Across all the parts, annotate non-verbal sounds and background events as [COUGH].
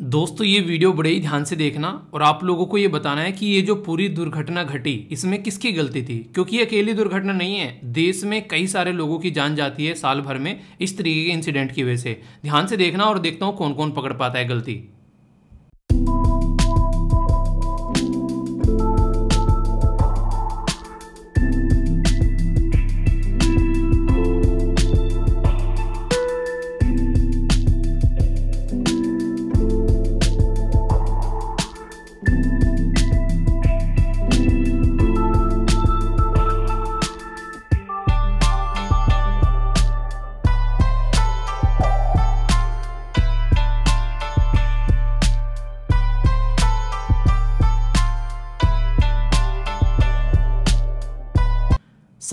दोस्तों ये वीडियो बड़े ही ध्यान से देखना और आप लोगों को ये बताना है कि ये जो पूरी दुर्घटना घटी इसमें किसकी गलती थी क्योंकि ये अकेली दुर्घटना नहीं है देश में कई सारे लोगों की जान जाती है साल भर में इस तरीके के इंसिडेंट की वजह से ध्यान से देखना और देखता हूँ कौन कौन पकड़ पाता है गलती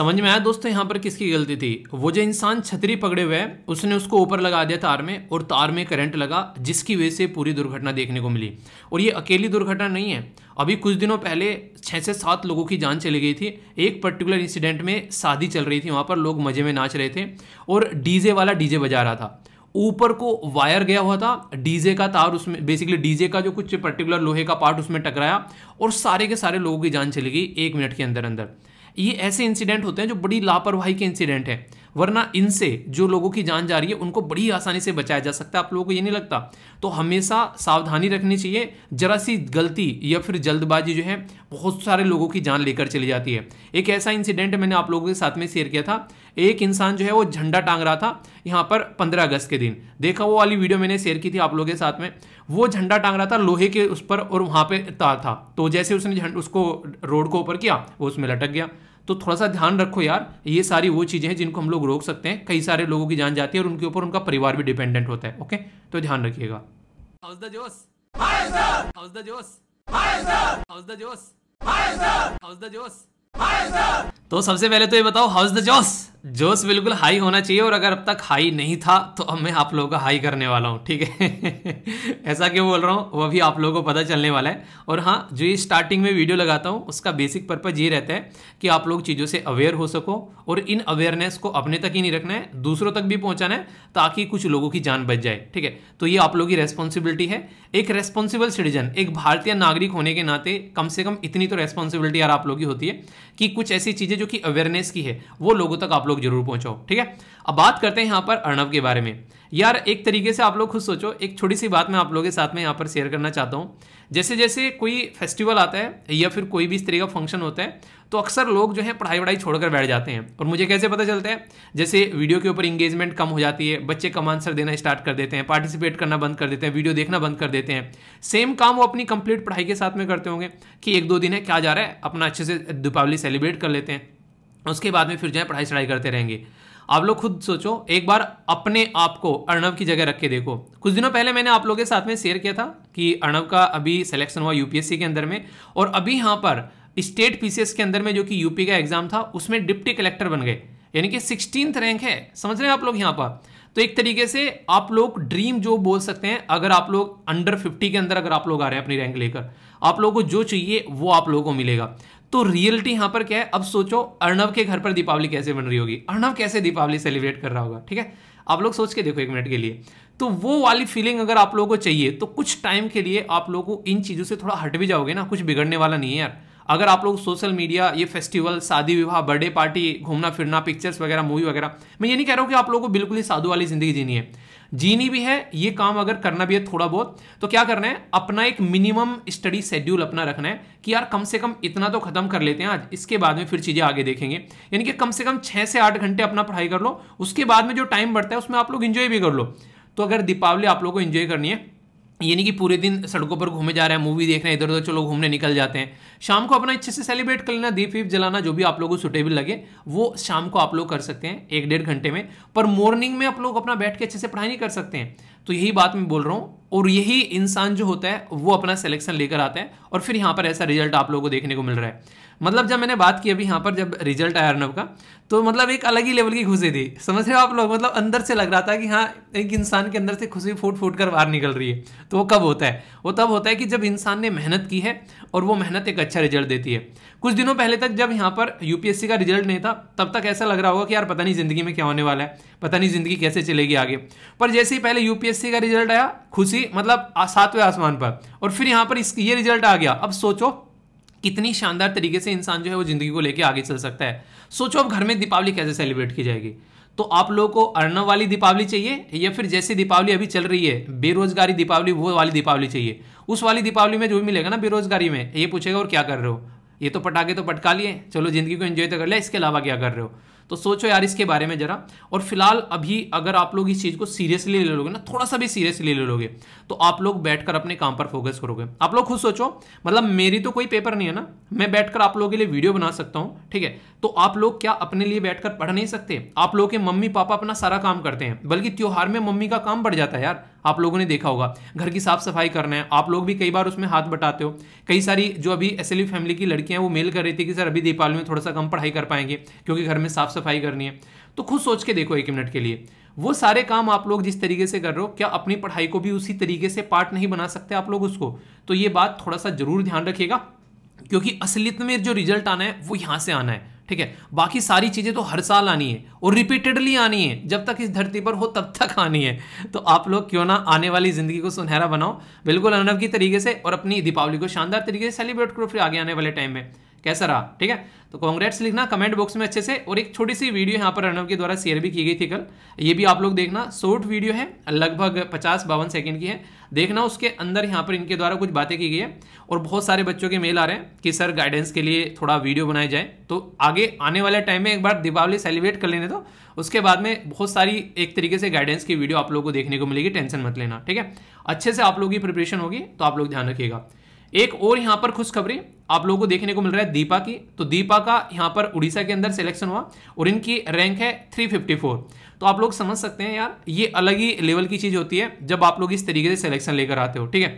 समझ में आया दोस्तों यहाँ पर किसकी गलती थी वो जो इंसान छतरी पकड़े हुए है उसने उसको ऊपर लगा दिया तार में और तार में करंट लगा जिसकी वजह से पूरी दुर्घटना देखने को मिली और ये अकेली दुर्घटना नहीं है अभी कुछ दिनों पहले छः से सात लोगों की जान चली गई थी एक पर्टिकुलर इंसिडेंट में शादी चल रही थी वहाँ पर लोग मज़े में नाच रहे थे और डीजे वाला डीजे बजा रहा था ऊपर को वायर गया हुआ था डीजे का तार उसमें बेसिकली डीजे का जो कुछ पर्टिकुलर लोहे का पार्ट उसमें टकराया और सारे के सारे लोगों की जान चली गई एक मिनट के अंदर अंदर ये ऐसे इंसिडेंट होते हैं जो बड़ी लापरवाही के इंसिडेंट है वरना इनसे जो लोगों की जान जा रही है उनको बड़ी आसानी से बचाया जा सकता है आप लोगों को ये नहीं लगता तो हमेशा सावधानी रखनी चाहिए जरा सी गलती या फिर जल्दबाजी जो है बहुत सारे लोगों की जान लेकर चली जाती है एक ऐसा इंसिडेंट मैंने आप लोगों के साथ में शेयर किया था एक इंसान जो है वो झंडा टांग रहा था यहाँ पर पंद्रह अगस्त के दिन देखा वो वाली वीडियो मैंने शेयर की थी आप लोगों के साथ में वो झंडा टांग रहा था लोहे के उस पर और वहाँ पे तार था तो जैसे उसने झंड उसको रोड को ऊपर किया वो उसमें लटक गया तो थोड़ा सा ध्यान रखो यार ये सारी वो चीज़ें हैं जिनको हम लोग रोक सकते हैं कई सारे लोगों की जान जाती है और उनके ऊपर उनका परिवार भी डिपेंडेंट होता है ओके तो ध्यान रखिएगा जोश हाउस द जोश हाउस द जोश हाउस द जोश तो सबसे पहले तो ये बताओ हाउस द जोश जोश बिल्कुल हाई होना चाहिए और अगर अब तक हाई नहीं था तो अब मैं आप लोगों का हाई करने वाला हूँ ठीक है [LAUGHS] ऐसा क्यों बोल रहा हूँ वह भी आप लोगों को पता चलने वाला है और हाँ जो ये स्टार्टिंग में वीडियो लगाता हूँ उसका बेसिक पर्पज ये रहता है कि आप लोग चीज़ों से अवेयर हो सको और इन अवेयरनेस को अपने तक ही नहीं रखना है दूसरों तक भी पहुँचाना है ताकि कुछ लोगों की जान बच जाए ठीक है तो ये आप लोगों की रेस्पॉन्सिबिलिटी है एक रेस्पॉन्सिबल सिटीजन एक भारतीय नागरिक होने के नाते कम से कम इतनी तो रेस्पॉन्सिबिलिटी यार आप लोग की होती है कि कुछ ऐसी चीज़ें जो कि अवेयरनेस की है वो लोगों तक आप लोग लोग जरूर पहुंचाओ ठीक है अब बात करते हैं यहाँ पर अर्णव के बारे में यार एक तरीके से आप लोग खुद सोचो एक छोटी सी बात मैं आप लोगों के साथ में यहाँ पर शेयर करना चाहता हूँ जैसे जैसे कोई फेस्टिवल आता है या फिर कोई भी इस तरीके का फंक्शन होता है तो अक्सर लोग जो है पढ़ाई वढ़ाई छोड़कर बैठ जाते हैं और मुझे कैसे पता चलता है जैसे वीडियो के ऊपर इंगेजमेंट कम हो जाती है बच्चे कम आंसर देना स्टार्ट कर देते हैं पार्टिसिपेट करना बंद कर देते हैं वीडियो देखना बंद कर देते हैं सेम काम वो अपनी कंप्लीट पढ़ाई के साथ में करते होंगे कि एक दो दिन है क्या जा रहा है अपना अच्छे से दीपावली सेलिब्रेट कर लेते हैं उसके बाद में फिर जो है पढ़ाई चढ़ाई करते रहेंगे आप लोग खुद सोचो एक बार अपने आप को अर्णव की जगह रख के देखो कुछ दिनों पहले मैंने आप लोगों के साथ में शेयर किया था कि अर्णव का अभी सिलेक्शन हुआ यूपीएससी के अंदर में और अभी यहाँ पर स्टेट पीसीएस के अंदर में जो कि यूपी का एग्जाम था उसमें डिप्टी कलेक्टर बन गए यानी कि सिक्सटीन रैंक है समझ रहे हैं आप लोग यहाँ पर तो एक तरीके से आप लोग ड्रीम जो बोल सकते हैं अगर आप लोग अंडर फिफ्टी के अंदर अगर आप लोग आ रहे हैं अपनी रैंक लेकर आप लोगों को जो चाहिए वो आप लोगों को मिलेगा तो रियलिटी यहां पर क्या है अब सोचो अर्णव के घर पर दीपावली कैसे बन रही होगी अर्णव कैसे दीपावली सेलिब्रेट कर रहा होगा ठीक है आप लोग सोच के देखो एक मिनट के लिए तो वो वाली फीलिंग अगर आप लोगों को चाहिए तो कुछ टाइम के लिए आप लोगों को इन चीज़ों से थोड़ा हट भी जाओगे ना कुछ बिगड़ने वाला नहीं है यार अगर आप लोग सोशल मीडिया ये फेस्टिवल शादी विवाह बर्थडे पार्टी घूमना फिरना पिक्चर्स वगैरह मूवी वगैरह मैं ये नहीं कह रहा हूँ कि आप लोगों को बिल्कुल ही साधु वाली जिंदगी जीनी है जीनी भी है ये काम अगर करना भी है थोड़ा बहुत तो क्या करना है अपना एक मिनिमम स्टडी शेड्यूल अपना रखना है कि यार कम से कम इतना तो खत्म कर लेते हैं आज इसके बाद में फिर चीज़ें आगे देखेंगे यानी कि कम से कम छह से आठ घंटे अपना पढ़ाई कर लो उसके बाद में जो टाइम बढ़ता है उसमें आप लोग इंजॉय भी कर लो तो अगर दीपावली आप लोग को इंजॉय करनी है ये नहीं कि पूरे दिन सड़कों पर घूमे जा रहे हैं मूवी देख रहे हैं इधर उधर चलो घूमने निकल जाते हैं शाम को अपना अच्छे से सेलिब्रेट कर लेना दीप वीप जलाना जो भी आप लोगों को सुटेबल लगे वो शाम को आप लोग कर सकते हैं एक डेढ़ घंटे में पर मॉर्निंग में आप लोग अपना बैठ के अच्छे से पढ़ाई नहीं कर सकते हैं तो यही बात मैं बोल रहा हूँ और यही इंसान जो होता है वो अपना सिलेक्शन लेकर आता है और फिर यहाँ पर ऐसा रिजल्ट आप लोगों को देखने को मिल रहा है मतलब जब मैंने बात की अभी यहाँ पर जब रिजल्ट आया अर्नब का तो मतलब एक अलग ही लेवल की खुशी थी समझ रहे हो आप लोग मतलब अंदर से लग रहा था कि हाँ एक इंसान के अंदर से खुशी फूट फूट कर बाहर निकल रही है तो वो कब होता है वो तब होता है कि जब इंसान ने मेहनत की है और वो मेहनत एक अच्छा रिजल्ट देती है कुछ दिनों पहले तक जब यहाँ पर यूपीएससी का रिजल्ट नहीं था तब तक ऐसा लग रहा होगा कि यार पता नहीं ज़िंदगी में क्या होने वाला है पता नहीं ज़िंदगी कैसे चलेगी आगे पर जैसे ही पहले यूपीएससी का रिजल्ट आया खुशी मतलब सातवें आसमान पर और फिर यहाँ पर इस ये रिजल्ट आ गया अब सोचो कितनी शानदार तरीके से इंसान जो है वो जिंदगी को लेकर आगे चल सकता है सोचो अब घर में दीपावली कैसे सेलिब्रेट की जाएगी तो आप लोगों को अर्नव वाली दीपावली चाहिए या फिर जैसी दीपावली अभी चल रही है बेरोजगारी दीपावली वो वाली दीपावली चाहिए उस वाली दीपावली में जो भी मिलेगा ना बेरोजगारी में ये पूछेगा और क्या कर रहे हो ये तो पटाखे तो पटका लिए चलो जिंदगी को एंजॉय तो कर लिया इसके अलावा क्या कर रहे हो तो सोचो यार इसके बारे में जरा और फिलहाल अभी अगर आप लोग इस चीज़ को सीरियसली ले लोगे ना थोड़ा सा भी सीरियसली ले लोगे तो आप लोग बैठकर अपने काम पर फोकस करोगे आप लोग खुद सोचो मतलब मेरी तो कोई पेपर नहीं है ना मैं बैठकर आप लोगों के लिए वीडियो बना सकता हूं ठीक है तो आप लोग क्या अपने लिए बैठकर पढ़ नहीं सकते आप लोगों के मम्मी पापा अपना सारा काम करते हैं बल्कि त्योहार में मम्मी का काम बढ़ जाता है यार आप लोगों ने देखा होगा घर की साफ सफाई करना है आप लोग भी कई बार उसमें हाथ बटाते हो कई सारी जो अभी एस फैमिली e की लड़कियां हैं वो मेल कर रही थी कि सर अभी दीपावली में थोड़ा सा कम पढ़ाई कर पाएंगे क्योंकि घर में साफ सफाई करनी है तो खुद सोच के देखो एक मिनट के लिए वो सारे काम आप लोग जिस तरीके से कर रहे हो क्या अपनी पढ़ाई को भी उसी तरीके से पार्ट नहीं बना सकते आप लोग उसको तो ये बात थोड़ा सा जरूर ध्यान रखिएगा क्योंकि असलियत में जो रिजल्ट आना है वो यहाँ से आना है ठीक है बाकी सारी चीज़ें तो हर साल आनी है और रिपीटेडली आनी है जब तक इस धरती पर हो तब तक आनी है तो आप लोग क्यों ना आने वाली ज़िंदगी को सुनहरा बनाओ बिल्कुल अनव की तरीके से और अपनी दीपावली को शानदार तरीके से सेलिब्रेट करो फिर आगे आने वाले टाइम में कैसा रहा ठीक है तो कांग्रेट्स लिखना कमेंट बॉक्स में अच्छे से और एक छोटी सी वीडियो यहाँ पर अर्णव के द्वारा शेयर भी की गई थी कल ये भी आप लोग देखना शॉर्ट वीडियो है लगभग पचास बावन सेकेंड की है देखना उसके अंदर यहाँ पर इनके द्वारा कुछ बातें की गई है और बहुत सारे बच्चों के मेल आ रहे हैं कि सर गाइडेंस के लिए थोड़ा वीडियो बनाया जाए तो आगे आने वाले टाइम में एक बार दीपावली सेलिब्रेट कर लेने दो उसके बाद में बहुत सारी एक तरीके से गाइडेंस की वीडियो आप लोग को देखने को मिलेगी टेंशन मत लेना ठीक है अच्छे से आप लोग की प्रिपरेशन होगी तो आप लोग ध्यान रखिएगा एक और यहाँ पर खुशखबरी आप लोगों को देखने को मिल रहा है दीपा की तो दीपा का यहाँ पर उड़ीसा के अंदर सिलेक्शन हुआ और इनकी रैंक है 354 तो आप लोग समझ सकते हैं यार ये अलग ही लेवल की चीज़ होती है जब आप लोग इस तरीके से सिलेक्शन लेकर आते हो ठीक है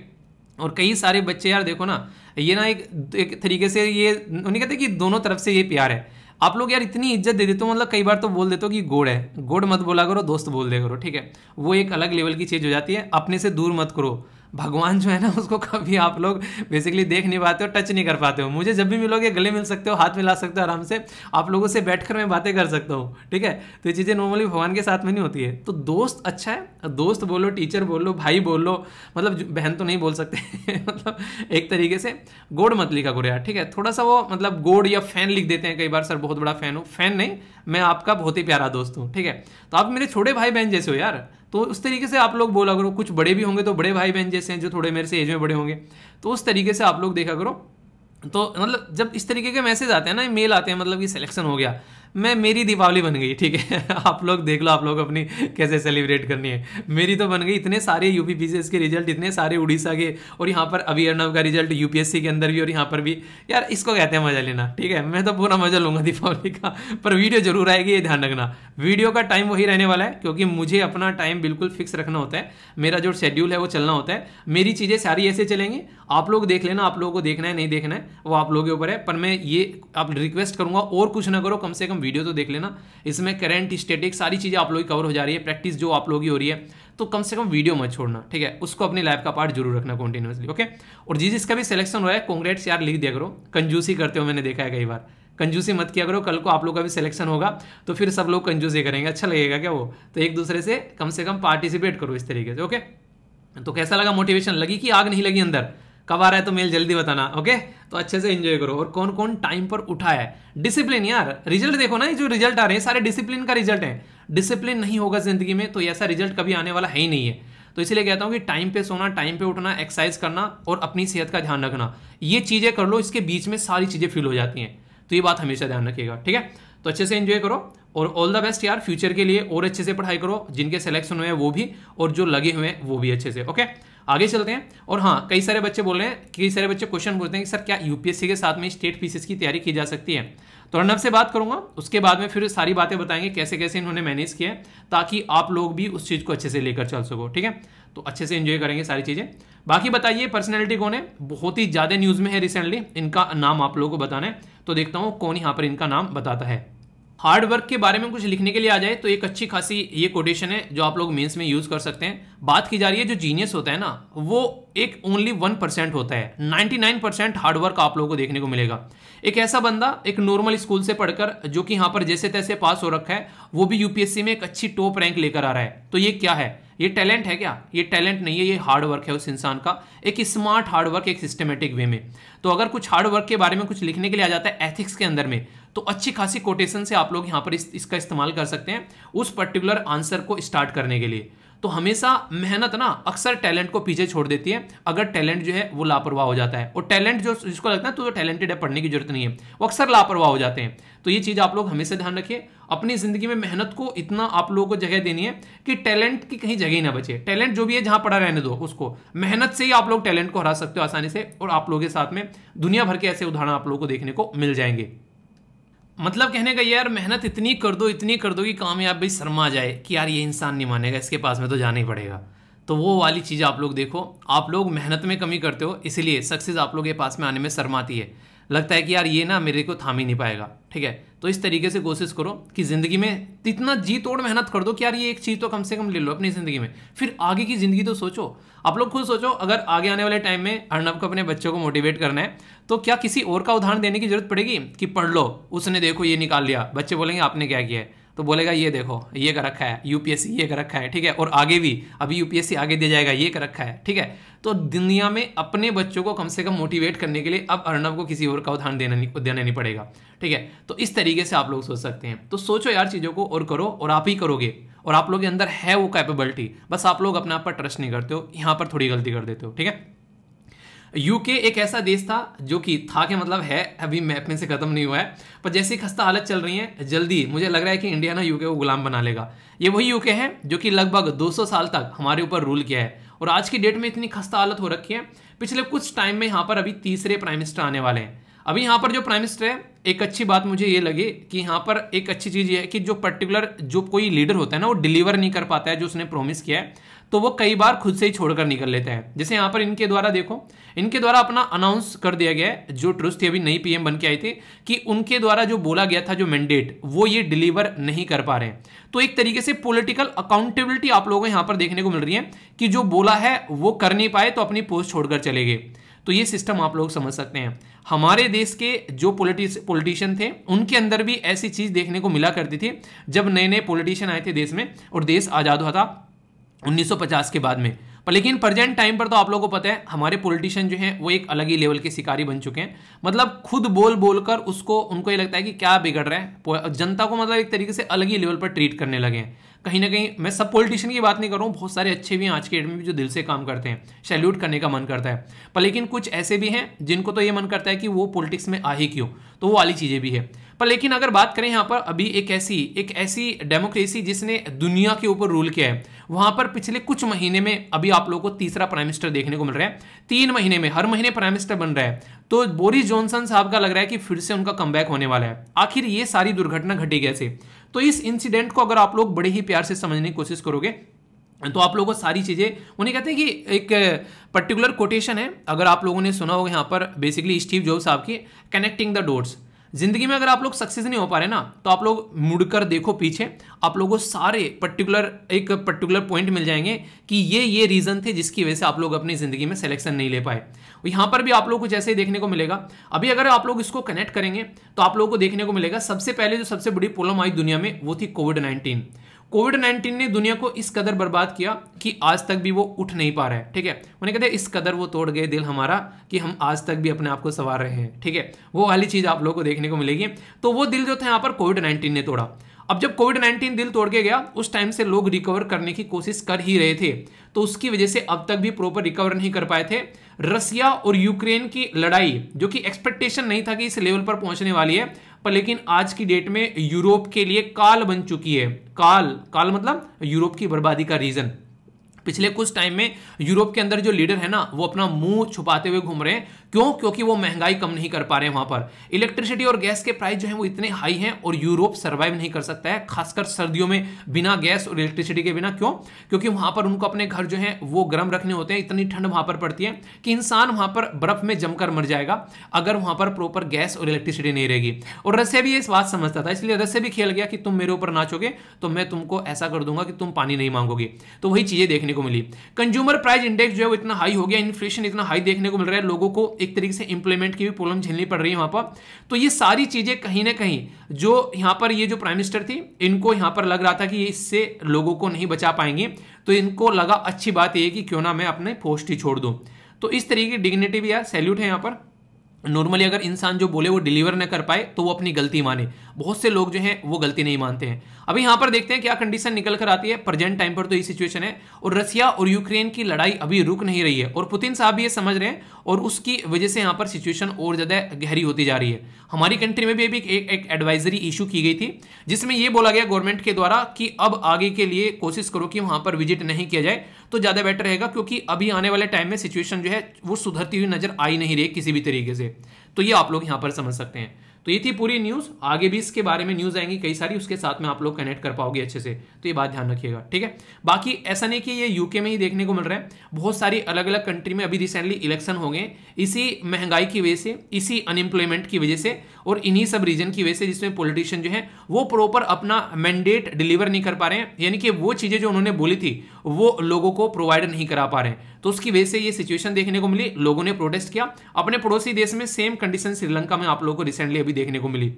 और कई सारे बच्चे यार देखो ना ये ना एक एक तरीके से ये उन्हें कहते कि दोनों तरफ से ये प्यार है आप लोग यार इतनी इज्जत दे देते हो मतलब कई बार तो बोल देते हो कि गोड़ है गोड़ मत बोला करो दोस्त बोल दे करो ठीक है वो एक अलग लेवल की चीज़ हो जाती है अपने से दूर मत करो भगवान जो है ना उसको कभी आप लोग बेसिकली देख नहीं पाते हो टच नहीं कर पाते हो मुझे जब भी मिलोगे गले मिल सकते हो हाथ मिला सकते हो आराम से आप लोगों से बैठ मैं बातें कर सकता हूँ ठीक है तो ये चीज़ें नॉर्मली भगवान के साथ में नहीं होती है तो दोस्त अच्छा है दोस्त बोलो टीचर बोलो भाई बोलो मतलब बहन तो नहीं बोल सकते [LAUGHS] मतलब एक तरीके से गोड़ मत लिखा गुरैया यार ठीक है थोड़ा सा वो मतलब गोड़ या फैन लिख देते हैं कई बार सर बहुत बड़ा फैन हूँ फैन नहीं मैं आपका बहुत ही प्यारा दोस्त हूँ ठीक है तो आप मेरे छोटे भाई बहन जैसे हो यार तो उस तरीके से आप लोग बोला करो कुछ बड़े भी होंगे तो बड़े भाई बहन जैसे हैं जो थोड़े मेरे से एज में बड़े होंगे तो उस तरीके से आप लोग देखा करो तो मतलब जब इस तरीके के मैसेज आते हैं ना मेल आते हैं मतलब कि सिलेक्शन हो गया मैं मेरी दीपावली बन गई ठीक है [LAUGHS] आप लोग देख लो आप लोग अपनी कैसे सेलिब्रेट करनी है मेरी तो बन गई इतने सारे यूपी पीसीएस के रिजल्ट इतने सारे उड़ीसा के और यहाँ पर अभी अर्णव का रिजल्ट यूपीएससी के अंदर भी और यहाँ पर भी यार इसको कहते हैं मजा लेना ठीक है मैं तो पूरा मजा लूंगा दीपावली का पर वीडियो जरूर आएगी ये ध्यान रखना वीडियो का टाइम वही रहने वाला है क्योंकि मुझे अपना टाइम बिल्कुल फिक्स रखना होता है मेरा जो शेड्यूल है वो चलना होता है मेरी चीज़ें सारी ऐसे चलेंगी आप लोग देख लेना आप लोगों को देखना है नहीं देखना है वो आप लोगों के ऊपर है पर मैं ये आप रिक्वेस्ट करूंगा और कुछ ना करो कम से कम वीडियो तो देख लेना इसमें करेंट स्टेटिक सारी चीज़ें आप लोग की कवर हो जा रही है प्रैक्टिस जो आप लोग की हो रही है तो कम से कम वीडियो मत छोड़ना ठीक है उसको अपनी लाइफ का पार्ट जरूर रखना कॉन्टिन्यूसली ओके और जिस जिसका भी सिलेक्शन हुआ है कॉन्ग्रेट्स यार लिख दिया करो कंजूसी करते हो मैंने देखा है कई बार कंजूसी मत किया करो कल को आप लोग का भी सिलेक्शन होगा तो फिर सब लोग कंजूसी करेंगे अच्छा लगेगा क्या वो तो एक दूसरे से कम से कम पार्टिसिपेट करो इस तरीके से ओके तो कैसा लगा मोटिवेशन लगी कि आग नहीं लगी अंदर कब आ रहा है तो मेल जल्दी बताना ओके तो अच्छे से एंजॉय करो और कौन कौन टाइम पर उठा है डिसिप्लिन यार रिजल्ट देखो ना ये जो रिजल्ट आ रहे हैं सारे डिसिप्लिन का रिजल्ट है डिसिप्लिन नहीं होगा जिंदगी में तो ऐसा रिजल्ट कभी आने वाला है ही नहीं है तो इसलिए कहता हूँ कि टाइम पे सोना टाइम पे उठना एक्सरसाइज करना और अपनी सेहत का ध्यान रखना ये चीज़ें कर लो इसके बीच में सारी चीज़ें फील हो जाती हैं तो ये बात हमेशा ध्यान रखिएगा ठीक है तो अच्छे से एंजॉय करो और ऑल द बेस्ट यार फ्यूचर के लिए और अच्छे से पढ़ाई करो जिनके सिलेक्शन हुए हैं वो भी और जो लगे हुए हैं वो भी अच्छे से ओके आगे चलते हैं और हाँ कई सारे बच्चे बोल रहे हैं कई सारे बच्चे क्वेश्चन पूछते हैं कि सर क्या यूपीएससी के साथ में स्टेट फीसिस की तैयारी की जा सकती है तो अर्णव से बात करूंगा उसके बाद में फिर सारी बातें बताएंगे कैसे कैसे इन्होंने मैनेज किया ताकि आप लोग भी उस चीज़ को अच्छे से लेकर चल सको ठीक है तो अच्छे से इन्जॉय करेंगे सारी चीज़ें बाकी बताइए पर्सनैलिटी कौन है बहुत ही ज़्यादा न्यूज़ में है रिसेंटली इनका नाम आप लोगों को बताना है तो देखता हूँ कौन यहाँ पर इनका नाम बताता है हार्ड वर्क के बारे में कुछ लिखने के लिए आ जाए तो एक अच्छी खासी ये कोटेशन है जो आप लोग मेंस में यूज कर सकते हैं बात की जा रही है जो जीनियस होता है ना वो एक ओनली वन परसेंट होता है नाइन्टी नाइन परसेंट हार्डवर्क आप लोगों को देखने को मिलेगा एक ऐसा बंदा एक नॉर्मल स्कूल से पढ़कर जो कि यहां पर जैसे तैसे पास हो रखा है वो भी यूपीएससी में एक अच्छी टॉप रैंक लेकर आ रहा है तो ये क्या है ये टैलेंट है क्या ये टैलेंट नहीं है ये हार्ड वर्क है उस इंसान का एक स्मार्ट हार्ड वर्क एक सिस्टमेटिक वे में तो अगर कुछ हार्ड वर्क के बारे में कुछ लिखने के लिए आ जाता है एथिक्स के अंदर में तो अच्छी खासी कोटेशन से आप लोग यहाँ पर इस, इसका इस्तेमाल कर सकते हैं उस पर्टिकुलर आंसर को स्टार्ट करने के लिए तो हमेशा मेहनत ना अक्सर टैलेंट को पीछे छोड़ देती है अगर टैलेंट जो है वो लापरवाह हो जाता है और टैलेंट जो जिसको लगता है तो टैलेंटेड है पढ़ने की जरूरत नहीं है वो अक्सर लापरवाह हो जाते हैं तो ये चीज़ आप लोग हमेशा ध्यान रखिए अपनी ज़िंदगी में मेहनत को इतना आप लोगों को जगह देनी है कि टैलेंट की कहीं जगह ही ना बचे टैलेंट जो भी है जहाँ पड़ा रहने दो उसको मेहनत से ही आप लोग टैलेंट को हरा सकते हो आसानी से और आप लोगों के साथ में दुनिया भर के ऐसे उदाहरण आप लोगों को देखने को मिल जाएंगे मतलब कहने का यार मेहनत इतनी कर दो इतनी कर दो कि कामयाब भी शर्मा जाए कि यार ये इंसान नहीं मानेगा इसके पास में तो जाना ही पड़ेगा तो वो वाली चीज़ आप लोग देखो आप लोग मेहनत में कमी करते हो इसीलिए सक्सेस आप लोग के पास में आने में शर्माती है लगता है कि यार ये ना मेरे को थाम ही नहीं पाएगा ठीक है तो इस तरीके से कोशिश करो कि ज़िंदगी में इतना जी तोड़ मेहनत कर दो कि यार ये एक चीज़ तो कम से कम ले लो अपनी ज़िंदगी में फिर आगे की ज़िंदगी तो सोचो आप लोग खुद सोचो अगर आगे आने वाले टाइम में अर्णव को अपने बच्चों को मोटिवेट करना है तो क्या किसी और का उदाहरण देने की जरूरत पड़ेगी कि पढ़ लो उसने देखो ये निकाल लिया बच्चे बोलेंगे आपने क्या किया है तो बोलेगा ये देखो ये कर रखा है यूपीएससी ये कर रखा है ठीक है और आगे भी अभी यूपीएससी आगे दिया जाएगा ये कर रखा है ठीक है तो दुनिया में अपने बच्चों को कम से कम मोटिवेट करने के लिए अब अर्नब को किसी और का उदाहरण देना नहीं देना नहीं पड़ेगा ठीक है तो इस तरीके से आप लोग सोच सकते हैं तो सोचो यार चीज़ों को और करो और आप ही करोगे और आप लोग के अंदर है वो कैपेबिलिटी बस आप लोग अपने आप पर ट्रस्ट नहीं करते हो यहाँ पर थोड़ी गलती कर देते हो ठीक है यूके एक ऐसा देश था जो कि था के मतलब है अभी मैप में से ख़त्म नहीं हुआ है पर जैसी खस्ता हालत चल रही है जल्दी मुझे लग रहा है कि इंडिया ना यूके को गुलाम बना लेगा ये वही यूके है जो कि लगभग 200 साल तक हमारे ऊपर रूल किया है और आज की डेट में इतनी खस्ता हालत हो रखी है पिछले कुछ टाइम में यहाँ पर अभी तीसरे प्राइम मिनिस्टर आने वाले हैं अभी यहाँ पर जो प्राइम मिनिस्टर है एक अच्छी बात मुझे ये लगी कि यहाँ पर एक अच्छी चीज़ ये है कि जो पर्टिकुलर जो कोई लीडर होता है ना वो डिलीवर नहीं कर पाता है जो उसने प्रोमिस किया है तो वो कई बार खुद से ही छोड़कर निकल लेते हैं जैसे यहां पर इनके द्वारा देखो इनके द्वारा अपना अनाउंस कर दिया गया है जो ट्रस्ट थी अभी नई पीएम बन के आई थी कि उनके द्वारा जो बोला गया था जो मैंडेट वो ये डिलीवर नहीं कर पा रहे हैं तो एक तरीके से पॉलिटिकल अकाउंटेबिलिटी आप लोगों को यहां पर देखने को मिल रही है कि जो बोला है वो कर नहीं पाए तो अपनी पोस्ट छोड़कर चले गए तो ये सिस्टम आप लोग समझ सकते हैं हमारे देश के जो पॉलिटिशियन थे उनके अंदर भी ऐसी चीज देखने को मिला करती थी जब नए नए पॉलिटिशियन आए थे देश में और देश आजाद हुआ था 1950 के बाद में पर लेकिन प्रजेंट टाइम पर तो आप लोगों को पता है हमारे पॉलिटिशियन जो हैं वो एक अलग ही लेवल के शिकारी बन चुके हैं मतलब खुद बोल बोल कर उसको उनको ये लगता है कि क्या बिगड़ रहा है जनता को मतलब एक तरीके से अलग ही लेवल पर ट्रीट करने लगे हैं कहीं ना कहीं मैं सब पॉलिटिशियन की बात नहीं कर रहा हूँ बहुत सारे अच्छे भी हैं आज के डेट में भी जो दिल से काम करते हैं सैल्यूट करने का मन करता है पर लेकिन कुछ ऐसे भी हैं जिनको तो ये मन करता है कि वो पॉलिटिक्स में आ ही क्यों तो वो वाली चीज़ें भी है पर लेकिन अगर बात करें यहाँ पर अभी एक ऐसी एक ऐसी डेमोक्रेसी जिसने दुनिया के ऊपर रूल किया है वहां पर पिछले कुछ महीने में अभी आप लोगों को तीसरा प्राइम मिनिस्टर देखने को मिल रहा है तीन महीने में हर महीने प्राइम मिनिस्टर बन रहा है तो बोरिस जॉनसन साहब का लग रहा है कि फिर से उनका कम होने वाला है आखिर ये सारी दुर्घटना घटी कैसे तो इस इंसिडेंट को अगर आप लोग बड़े ही प्यार से समझने की कोशिश करोगे तो आप लोगों को सारी चीज़ें उन्हें कहते हैं कि एक पर्टिकुलर कोटेशन है अगर आप लोगों ने सुना होगा यहाँ पर बेसिकली स्टीव जॉब साहब की कनेक्टिंग द डोर्स जिंदगी में अगर आप लोग सक्सेस नहीं हो पा रहे ना तो आप लोग मुड़कर देखो पीछे आप लोगों को सारे पर्टिकुलर एक पर्टिकुलर पॉइंट मिल जाएंगे कि ये ये रीज़न थे जिसकी वजह से आप लोग अपनी ज़िंदगी में सिलेक्शन नहीं ले पाए यहां पर भी आप लोग कुछ ऐसे ही देखने को मिलेगा अभी अगर आप लोग इसको कनेक्ट करेंगे तो आप लोगों को देखने को मिलेगा सबसे पहले जो सबसे बड़ी प्रॉब्लम आई दुनिया में वो थी कोविड नाइन्टीन कोविड नाइन्टीन ने दुनिया को इस कदर बर्बाद किया कि आज तक भी वो उठ नहीं पा रहा है ठीक है उन्हें कहते हैं इस कदर वो तोड़ गए दिल हमारा कि हम आज तक भी अपने आप को संवार रहे हैं ठीक है वो वाली चीज़ आप लोगों को देखने को मिलेगी तो वो दिल जो था यहाँ पर कोविड नाइन्टीन ने तोड़ा अब जब कोविड नाइन्टीन दिल तोड़ के गया उस टाइम से लोग रिकवर करने की कोशिश कर ही रहे थे तो उसकी वजह से अब तक भी प्रॉपर रिकवर नहीं कर पाए थे रसिया और यूक्रेन की लड़ाई जो कि एक्सपेक्टेशन नहीं था कि इस लेवल पर पहुंचने वाली है पर लेकिन आज की डेट में यूरोप के लिए काल बन चुकी है काल काल मतलब यूरोप की बर्बादी का रीजन पिछले कुछ टाइम में यूरोप के अंदर जो लीडर है ना वो अपना मुंह छुपाते हुए घूम रहे हैं क्यों क्योंकि वो महंगाई कम नहीं कर पा रहे हैं वहां पर इलेक्ट्रिसिटी और गैस के प्राइस जो है वो इतने हाई हैं और यूरोप सर्वाइव नहीं कर सकता है खासकर सर्दियों में बिना गैस और इलेक्ट्रिसिटी के बिना क्यों क्योंकि वहां पर उनको अपने घर जो है वो गर्म रखने होते हैं इतनी ठंड वहां पर पड़ती है कि इंसान वहां पर बर्फ में जमकर मर जाएगा अगर वहां पर प्रॉपर गैस और इलेक्ट्रिसिटी नहीं रहेगी और रस्या भी इस बात समझता था इसलिए रस्या भी खेल गया कि तुम मेरे ऊपर नाचोगे तो मैं तुमको ऐसा कर दूंगा कि तुम पानी नहीं मांगोगे तो वही चीजें देखने को मिली कंज्यूमर प्राइस इंडेक्स जो है वो इतना हाई हो गया इन्फ्लेशन इतना हाई देखने को मिल रहा है लोगों को एक तरीके से इंप्लीमेंट की भी प्रॉब्लम झेलनी पड़ रही है वहाँ पर तो ये सारी चीज़ें कहीं ना कहीं जो यहाँ पर ये जो प्राइम मिनिस्टर थी इनको यहाँ पर लग रहा था कि ये इससे लोगों को नहीं बचा पाएंगी तो इनको लगा अच्छी बात ये कि क्यों ना मैं अपने पोस्ट ही छोड़ दूँ तो इस तरीके की डिग्निटी भी यार सैल्यूट है यहाँ पर नॉर्मली अगर इंसान जो बोले वो डिलीवर ना कर पाए तो वो अपनी गलती माने बहुत से लोग जो हैं वो गलती नहीं मानते हैं अभी यहाँ पर देखते हैं क्या कंडीशन निकल कर आती है प्रेजेंट टाइम पर तो ये सिचुएशन है और रसिया और यूक्रेन की लड़ाई अभी रुक नहीं रही है और पुतिन साहब ये समझ रहे हैं और उसकी वजह से यहाँ पर सिचुएशन और ज़्यादा गहरी होती जा रही है हमारी कंट्री में भी अभी एक एक एडवाइजरी इशू की गई थी जिसमें यह बोला गया गवर्नमेंट के द्वारा कि अब आगे के लिए कोशिश करो कि वहाँ पर विजिट नहीं किया जाए तो ज़्यादा बेटर रहेगा क्योंकि अभी आने वाले टाइम में सिचुएशन जो है वो सुधरती हुई नज़र आई नहीं रही किसी भी तरीके से तो ये आप लोग यहाँ पर समझ सकते हैं तो ये थी पूरी न्यूज़ आगे भी इसके बारे में न्यूज़ आएंगी कई सारी उसके साथ में आप लोग कनेक्ट कर पाओगे अच्छे से तो ये बात ध्यान रखिएगा ठीक है बाकी ऐसा नहीं कि ये यूके में ही देखने को मिल रहा है बहुत सारी अलग अलग कंट्री में अभी रिसेंटली इलेक्शन हो गए इसी महंगाई की वजह से इसी अनएम्प्लॉयमेंट की वजह से और इन्हीं सब रीजन की वजह से जिसमें पॉलिटिशियन जो है वो प्रॉपर अपना मैंडेट डिलीवर नहीं कर पा रहे हैं यानी कि वो चीज़ें जो उन्होंने बोली थी वो लोगों को प्रोवाइड नहीं करा पा रहे तो उसकी वजह से ये सिचुएशन देखने को मिली लोगों ने प्रोटेस्ट किया अपने पड़ोसी देश में सेम कंडीशन श्रीलंका में आप लोगों को रिसेंटली अभी देखने को मिली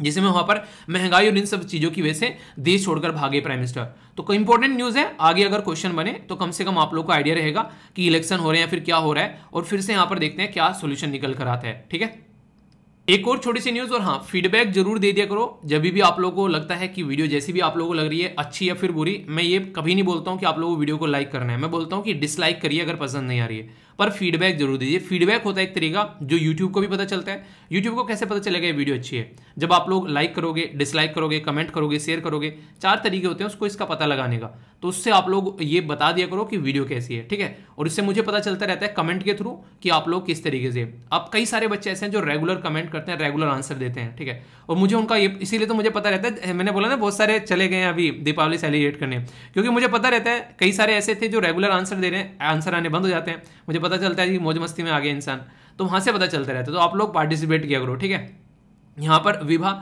जिसमें वहां पर महंगाई और इन सब चीजों की वजह से देश छोड़कर भागे प्राइम मिनिस्टर तो कोई इंपॉर्टेंट न्यूज है आगे अगर क्वेश्चन बने तो कम से कम आप लोग को आइडिया रहेगा कि इलेक्शन हो रहे हैं फिर क्या हो रहा है और फिर से यहां पर देखते हैं क्या सोल्यूशन निकल कर आता है ठीक है एक और छोटी सी न्यूज़ और हाँ फीडबैक जरूर दे दिया करो जब भी आप लोगों को लगता है कि वीडियो जैसी भी आप लोगों को लग रही है अच्छी या फिर बुरी मैं ये कभी नहीं बोलता हूँ कि आप लोगों को वीडियो को लाइक करना है मैं बोलता हूँ कि डिसलाइक करिए अगर पसंद नहीं आ रही है पर फीडबैक जरूर दीजिए फीडबैक होता है एक तरीका जो यूट्यूब को भी पता चलता है यूट्यूब को कैसे पता चलेगा ये वीडियो अच्छी है जब आप लोग लाइक करोगे डिसलाइक करोगे कमेंट करोगे शेयर करोगे चार तरीके होते हैं उसको इसका पता लगाने का तो उससे आप लोग ये बता दिया करो कि वीडियो कैसी है ठीक है और इससे मुझे पता चलता रहता है कमेंट के थ्रू कि आप लोग किस तरीके से आप कई सारे बच्चे ऐसे हैं जो रेगुलर कमेंट करते हैं रेगुलर आंसर देते हैं ठीक है और मुझे उनका ये इसीलिए तो मुझे पता रहता है मैंने बोला ना बहुत सारे चले गए अभी दीपावली सेलिब्रेट करने क्योंकि मुझे पता रहता है कई सारे ऐसे थे जो रेगुलर आंसर दे रहे हैं आंसर आने बंद हो जाते हैं मुझे पता चलता है कि मौज मस्ती में आ गया इंसान तो वहाँ से पता चलता रहता है तो आप लोग पार्टिसिपेट किया करो ठीक है यहाँ पर विभा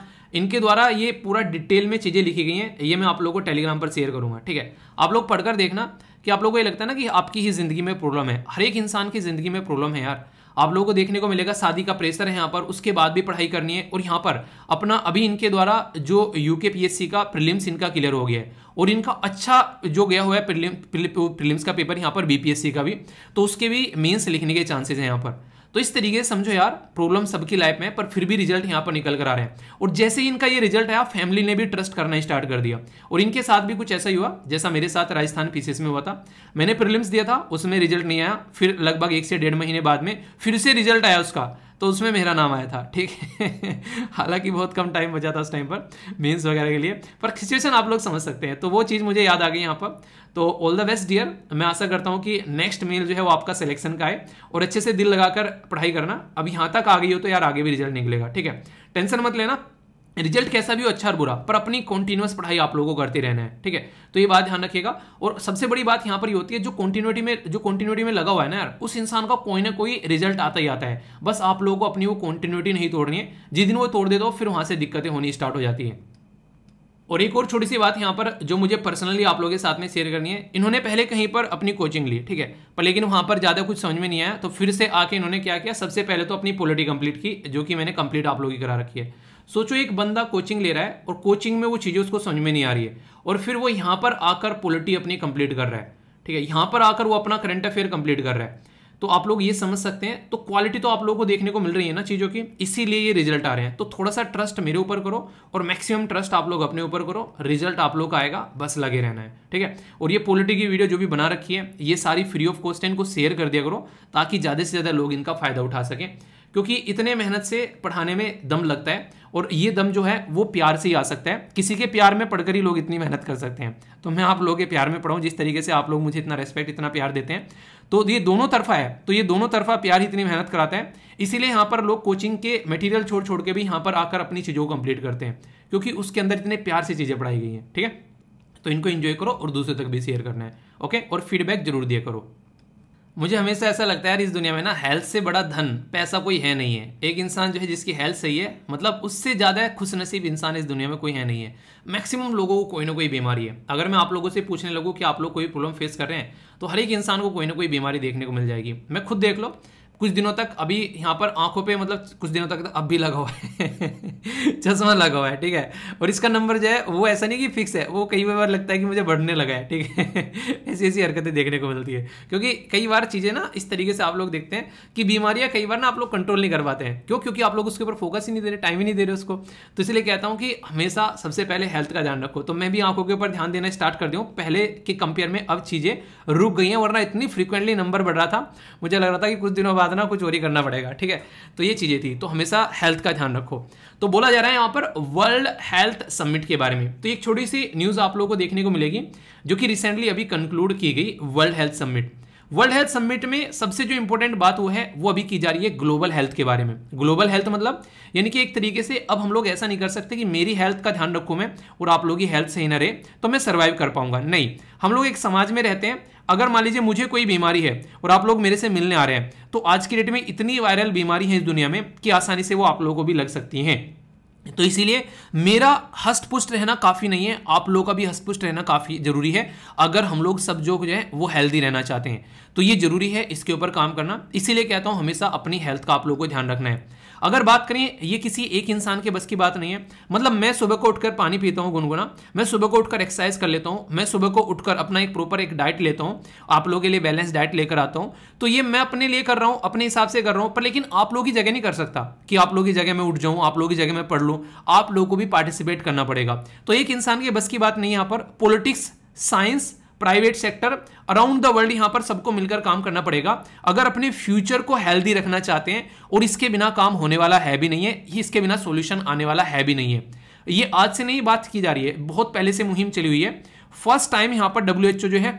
इनके द्वारा ये पूरा डिटेल में चीज़ें लिखी गई हैं ये मैं आप लोगों को टेलीग्राम पर शेयर करूँगा ठीक है आप लोग पढ़कर देखना कि आप लोगों को ये लगता है ना कि आपकी ही ज़िंदगी में प्रॉब्लम है हर एक इंसान की ज़िंदगी में प्रॉब्लम है यार आप लोगों को देखने को मिलेगा शादी का प्रेशर है यहाँ पर उसके बाद भी पढ़ाई करनी है और यहाँ पर अपना अभी इनके द्वारा जो यूके पीएससी का प्रिलिम्स इनका क्लियर हो गया है और इनका अच्छा जो गया हुआ है प्रिलिम, प्रिलिम्स का पेपर यहाँ पर बीपीएससी का भी तो उसके भी मेन्स लिखने के चांसेज हैं यहाँ पर तो इस तरीके से समझो यार प्रॉब्लम सबकी लाइफ में पर फिर भी रिजल्ट यहाँ पर निकल कर आ रहे हैं और जैसे ही इनका ये रिजल्ट आया फैमिली ने भी ट्रस्ट करना स्टार्ट कर दिया और इनके साथ भी कुछ ऐसा ही हुआ जैसा मेरे साथ राजस्थान पीसीएस में हुआ था मैंने प्रिलिम्स दिया था उसमें रिजल्ट नहीं आया फिर लगभग एक से डेढ़ महीने बाद में फिर से रिजल्ट आया उसका तो उसमें मेरा नाम आया था ठीक है [LAUGHS] हालांकि बहुत कम टाइम बचा था उस टाइम पर मीन्स वगैरह के लिए पर सिचुएशन आप लोग समझ सकते हैं तो वो चीज़ मुझे याद आ गई यहाँ पर तो ऑल द बेस्ट डियर मैं आशा करता हूँ कि नेक्स्ट मेल जो है वो आपका सिलेक्शन का है और अच्छे से दिल लगाकर पढ़ाई करना अब यहाँ तक आ गई हो तो यार आगे भी रिजल्ट निकलेगा ठीक है टेंशन मत लेना रिजल्ट कैसा भी हो अच्छा और बुरा पर अपनी कॉन्टिन्यूस पढ़ाई आप लोगों को करते रहना है ठीक है तो ये बात ध्यान रखिएगा और सबसे बड़ी बात यहाँ पर ये होती है जो कॉन्टिन्यूटी में जो कॉन्टिन्यूटी में लगा हुआ है ना यार उस इंसान का कोई ना कोई रिजल्ट आता ही आता है बस आप लोगों को अपनी वो कॉन्टिन्यूटी नहीं तोड़नी है जिस दिन वो तोड़ देते हो फिर वहाँ से दिक्कतें होनी स्टार्ट हो जाती है और एक और छोटी सी बात यहाँ पर जो मुझे पर्सनली आप लोगों के साथ में शेयर करनी है इन्होंने पहले कहीं पर अपनी कोचिंग ली ठीक है पर लेकिन वहाँ पर ज़्यादा कुछ समझ में नहीं आया तो फिर से आके इन्होंने क्या किया सबसे पहले तो अपनी पोलिटी कंप्लीट की जो कि मैंने कंप्लीट आप लोगों की करा रखी है सोचो एक बंदा कोचिंग ले रहा है और कोचिंग में वो चीज़ें उसको समझ में नहीं आ रही है और फिर वो यहाँ पर आकर पोलिटी अपनी कंप्लीट कर रहा है ठीक है यहाँ पर आकर वो अपना करंट अफेयर कंप्लीट कर रहा है तो आप लोग ये समझ सकते हैं तो क्वालिटी तो आप लोगों को देखने को मिल रही है ना चीज़ों की इसीलिए ये रिजल्ट आ रहे हैं तो थोड़ा सा ट्रस्ट मेरे ऊपर करो और मैक्सिमम ट्रस्ट आप लोग अपने ऊपर करो रिजल्ट आप लोग का आएगा बस लगे रहना है ठीक है और ये पॉलिटी की वीडियो जो भी बना रखी है ये सारी फ्री ऑफ कॉस्ट है इनको शेयर कर दिया करो ताकि ज़्यादा से ज़्यादा लोग इनका फायदा उठा सकें क्योंकि इतने मेहनत से पढ़ाने में दम लगता है और ये दम जो है वो प्यार से ही आ सकता है किसी के प्यार में पढ़कर ही लोग इतनी मेहनत कर सकते हैं तो मैं आप लोगों के प्यार में पढ़ाऊँ जिस तरीके से आप लोग मुझे इतना रेस्पेक्ट इतना प्यार देते हैं तो ये दोनों तरफा है तो ये दोनों तरफा प्यार इतनी मेहनत कराता है इसीलिए यहाँ पर लोग कोचिंग के मटेरियल छोड़ छोड़ के भी यहाँ पर आकर अपनी चीज़ों को कंप्लीट करते हैं क्योंकि उसके अंदर इतने प्यार से चीज़ें पढ़ाई गई हैं ठीक है तो इनको इन्जॉय करो और दूसरे तक भी शेयर करना है ओके और फीडबैक जरूर दिया करो मुझे हमेशा ऐसा लगता है यार इस दुनिया में ना हेल्थ से बड़ा धन पैसा कोई है नहीं है एक इंसान जो है जिसकी हेल्थ सही है मतलब उससे ज़्यादा खुशनसीब इंसान इस दुनिया में कोई है नहीं है मैक्सिमम लोगों को कोई ना कोई बीमारी है अगर मैं आप लोगों से पूछने लगूँ कि आप लोग कोई प्रॉब्लम फेस कर रहे हैं तो हर एक इंसान को कोई ना कोई बीमारी देखने को मिल जाएगी मैं खुद देख लो कुछ दिनों तक अभी यहाँ पर आंखों पे मतलब कुछ दिनों तक तो अब भी लगा हुआ है [LAUGHS] चश्मा लगा हुआ है ठीक है और इसका नंबर जो है वो ऐसा नहीं कि फिक्स है वो कई बार लगता है कि मुझे बढ़ने लगा है ठीक है [LAUGHS] ऐसी ऐसी हरकतें देखने को मिलती है क्योंकि कई बार चीज़ें ना इस तरीके से आप लोग देखते हैं कि बीमारियाँ कई बार ना आप लोग कंट्रोल नहीं कर पाते हैं क्यों क्योंकि आप लोग उसके ऊपर फोकस ही नहीं दे रहे टाइम ही नहीं दे रहे उसको तो इसलिए कहता हूँ कि हमेशा सबसे पहले हेल्थ का ध्यान रखो तो मैं भी आंखों के ऊपर ध्यान देना स्टार्ट कर दूँ पहले के कंपेयर में अब चीज़ें रुक गई हैं वरना इतनी फ्रिक्वेंटली नंबर बढ़ रहा था मुझे लग रहा था कि कुछ दिनों बाद साधना को चोरी करना पड़ेगा ठीक है तो ये चीज़ें थी तो हमेशा हेल्थ का ध्यान रखो तो बोला जा रहा है यहाँ पर वर्ल्ड हेल्थ समिट के बारे में तो एक छोटी सी न्यूज़ आप लोगों को देखने को मिलेगी जो कि रिसेंटली अभी कंक्लूड की गई world health summit world health summit में सबसे जो इंपॉर्टेंट बात वो है वो अभी की जा रही है ग्लोबल हेल्थ के बारे में ग्लोबल हेल्थ मतलब यानी कि एक तरीके से अब हम लोग ऐसा नहीं कर सकते कि मेरी हेल्थ का ध्यान रखूं मैं और आप लोगों की हेल्थ सही ना रहे तो मैं सर्वाइव कर पाऊंगा नहीं हम लोग एक समाज में रहते हैं अगर मान लीजिए मुझे कोई बीमारी है और आप लोग मेरे से मिलने आ रहे हैं तो आज की डेट में इतनी वायरल बीमारी है इस दुनिया में कि आसानी से वो आप लोगों को भी लग सकती हैं तो इसीलिए मेरा हस्तपुष्ट रहना काफ़ी नहीं है आप लोगों का भी हस्तपुष्ट रहना काफ़ी ज़रूरी है अगर हम लोग सब जो है वो हेल्दी रहना चाहते हैं तो ये ज़रूरी है इसके ऊपर काम करना इसीलिए कहता हूँ हमेशा अपनी हेल्थ का आप लोगों को ध्यान रखना है अगर बात करें ये किसी एक इंसान के बस की बात नहीं है मतलब मैं सुबह को उठकर पानी पीता हूँ गुनगुना मैं सुबह को उठकर एक्सरसाइज कर लेता हूँ मैं सुबह को उठकर अपना एक प्रॉपर एक डाइट लेता हूँ आप लोगों के लिए बैलेंस डाइट लेकर आता हूँ तो ये मैं अपने लिए कर रहा हूँ अपने हिसाब से कर रहा हूँ पर लेकिन आप लोग की जगह नहीं कर सकता कि आप लोग की जगह मैं उठ जाऊँ आप लोगों की जगह मैं पढ़ लूँ आप लोगों को भी पार्टिसिपेट करना पड़ेगा तो एक इंसान के बस की बात नहीं यहाँ पर politics science private sector around the world यहाँ पर सबको मिलकर काम करना पड़ेगा अगर अपने फ्यूचर को हेल्दी रखना चाहते हैं और इसके बिना काम होने वाला है भी नहीं है इसके बिना सोल्यूशन आने वाला है भी नहीं है ये आज से नहीं बात की जा रही है बहुत पहले से मुहिम चली हुई है फर्स्ट टाइम यहाँ पर डब्ल्यू जो है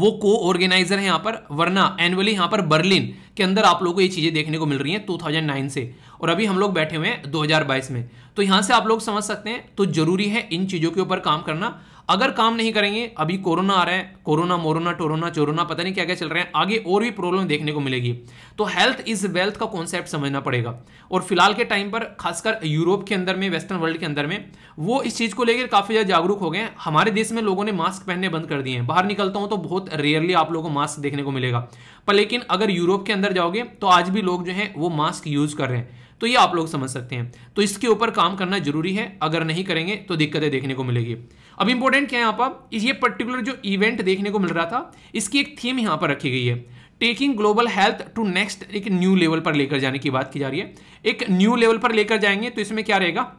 वो को ऑर्गेनाइजर है यहाँ पर वरना एनुअली यहाँ पर बर्लिन के अंदर आप लोगों को ये चीज़ें देखने को मिल रही हैं 2009 से और अभी हम लोग बैठे हुए हैं 2022 में तो यहाँ से आप लोग समझ सकते हैं तो जरूरी है इन चीज़ों के ऊपर काम करना अगर काम नहीं करेंगे अभी कोरोना आ रहा है कोरोना मोरोना टोरोना चोरोना पता नहीं क्या क्या चल रहे हैं आगे और भी प्रॉब्लम देखने को मिलेगी तो हेल्थ इज वेल्थ का कॉन्सेप्ट समझना पड़ेगा और फिलहाल के टाइम पर खासकर यूरोप के अंदर में वेस्टर्न वर्ल्ड के अंदर में वो इस चीज़ को लेकर काफ़ी ज़्यादा जागरूक हो गए हमारे देश में लोगों ने मास्क पहनने बंद कर दिए हैं बाहर निकलता हूं तो बहुत रेयरली आप लोगों को मास्क देखने को मिलेगा पर लेकिन अगर यूरोप के अंदर जाओगे तो आज भी लोग जो है वो मास्क यूज़ कर रहे हैं तो ये आप लोग समझ सकते हैं तो इसके ऊपर काम करना जरूरी है अगर नहीं करेंगे तो दिक्कतें देखने को मिलेगी अब इंपॉर्टेंट क्या है यहाँ पर ये पर्टिकुलर जो इवेंट देखने को मिल रहा था इसकी एक थीम यहाँ पर रखी गई है taking global health to next एक न्यू लेवल पर लेकर जाने की बात की जा रही है एक न्यू लेवल पर लेकर जाएंगे तो इसमें क्या रहेगा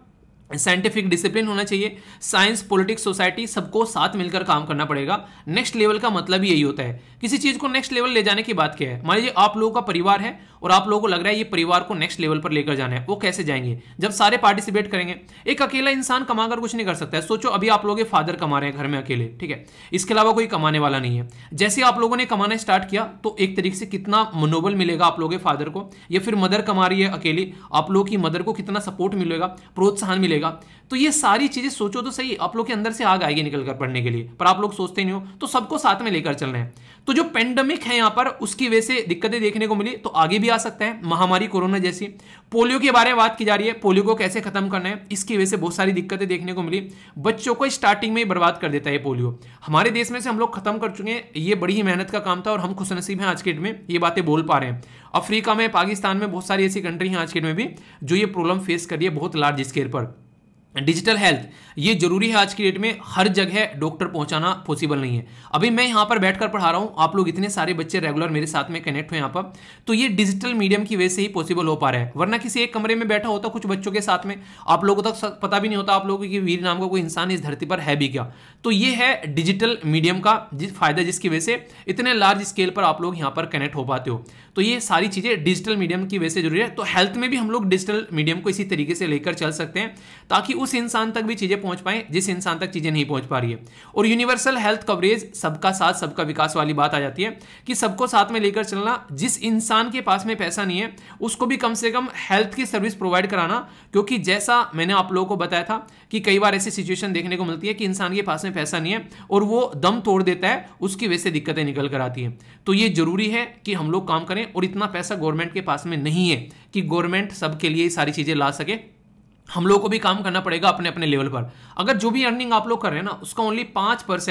साइंटिफिक डिसिप्लिन होना चाहिए साइंस पॉलिटिक्स सोसाइटी सबको साथ मिलकर काम करना पड़ेगा नेक्स्ट लेवल का मतलब यही होता है किसी चीज़ को नेक्स्ट लेवल ले जाने की बात क्या है मान लीजिए आप लोगों का परिवार है और आप लोगों को लग रहा है ये परिवार को नेक्स्ट लेवल पर लेकर जाना है वो कैसे जाएंगे जब सारे पार्टिसिपेट करेंगे एक अकेला इंसान कमाकर कुछ नहीं कर सकता है सोचो अभी आप लोग फादर कमा रहे हैं घर में अकेले ठीक है इसके अलावा कोई कमाने वाला नहीं है जैसे आप लोगों ने कमाना स्टार्ट किया तो एक तरीके से कितना मनोबल मिलेगा आप लोगों के फादर को या फिर मदर कमा रही है अकेली आप लोगों की मदर को कितना सपोर्ट मिलेगा प्रोत्साहन मिलेगा तो ये सारी चीज़ें सोचो तो सही आप लोग के अंदर से आग आएगी निकलकर पढ़ने के लिए पर आप लोग सोचते नहीं हो तो सबको साथ में लेकर चलना है तो जो पेंडेमिक है यहाँ पर उसकी वजह से दिक्कतें देखने को मिली तो आगे भी आ सकते हैं महामारी कोरोना जैसी पोलियो के बारे में बात की जा रही है पोलियो को कैसे खत्म करना है इसकी वजह से बहुत सारी दिक्कतें देखने को मिली बच्चों को स्टार्टिंग में ही बर्बाद कर देता है पोलियो हमारे देश में से हम लोग खत्म कर चुके हैं ये बड़ी ही मेहनत का काम था और हम खुशनसीब हैं आज के डेट में ये बातें बोल पा रहे हैं अफ्रीका में पाकिस्तान में बहुत सारी ऐसी कंट्री हैं आज के डेट में भी जो ये प्रॉब्लम फेस कर रही है बहुत लार्ज स्केल पर डिजिटल हेल्थ ये जरूरी है आज की डेट में हर जगह डॉक्टर पहुंचाना पॉसिबल नहीं है अभी मैं यहाँ पर बैठकर पढ़ा रहा हूँ आप लोग इतने सारे बच्चे रेगुलर मेरे साथ में कनेक्ट हुए यहाँ पर तो ये डिजिटल मीडियम की वजह से ही पॉसिबल हो पा रहा है वरना किसी एक कमरे में बैठा होता कुछ बच्चों के साथ में आप लोगों तक तो पता भी नहीं होता आप लोगों की वीर नाम का कोई इंसान इस धरती पर है भी क्या तो ये है डिजिटल मीडियम का जिस फायदा जिसकी वजह से इतने लार्ज स्केल पर आप लोग यहाँ पर कनेक्ट हो पाते हो तो ये सारी चीज़ें डिजिटल मीडियम की वजह से जरूरी है तो हेल्थ में भी हम लोग डिजिटल मीडियम को इसी तरीके से लेकर चल सकते हैं ताकि उस इंसान तक भी चीज़ें पहुंच पाएँ जिस इंसान तक चीज़ें नहीं पहुंच पा रही है और यूनिवर्सल हेल्थ कवरेज सबका साथ सबका विकास वाली बात आ जाती है कि सबको साथ में लेकर चलना जिस इंसान के पास में पैसा नहीं है उसको भी कम से कम हेल्थ की सर्विस प्रोवाइड कराना क्योंकि जैसा मैंने आप लोगों को बताया था कि कई बार ऐसी सिचुएशन देखने को मिलती है कि इंसान के पास में पैसा नहीं है और वो दम तोड़ देता है उसकी वजह से दिक्कतें निकल कर आती हैं तो ये जरूरी है कि हम लोग काम करें करें और इतना पैसा गवर्नमेंट के पास में नहीं है कि गवर्नमेंट सबके लिए सारी चीज़ें ला सके हम लोगों को भी काम करना पड़ेगा अपने अपने लेवल पर अगर जो भी अर्निंग आप लोग कर रहे हैं ना उसका ओनली पाँच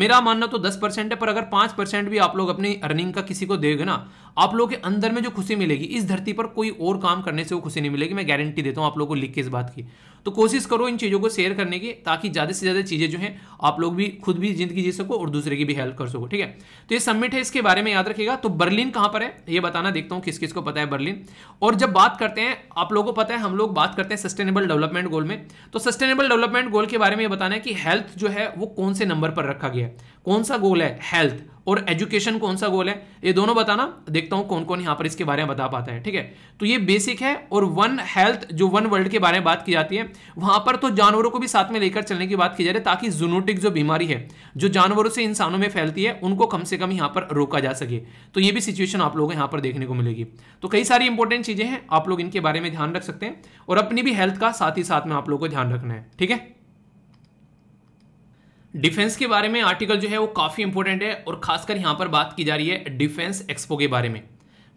मेरा मानना तो दस परसेंट है पर अगर पांच परसेंट भी आप लोग अपनी अर्निंग का किसी को देगा ना आप लोगों के अंदर में जो खुशी मिलेगी इस धरती पर कोई और काम करने से वो खुशी नहीं मिलेगी मैं गारंटी देता हूं आप लोगों को लिख के इस बात की तो कोशिश करो इन चीज़ों को शेयर करने की ताकि ज़्यादा से ज़्यादा चीज़ें जो हैं आप लोग भी खुद भी जिंदगी जी सको और दूसरे की भी हेल्प कर सको ठीक है तो ये सबमिट है इसके बारे में याद रखिएगा तो बर्लिन कहाँ पर है ये बताना देखता हूँ किस किस को पता है बर्लिन और जब बात करते हैं आप लोगों को पता है हम लोग बात करते हैं सस्टेनेबल डेवलपमेंट गोल में तो सस्टेनेबल डेवलपमेंट गोल के बारे में ये बताना है कि हेल्थ जो है वो कौन से नंबर पर रखा गया है कौन सा गोल है हेल्थ और एजुकेशन कौन सा गोल है ये दोनों बताना देखता हूं कौन कौन यहाँ पर इसके बारे में बता पाता है ठीक है तो ये बेसिक है और वन हेल्थ जो वन वर्ल्ड के बारे में बात की जाती है वहां पर तो जानवरों को भी साथ में लेकर चलने की बात की जा रही है ताकि जूनोटिक जो बीमारी है जो जानवरों से इंसानों में फैलती है उनको कम से कम यहाँ पर रोका जा सके तो ये भी सिचुएशन आप लोगों को यहाँ पर देखने को मिलेगी तो कई सारी इंपॉर्टेंट चीज़ें हैं आप लोग इनके बारे में ध्यान रख सकते हैं और अपनी भी हेल्थ का साथ ही साथ में आप लोगों को ध्यान रखना है ठीक है डिफेंस के बारे में आर्टिकल जो है वो काफ़ी इंपॉर्टेंट है और खासकर यहां पर बात की जा रही है डिफेंस एक्सपो के बारे में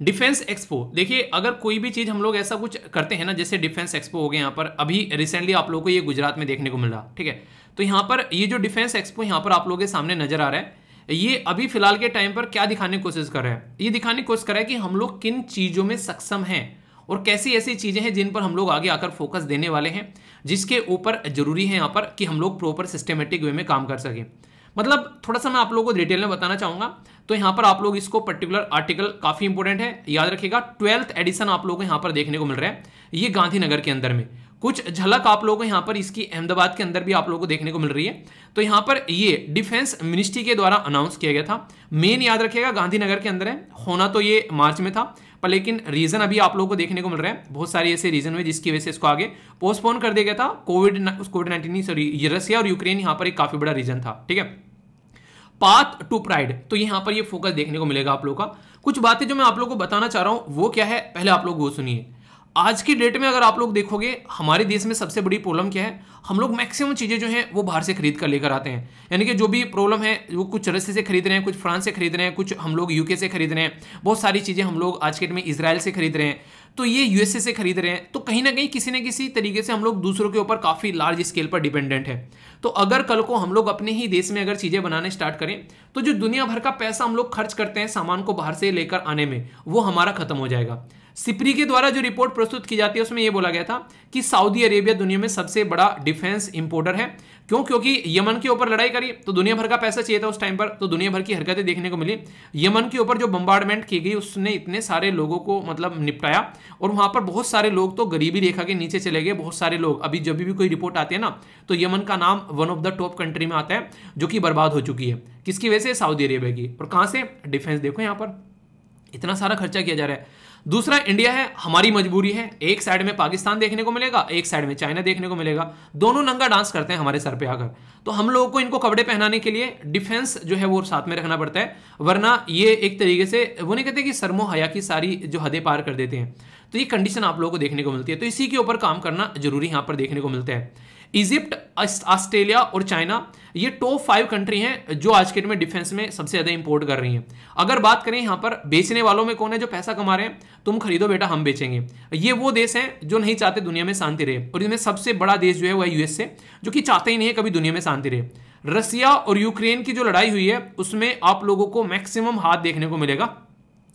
डिफेंस एक्सपो देखिए अगर कोई भी चीज़ हम लोग ऐसा कुछ करते हैं ना जैसे डिफेंस एक्सपो हो गया यहाँ पर अभी रिसेंटली आप लोगों को ये गुजरात में देखने को मिल रहा ठीक है तो यहाँ पर ये जो डिफेंस एक्सपो यहाँ पर आप लोगों के सामने नजर आ रहा है ये अभी फिलहाल के टाइम पर क्या दिखाने की कोशिश कर रहा है ये दिखाने की कोशिश कर रहा है कि हम लोग किन चीज़ों में सक्षम हैं और कैसी ऐसी चीज़ें हैं जिन पर हम लोग आगे आकर फोकस देने वाले हैं जिसके ऊपर जरूरी है यहाँ पर कि हम लोग प्रॉपर सिस्टमेटिक वे में काम कर सकें मतलब थोड़ा सा मैं आप लोगों को डिटेल में बताना चाहूँगा तो यहाँ पर आप लोग इसको पर्टिकुलर आर्टिकल काफ़ी इंपॉर्टेंट है याद रखिएगा ट्वेल्थ एडिशन आप लोगों को यहाँ पर देखने को मिल रहा है ये गांधीनगर के अंदर में कुछ झलक आप लोगों को यहाँ पर इसकी अहमदाबाद के अंदर भी आप लोगों को देखने को मिल रही है तो यहाँ पर ये डिफेंस मिनिस्ट्री के द्वारा अनाउंस किया गया था मेन याद रखिएगा गांधीनगर के अंदर है होना तो ये मार्च में था पर लेकिन रीज़न अभी आप लोगों को देखने को मिल रहे हैं बहुत सारे ऐसे रीज़न हुए जिसकी वजह से इसको आगे पोस्टपोन कर दिया गया था covid covid nineteen sorry Russia और यूक्रेन यहां पर एक काफ़ी बड़ा रीज़न था ठीक है पाथ टू प्राइड तो यहां पर ये फोकस देखने को मिलेगा आप लोग का कुछ बातें जो मैं आप लोग को बताना चाह रहा हूं वो क्या है पहले आप लोग वो सुनिए आज की डेट में अगर आप लोग देखोगे हमारे देश में सबसे बड़ी प्रॉब्लम क्या है हम लोग मैक्सिमम चीज़ें जो हैं वो बाहर से खरीद कर लेकर आते हैं यानी कि जो भी प्रॉब्लम है वो कुछ रस्से से खरीद रहे हैं कुछ फ्रांस से खरीद रहे हैं कुछ हम लोग यूके से खरीद रहे हैं बहुत सारी चीज़ें हम लोग आज के डेट में इसराइल से खरीद रहे हैं तो ये यूएसए से खरीद रहे हैं तो कहीं ना कहीं किसी न किसी तरीके से हम लोग दूसरों के ऊपर काफ़ी लार्ज स्केल पर डिपेंडेंट है तो अगर कल को हम लोग अपने ही देश में अगर चीज़ें बनाने स्टार्ट करें तो जो दुनिया भर का पैसा हम लोग खर्च करते हैं सामान को बाहर से लेकर आने में वो हमारा खत्म हो जाएगा सिपरी के द्वारा जो रिपोर्ट प्रस्तुत की जाती है उसमें यह बोला गया था कि सऊदी अरेबिया दुनिया में सबसे बड़ा डिफेंस इंपोर्टर है क्यों क्योंकि यमन के ऊपर लड़ाई करी तो दुनिया भर का पैसा चाहिए था उस टाइम पर तो दुनिया भर की हरकतें देखने को मिली यमन के ऊपर जो बम्बार्डमेंट की गई उसने इतने सारे लोगों को मतलब निपटाया और वहां पर बहुत सारे लोग तो गरीबी रेखा के नीचे चले गए बहुत सारे लोग अभी जब भी कोई रिपोर्ट आती है ना तो यमन का नाम one of the top country में आता है जो कि बर्बाद हो चुकी है किसकी वजह से सऊदी अरेबिया की और कहाँ से डिफेंस देखो यहाँ पर इतना सारा खर्चा किया जा रहा है दूसरा इंडिया है हमारी मजबूरी है एक साइड में पाकिस्तान देखने को मिलेगा एक साइड में चाइना देखने को मिलेगा दोनों नंगा डांस करते हैं हमारे सर पे आकर तो हम लोगों को इनको कपड़े पहनाने के लिए डिफेंस जो है वो साथ में रखना पड़ता है वरना ये एक तरीके से वो नहीं कहते कि सरमो हया की सारी जो हदें पार कर देते हैं तो ये कंडीशन आप लोगों को देखने को मिलती है तो इसी के ऊपर काम करना जरूरी यहाँ पर देखने को मिलता है इजिप्ट ऑस्ट्रेलिया और चाइना ये टॉप फाइव कंट्री हैं जो आज के डेट में डिफेंस में सबसे ज़्यादा इंपोर्ट कर रही हैं अगर बात करें यहां पर बेचने वालों में कौन है जो पैसा कमा रहे हैं तुम खरीदो बेटा हम बेचेंगे ये वो देश हैं जो नहीं चाहते दुनिया में शांति रहे और इसमें सबसे बड़ा देश जो है वह यूएसए जो कि चाहते ही नहीं है कभी दुनिया में शांति रहे रसिया और यूक्रेन की जो लड़ाई हुई है उसमें आप लोगों को मैक्सिमम हाथ देखने को मिलेगा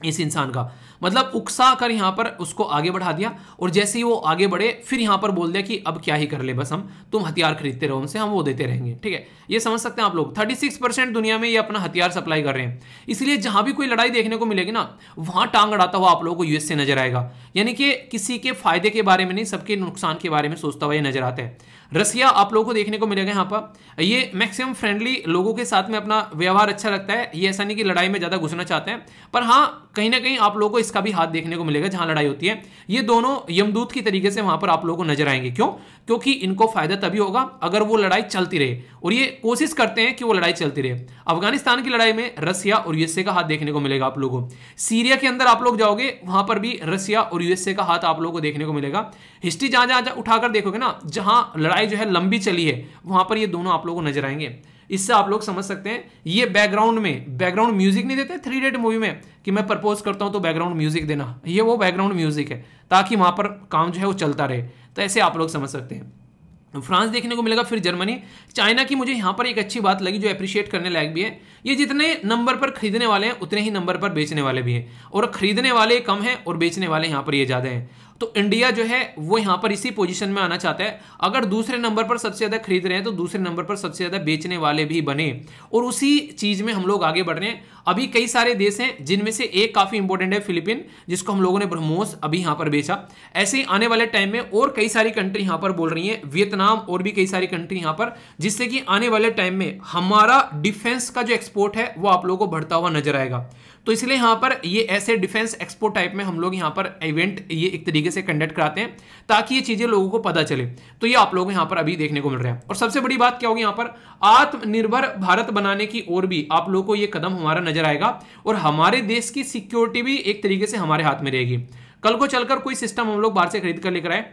इस इंसान का मतलब उकसा कर यहां पर उसको आगे बढ़ा दिया और जैसे ही वो आगे बढ़े फिर यहां पर बोल दिया कि अब क्या ही कर ले बस हम तुम हथियार खरीदते रहो हमसे हम वो देते रहेंगे ठीक है ये समझ सकते हैं आप लोग थर्टी सिक्स परसेंट दुनिया में ये अपना हथियार सप्लाई कर रहे हैं इसलिए जहां भी कोई लड़ाई देखने को मिलेगी ना वहां टांग अड़ाता हुआ आप लोगों को यूएस से नजर आएगा यानी कि किसी के फायदे के बारे में नहीं सबके नुकसान के बारे में सोचता हुआ यह नजर आता है रसिया आप लोगों को देखने को मिलेगा यहाँ पर ये मैक्सिमम फ्रेंडली लोगों के साथ में अपना व्यवहार अच्छा लगता है ये ऐसा नहीं कि लड़ाई में ज़्यादा घुसना चाहते हैं पर हाँ कहीं ना कहीं आप लोगों को इस का भी हाथ देखने को मिलेगा जहां लड़ाई होती है ये दोनों यमदूत की तरीके से वहां पर आप लोगों को नजर आएंगे क्यों क्योंकि इनको फायदा तभी होगा अगर वो लड़ाई चलती रहे और ये कोशिश करते हैं कि वो लड़ाई चलती रहे अफगानिस्तान की लड़ाई में रसिया और यूएसए का हाथ देखने को मिलेगा आप लोगों सीरिया के अंदर आप लोग जाओगे वहां पर भी रसिया और यूएसए का हाथ आप लोगों को देखने को मिलेगा हिस्ट्री जहां जहां उठाकर देखोगे ना जहां लड़ाई जो है लंबी चली है वहां पर ये दोनों आप लोगों को नजर आएंगे इससे आप लोग समझ सकते हैं ये बैकग्राउंड में बैकग्राउंड म्यूजिक नहीं देते थ्री डेट मूवी में कि मैं प्रपोज करता हूं तो बैकग्राउंड म्यूजिक देना ये वो बैकग्राउंड म्यूजिक है ताकि वहां पर काम जो है वो चलता रहे तो ऐसे आप लोग समझ सकते हैं फ्रांस देखने को मिलेगा फिर जर्मनी चाइना की मुझे यहां पर एक अच्छी बात लगी जो अप्रिशिएट करने लायक भी है ये जितने नंबर पर खरीदने वाले हैं उतने ही नंबर पर बेचने वाले भी हैं और खरीदने वाले कम हैं और बेचने वाले यहां पर ये ज़्यादा हैं तो इंडिया जो है वो यहां पर इसी पोजीशन में आना चाहता है अगर दूसरे नंबर पर सबसे ज़्यादा खरीद रहे हैं तो दूसरे नंबर पर सबसे ज़्यादा बेचने वाले भी बने और उसी चीज़ में हम लोग आगे बढ़ रहे हैं अभी कई सारे देश हैं जिनमें से एक काफ़ी इंपॉर्टेंट है फिलीपीन जिसको हम लोगों ने ब्रह्मोस अभी यहां पर बेचा ऐसे ही आने वाले टाइम में और कई सारी कंट्री यहां पर बोल रही है वियतनाम और भी कई सारी कंट्री यहां पर जिससे कि आने वाले टाइम में हमारा डिफेंस का जो एक्सपोर्ट है वो आप लोगों को बढ़ता हुआ नजर आएगा तो इसलिए यहां पर ये ऐसे डिफेंस एक्सपो टाइप में हम लोग यहां पर इवेंट ये एक तरीके से कंडक्ट कराते हैं ताकि ये चीज़ें लोगों को पता चले तो ये आप लोग यहां पर अभी देखने को मिल रहा है और सबसे बड़ी बात क्या होगी यहाँ पर आत्मनिर्भर भारत बनाने की ओर भी आप लोगों को ये कदम हमारा नजर आएगा और हमारे देश की सिक्योरिटी भी एक तरीके से हमारे हाथ में रहेगी कल को चलकर कोई सिस्टम हम लोग बाहर से खरीद कर लेकर आए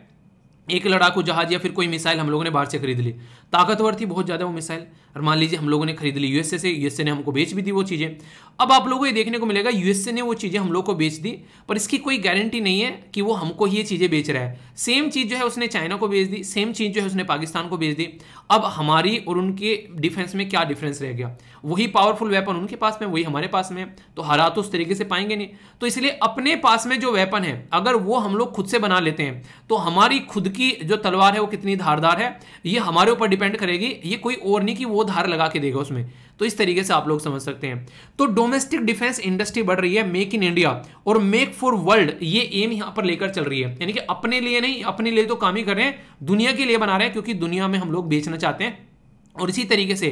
एक लड़ाकू जहाज या फिर कोई मिसाइल हम लोगों ने बाहर से खरीद ली ताकतवर थी बहुत ज़्यादा वो मिसाइल और मान लीजिए हम लोगों ने खरीद ली यूएसए से यूएसए ने हमको बेच भी दी वो चीज़ें अब आप लोगों को ये देखने को मिलेगा यूएसए ने वो चीज़ें हम लोग को बेच दी पर इसकी कोई गारंटी नहीं है कि वो हमको ये चीज़ें बेच रहा है सेम चीज़ जो है उसने चाइना को बेच दी सेम चीज़ जो है उसने पाकिस्तान को बेच दी अब हमारी और उनके डिफेंस में क्या डिफरेंस रह गया वही पावरफुल वेपन उनके पास में वही हमारे पास में तो हरा तो उस तरीके से पाएंगे नहीं तो इसलिए अपने पास में जो वेपन है अगर वो हम लोग खुद से बना लेते हैं तो हमारी खुद की जो तलवार है वो कितनी धारदार है ये हमारे ऊपर डिपेंड करेगी ये कोई और नहीं कि वो धार लगा के देगा उसमें तो इस तरीके से आप लोग समझ सकते हैं तो डोमेस्टिक डिफेंस इंडस्ट्री बढ़ रही है मेक इन इंडिया और मेक फॉर वर्ल्ड ये एम यहां पर लेकर चल रही है यानी कि अपने लिए नहीं अपने लिए तो काम ही कर रहे हैं दुनिया के लिए बना रहे हैं क्योंकि दुनिया में हम लोग बेचना चाहते हैं और इसी तरीके से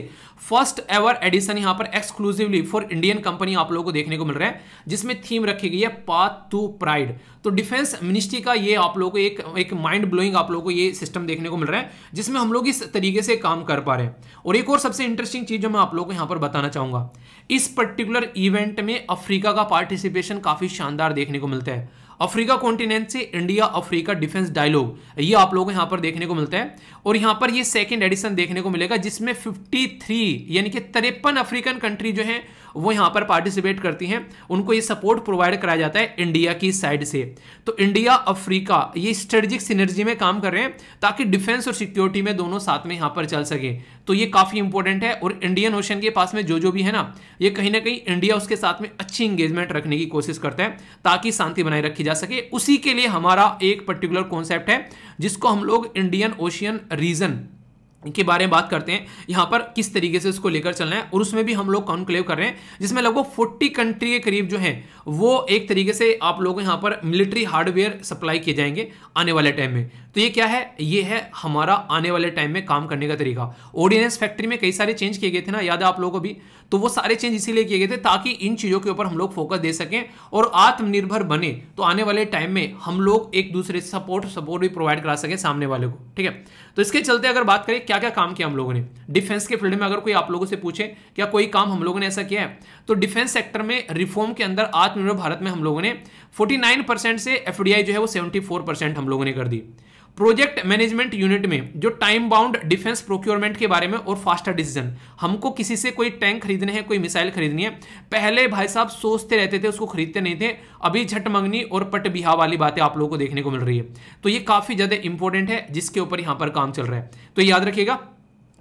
फर्स्ट एवर एडिशन यहां पर एक्सक्लूसिवली फॉर इंडियन कंपनी आप लोगों को देखने को मिल रहा है जिसमें थीम रखी गई है पाथ टू प्राइड तो डिफेंस मिनिस्ट्री का ये आप लोगों को एक एक माइंड ब्लोइंग आप लोगों को ये सिस्टम देखने को मिल रहा है जिसमें हम लोग इस तरीके से काम कर पा रहे हैं और एक और सबसे इंटरेस्टिंग चीज जो मैं आप लोगों को यहां पर बताना चाहूंगा इस पर्टिकुलर इवेंट में अफ्रीका का पार्टिसिपेशन काफी शानदार देखने को मिलता है अफ्रीका कॉन्टिनेंट से इंडिया अफ्रीका डिफेंस डायलॉग ये आप लोगों को यहां पर देखने को मिलता है और यहां पर ये सेकेंड एडिशन देखने को मिलेगा जिसमें 53 यानी कि तिरपन अफ्रीकन कंट्री जो हैं वो यहां पर पार्टिसिपेट करती हैं उनको ये सपोर्ट प्रोवाइड कराया जाता है इंडिया की साइड से तो इंडिया अफ्रीका ये स्ट्रेटेजिक सिनर्जी में काम कर रहे हैं ताकि डिफेंस और सिक्योरिटी में दोनों साथ में यहां पर चल सके तो ये काफ़ी इंपॉर्टेंट है और इंडियन ओशन के पास में जो जो भी है ना ये कहीं ना कहीं इंडिया उसके साथ में अच्छी इंगेजमेंट रखने की कोशिश करते हैं ताकि शांति बनाए रखी जा सके उसी के लिए हमारा एक पर्टिकुलर कॉन्सेप्ट है जिसको हम लोग इंडियन ओशियन रीज़न के बारे में बात करते हैं यहां पर किस तरीके से उसको लेकर चलना है और उसमें भी हम लोग कॉन्क्लेव कर रहे हैं जिसमें लगभग 40 कंट्री के करीब जो है वो एक तरीके से आप लोगों को पर मिलिट्री हार्डवेयर सप्लाई किए जाएंगे आने वाले टाइम में तो ये क्या है ये है हमारा आने वाले टाइम में काम करने का तरीका ऑर्डिनेंस फैक्ट्री में कई सारे चेंज किए गए थे ना याद है आप लोगों को भी तो वो सारे चेंज इसीलिए किए गए थे ताकि इन चीज़ों के ऊपर हम लोग फोकस दे सकें और आत्मनिर्भर बने तो आने वाले टाइम में हम लोग एक दूसरे से सपोर्ट सपोर्ट भी प्रोवाइड करा सकें सामने वाले को ठीक है तो इसके चलते अगर बात करें क्या क्या काम किया हम लोगों ने डिफेंस के फील्ड में अगर कोई आप लोगों से पूछे क्या कोई काम हम लोगों ने ऐसा किया है तो डिफेंस सेक्टर में रिफॉर्म के अंदर आत्मनिर्भर भारत में हम लोगों ने फोर्टी परसेंट से एफडीआई जो है वो सेवेंटी परसेंट हम लोगों ने कर दी प्रोजेक्ट मैनेजमेंट यूनिट में जो टाइम बाउंड डिफेंस प्रोक्योरमेंट के बारे में और फास्टर डिसीजन हमको किसी से कोई टैंक खरीदने हैं कोई मिसाइल खरीदनी है पहले भाई साहब सोचते रहते थे उसको खरीदते नहीं थे अभी झट मंगनी और पट बिहा वाली बातें आप लोगों को देखने को मिल रही है तो ये काफ़ी ज़्यादा इंपॉर्टेंट है जिसके ऊपर यहां पर काम चल रहा है तो याद रखिएगा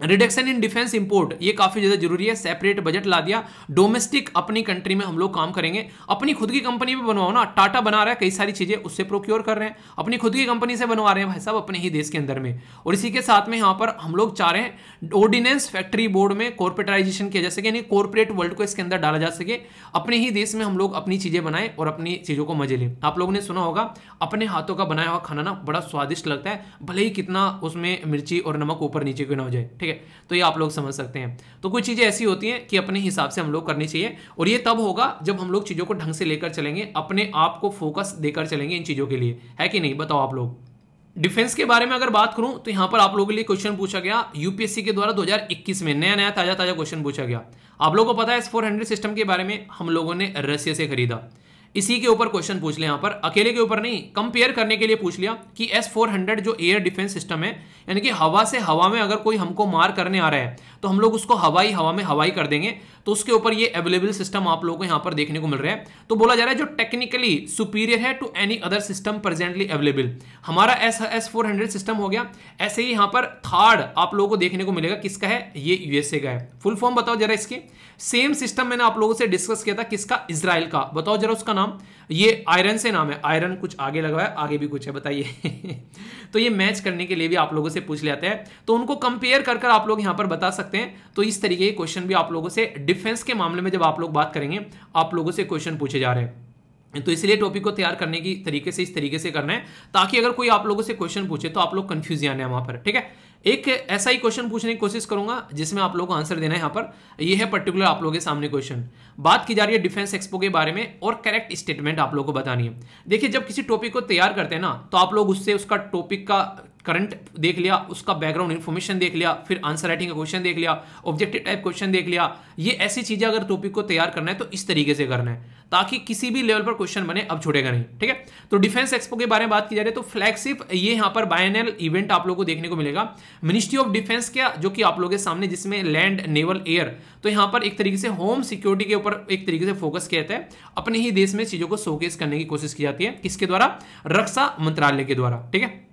रिडक्शन इन डिफेंस इंपोर्ट ये काफी ज्यादा जरूरी है सेपरेट बजट ला दिया डोमेस्टिक अपनी कंट्री में हम लोग काम करेंगे अपनी खुद की कंपनी में बनवाओ ना टाटा बना रहा है कई सारी चीजें उससे प्रोक्योर कर रहे हैं अपनी खुद की कंपनी से बनवा रहे हैं भाई साहब अपने ही देश के अंदर में और इसी के साथ में यहां पर हम लोग चाह रहे हैं ऑर्डिनेंस फैक्ट्री बोर्ड में कॉर्पोरेटाइजेशन किया जा सके यानी कॉर्पोरेट वर्ल्ड को इसके अंदर डाला जा सके अपने ही देश में हम लोग अपनी चीजें बनाए और अपनी चीजों को मजे लें आप लोगों ने सुना होगा अपने हाथों का बनाया हुआ खाना ना बड़ा स्वादिष्ट लगता है भले ही कितना उसमें मिर्ची और नमक ऊपर नीचे क्यों ना हो जाए ठीक ठीक है तो ये आप लोग समझ सकते हैं तो कुछ चीज़ें ऐसी होती हैं कि अपने हिसाब से हम लोग करनी चाहिए और ये तब होगा जब हम लोग चीज़ों को ढंग से लेकर चलेंगे अपने आप को फोकस देकर चलेंगे इन चीज़ों के लिए है कि नहीं बताओ आप लोग डिफेंस के बारे में अगर बात करूं तो यहां पर आप लोगों के लिए क्वेश्चन पूछा गया यूपीएससी के द्वारा 2021 में नया नया ताजा ताजा क्वेश्चन पूछा गया आप लोगों को पता है एस फोर सिस्टम के बारे में हम लोगों ने रशिया से खरीदा इसी के ऊपर क्वेश्चन पूछ लिया यहाँ पर अकेले के ऊपर नहीं कंपेयर करने के लिए पूछ लिया कि एस फोर हंड्रेड जो एयर डिफेंस सिस्टम है यानी कि हवा से हवा में अगर कोई हमको मार करने आ रहा है तो हम लोग उसको हवाई हवा में हवाई कर देंगे तो उसके ऊपर ये अवेलेबल सिस्टम आप लोगों को यहाँ पर देखने को मिल रहा है तो बोला जा रहा है जो टेक्निकली सुपीरियर है to any other system presently available हमारा S S four hundred system हो गया ऐसे ही यहाँ पर थर्ड आप लोगों को देखने को मिलेगा किसका है ये यूएसए का है फुल फॉर्म बताओ जरा इसके सेम सिस्टम मैंने आप लोगों से डिस्कस किया था किसका इसराइल का बताओ जरा उसका नाम ये आयरन से नाम है आयरन कुछ आगे लगा है आगे भी कुछ है बताइए [LAUGHS] तो ये मैच करने के लिए भी आप लोगों से पूछ लेते हैं तो उनको कंपेयर कर कर आप लोग यहां पर बता सकते हैं तो इस तरीके के क्वेश्चन भी आप लोगों से डिफेंस के मामले में जब आप लोग बात करेंगे आप लोगों से क्वेश्चन पूछे जा रहे हैं तो इसलिए टॉपिक को तैयार करने की तरीके से इस तरीके से करना है ताकि अगर कोई आप लोगों से क्वेश्चन पूछे तो आप लोग कंफ्यूज आने वहां पर ठीक है एक ऐसा ही क्वेश्चन पूछने की कोशिश करूंगा जिसमें आप लोगों को आंसर देना है यहाँ पर ये है पर्टिकुलर आप लोगों के सामने क्वेश्चन बात की जा रही है डिफेंस एक्सपो के बारे में और करेक्ट स्टेटमेंट आप लोगों को बतानी है देखिए जब किसी टॉपिक को तैयार करते हैं ना तो आप लोग उससे उसका टॉपिक का करंट देख लिया उसका बैकग्राउंड इन्फॉर्मेशन देख लिया फिर आंसर राइटिंग का क्वेश्चन देख लिया ऑब्जेक्टिव टाइप क्वेश्चन देख लिया ये ऐसी चीज़ें अगर टॉपिक को तैयार करना है तो इस तरीके से करना है ताकि किसी भी लेवल पर क्वेश्चन बने अब छोड़ेगा नहीं ठीक है तो डिफेंस एक्सपो के बारे में बात की जा रही है तो फ्लैगशिप ये यहाँ पर बायनल इवेंट आप लोग को देखने को मिलेगा मिनिस्ट्री ऑफ डिफेंस क्या जो कि आप लोग के सामने जिसमें लैंड नेवल एयर तो यहाँ पर एक तरीके से होम सिक्योरिटी के ऊपर एक तरीके से फोकस किया जाता है अपने ही देश में चीज़ों को शोकेस करने की कोशिश की जाती है किसके द्वारा रक्षा मंत्रालय के द्वारा ठीक है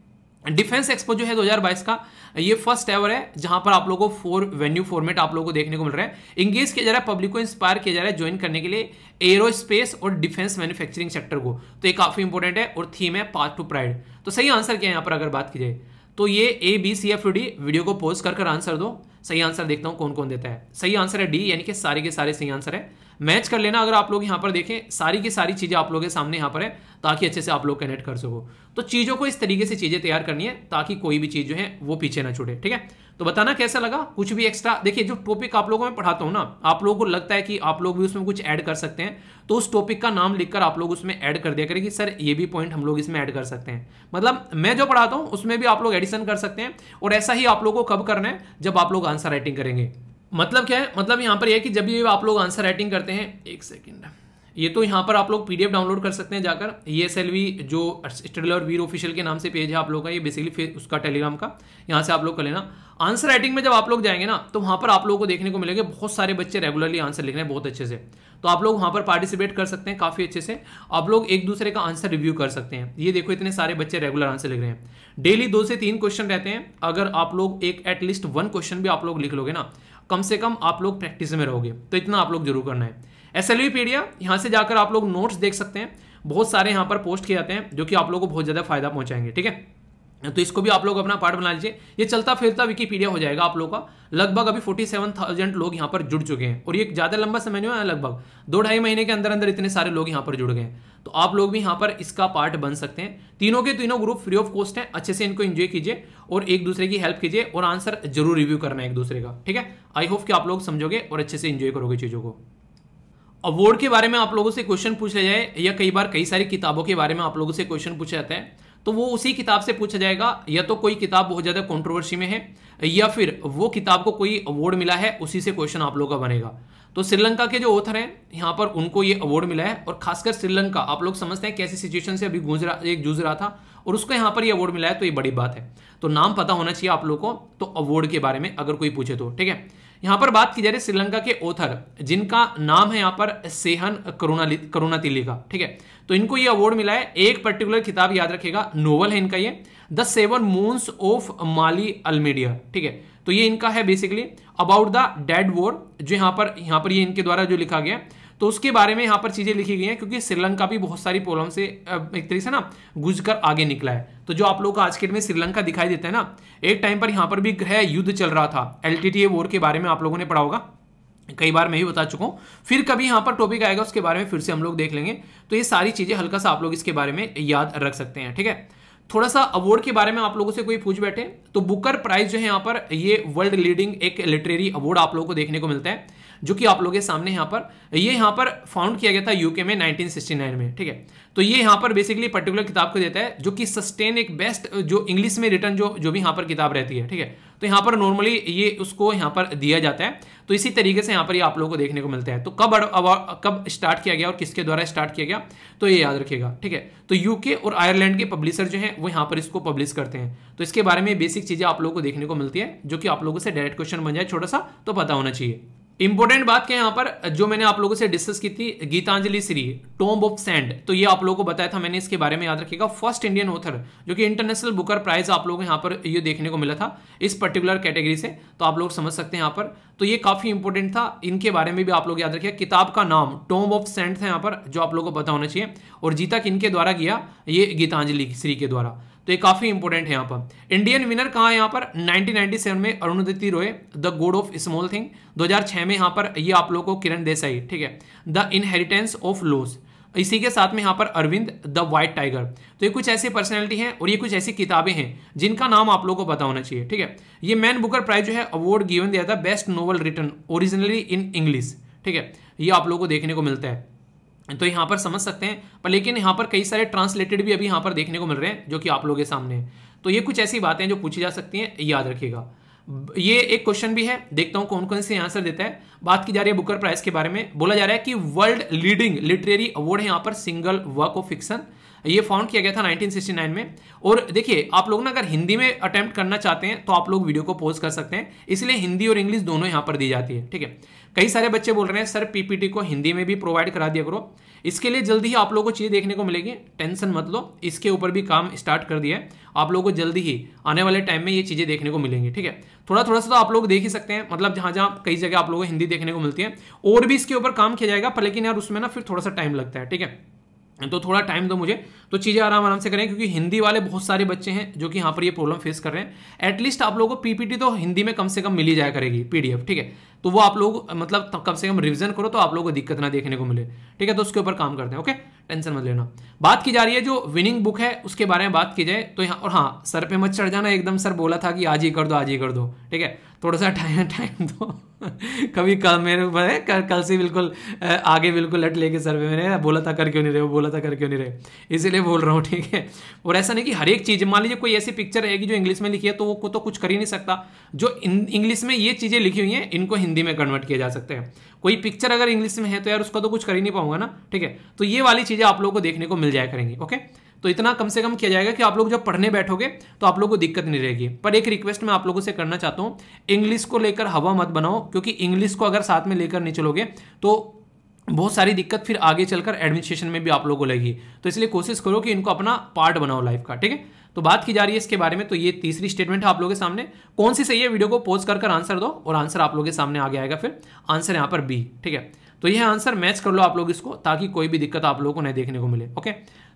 डिफेंस एक्सपो जो है 2022 का ये फर्स्ट एवर है जहां पर आप लोगों को फोर वेन्यू फॉर्मेट आप लोगों को देखने को मिल रहा है इंगेज किया जा रहा है पब्लिक को इंस्पायर किया जा रहा है ज्वाइन करने के लिए एरोस्पेस और डिफेंस मैन्युफैक्चरिंग सेक्टर को तो ये काफी इंपॉर्टेंट है और थीम है पार्ट टू प्राइड तो सही आंसर क्या है यहाँ पर अगर बात की जाए तो ये A B C F D video को पोस्ट कर कर आंसर दो सही आंसर देखता हूँ कौन कौन देता है सही आंसर है डी यानी कि सारे के सारे सही आंसर है मैच कर लेना अगर आप लोग यहाँ पर देखें सारी की सारी चीज़ें आप लोग के सामने यहाँ पर है ताकि अच्छे से आप लोग कनेक्ट कर सको तो चीज़ों को इस तरीके से चीज़ें तैयार करनी है ताकि कोई भी चीज़ जो है वो पीछे ना छूटे ठीक है तो बताना कैसा लगा कुछ भी एक्स्ट्रा देखिए जो टॉपिक आप लोगों में पढ़ाता हूँ ना आप लोगों को लगता है कि आप लोग भी उसमें कुछ ऐड कर सकते हैं तो उस टॉपिक का नाम लिखकर आप लोग उसमें ऐड कर दिया करें कि सर ये भी पॉइंट हम लोग इसमें ऐड कर सकते हैं मतलब मैं जो पढ़ाता हूँ उसमें भी आप लोग एडिशन कर सकते हैं और ऐसा ही आप लोग को कब करना है जब आप लोग आंसर राइटिंग करेंगे मतलब क्या है मतलब यहाँ पर यह है कि जब भी आप लोग आंसर राइटिंग करते हैं एक सेकेंड ये तो यहाँ पर आप लोग पीडीएफ डाउनलोड कर सकते हैं जाकर ये एस जो स्टडी और वीर ऑफिशियल के नाम से पेज है आप लोग का ये बेसिकली उसका टेलीग्राम का यहाँ से आप लोग कर लेना आंसर राइटिंग में जब आप लोग जाएंगे ना तो वहाँ पर आप लोगों को देखने को मिलेंगे बहुत सारे बच्चे रेगुलरली आंसर लिख रहे हैं बहुत अच्छे से तो आप लोग वहाँ पर पार्टिसिपेट कर सकते हैं काफ़ी अच्छे से आप लोग एक दूसरे का आंसर रिव्यू कर सकते हैं ये देखो इतने सारे बच्चे रेगुलर आंसर लिख रहे हैं डेली दो से तीन क्वेश्चन रहते हैं अगर आप लोग एक एटलीस्ट वन क्वेश्चन भी आप लोग लिख लोगे ना कम से कम आप लोग प्रैक्टिस में रहोगे तो इतना आप लोग जरूर करना है एस एल पीडिया यहाँ से जाकर आप लोग नोट्स देख सकते हैं बहुत सारे यहाँ पर पोस्ट किए जाते हैं जो कि आप लोगों को बहुत ज़्यादा फायदा पहुँचाएंगे ठीक है तो इसको भी आप लोग अपना पार्ट बना लीजिए ये चलता फिरता विकीपीडिया हो जाएगा आप लोग का लगभग अभी फोर्टी सेवन थाउजेंड लोग यहाँ पर जुड़ चुके हैं और ये ज़्यादा लंबा समय नहीं हुआ लगभग दो ढाई महीने के अंदर अंदर इतने सारे लोग यहाँ पर जुड़ गए तो आप लोग भी यहाँ पर इसका पार्ट बन सकते हैं तीनों के तीनों ग्रुप फ्री ऑफ कॉस्ट है अच्छे से इनको एंजॉय कीजिए और एक दूसरे की हेल्प कीजिए और आंसर जरूर रिव्यू करना है एक दूसरे का ठीक है आई होप कि आप लोग समझोगे और अच्छे से इंजॉय करोगे चीज़ों को अवार्ड के बारे में आप लोगों से क्वेश्चन पूछा जाए या कई बार कई सारी किताबों के बारे में आप लोगों से क्वेश्चन पूछा जाता है तो वो उसी किताब से पूछा जाएगा या तो कोई किताब बहुत ज़्यादा कंट्रोवर्सी में है या फिर वो किताब को कोई अवार्ड मिला है उसी से क्वेश्चन आप लोगों का बनेगा तो श्रीलंका के जो ऑथर हैं यहाँ पर उनको ये अवार्ड मिला है और खासकर श्रीलंका आप लोग समझते हैं कैसी सिचुएशन से अभी गुजरा एक जूझ रहा था और उसको यहाँ पर ये अवार्ड मिला है तो ये बड़ी बात है तो नाम पता होना चाहिए आप लोगों को तो अवार्ड के बारे में अगर कोई पूछे तो ठीक है यहां पर बात की जा रही है श्रीलंका के ओथर जिनका नाम है यहां पर सेहन करुणा करुणातिली का ठीक है तो इनको ये अवार्ड मिला है एक पर्टिकुलर किताब याद रखेगा नोवल है इनका ये the seven moons of Maali Almeida ठीक है तो ये इनका है basically about the dead war जो यहां पर यहां पर ये इनके द्वारा जो लिखा गया है तो उसके बारे में यहाँ पर चीज़ें लिखी गई हैं क्योंकि श्रीलंका भी बहुत सारी प्रॉब्लम से एक तरीके से ना गुज आगे निकला है तो जो आप लोग आज के डेट में श्रीलंका दिखाई देता है ना एक टाइम पर यहाँ पर भी ग्रह युद्ध चल रहा था एल वॉर के बारे में आप लोगों ने पढ़ा होगा कई बार मैं ही बता चुका हूँ फिर कभी यहाँ पर टॉपिक आएगा उसके बारे में फिर से हम लोग देख लेंगे तो ये सारी चीज़ें हल्का सा आप लोग इसके बारे में याद रख सकते हैं ठीक है थोड़ा सा अवार्ड के बारे में आप लोगों से कोई पूछ बैठे तो बुकर प्राइज जो है यहाँ पर ये वर्ल्ड लीडिंग एक लिटरेरी अवार्ड आप लोगों को देखने को मिलता है जो कि आप लोगों के सामने यहाँ पर ये यहाँ पर फाउंड किया गया था यूके में 1969 में ठीक है तो ये यहाँ पर बेसिकली पर्टिकुलर किताब को देता है जो कि सस्टेन एक बेस्ट जो इंग्लिश में रिटर्न जो जो भी यहाँ पर किताब रहती है ठीक है तो यहाँ पर नॉर्मली ये उसको यहाँ पर दिया जाता है तो इसी तरीके से यहाँ पर ये आप लोगों को देखने को मिलता है तो कब कब स्टार्ट किया गया और किसके द्वारा स्टार्ट किया गया तो ये याद रखिएगा ठीक है तो यूके और आयरलैंड के पब्लिशर जो है वो यहाँ पर इसको पब्लिश करते हैं तो इसके बारे में बेसिक चीज़ें आप लोगों को देखने को मिलती है जो कि आप लोगों से डायरेक्ट क्वेश्चन बन जाए छोटा सा तो पता होना चाहिए इंपॉर्टेंट बात क्या यहां पर जो मैंने आप लोगों से डिस्कस की थी Geetanjali Shree tomb of sand तो ये आप लोगों को बताया था मैंने इसके बारे में याद रखिएगा फर्स्ट इंडियन ऑथर जो कि इंटरनेशनल बुकर प्राइज आप लोगों को यहां पर ये देखने को मिला था इस पर्टिकुलर कैटेगरी से तो आप लोग समझ सकते हैं यहां पर तो ये काफी इंपॉर्टेंट था इनके बारे में भी आप लोग याद रखिएगा किताब का नाम टोम्ब ऑफ सेंड था यहां पर जो आप लोगों को पता होना चाहिए और जीता किन द्वारा किया ये गीतांजलि श्री के द्वारा तो ये काफ़ी इंपोर्टेंट है यहाँ पर इंडियन विनर कहा है यहाँ पर 1997 में Arundhati Roy the god of small thing 2006 में यहाँ पर ये आप लोगों को किरण देसाई ठीक है द इनहेरिटेंस ऑफ लोस इसी के साथ में यहाँ पर अरविंद द वाइट टाइगर तो ये कुछ ऐसी पर्सनैलिटी हैं और ये कुछ ऐसी किताबें हैं जिनका नाम आप लोगों को पता होना चाहिए ठीक है ये मैन बुकर प्राइज जो है अवार्ड गिवन दिया था best novel written originally in English ठीक है ये आप लोगों को देखने को मिलता है तो यहाँ पर समझ सकते हैं पर लेकिन यहाँ पर कई सारे ट्रांसलेटेड भी अभी यहाँ पर देखने को मिल रहे हैं जो कि आप लोगों के सामने तो ये कुछ ऐसी बातें जो पूछी जा सकती हैं याद रखिएगा ये एक क्वेश्चन भी है देखता हूँ कौन कौन से आंसर देता है बात की जा रही है बुकर प्राइस के बारे में बोला जा रहा है कि वर्ल्ड लीडिंग लिटरेरी अवार्ड है यहाँ पर सिंगल वर्क ऑफ फिक्शन ये फाउंड किया गया था 1969 में और देखिए आप लोग ना अगर हिंदी में अटेम्प्ट करना चाहते हैं तो आप लोग वीडियो को पोज कर सकते हैं इसलिए हिंदी और इंग्लिश दोनों यहाँ पर दी जाती है ठीक है कई सारे बच्चे बोल रहे हैं सर पीपीटी को हिंदी में भी प्रोवाइड करा दिया करो इसके लिए जल्दी ही आप लोगों को चीज़ देखने को मिलेगी टेंशन मत लो इसके ऊपर भी काम स्टार्ट कर दिया है आप लोगों को जल्दी ही आने वाले टाइम में ये चीज़ें देखने को मिलेंगी ठीक है थोड़ा थोड़ा सा तो आप लोग देख ही सकते हैं मतलब जहाँ जहाँ कई जगह आप लोगों को हिंदी देखने को मिलती है और भी इसके ऊपर काम किया जाएगा पर लेकिन यार उसमें ना फिर थोड़ा सा टाइम लगता है ठीक है तो थोड़ा टाइम दो मुझे तो चीज़ें आराम आराम से करें क्योंकि हिंदी वाले बहुत सारे बच्चे हैं जो कि यहाँ पर ये प्रॉब्लम फेस कर रहे हैं एटलीस्ट आप लोगों को पीपीटी तो हिंदी में कम से कम मिली जाया करेगी पीडीएफ ठीक है तो वो आप लोग मतलब कम से कम रिविजन करो तो आप लोगों को दिक्कत ना देखने को मिले ठीक है तो उसके ऊपर काम करते हैं ओके टेंशन मत लेना बात की जा रही है जो विनिंग बुक है उसके बारे में बात की जाए तो यहाँ और हाँ सर पे मत चढ़ जाना एकदम सर बोला था कि आज ही कर दो आज ही कर दो ठीक है थोड़ा सा टाइम टाइम दो कभी कल मेरे ऊपर है कल, कल से बिल्कुल आगे बिल्कुल लट लेके सर्वे मैंने बोला था कर क्यों नहीं रहे बोला था कर क्यों नहीं रहे इसीलिए बोल रहा हूँ ठीक है और ऐसा नहीं कि हर एक चीज़ मान लीजिए कोई ऐसी पिक्चर रहेगी जो इंग्लिश में लिखी है तो वो तो कुछ कर ही नहीं सकता जो इंग्लिश में ये चीज़ें लिखी हुई हैं इनको हिंदी में कन्वर्ट किया जा सकते हैं कोई पिक्चर अगर इंग्लिश में है तो यार उसका तो कुछ कर ही नहीं पाऊंगा ना ठीक है तो ये वाली चीज़ें आप लोगों को देखने को मिल जाया करेंगी ओके तो इतना कम से कम किया जाएगा कि आप लोग जब पढ़ने बैठोगे तो आप लोग को दिक्कत नहीं रहेगी पर एक रिक्वेस्ट मैं आप लोगों से करना चाहता हूँ इंग्लिश को लेकर हवा मत बनाओ क्योंकि इंग्लिश को अगर साथ में लेकर नहीं चलोगे तो बहुत सारी दिक्कत फिर आगे चलकर एडमिनिस्ट्रेशन में भी आप लोगों को लगी तो इसलिए कोशिश करो कि इनको अपना पार्ट बनाओ लाइफ का ठीक है तो बात की जा रही है इसके बारे में तो ये तीसरी स्टेटमेंट है आप लोगों के सामने कौन सी सही है वीडियो को पोज कर कर आंसर दो और आंसर आप लोगों के सामने आगे आएगा फिर आंसर यहां पर बी ठीक है तो यह आंसर मैच कर लो आप लोग इसको ताकि कोई भी दिक्कत आप लोगों को नहीं देखने को मिले ओके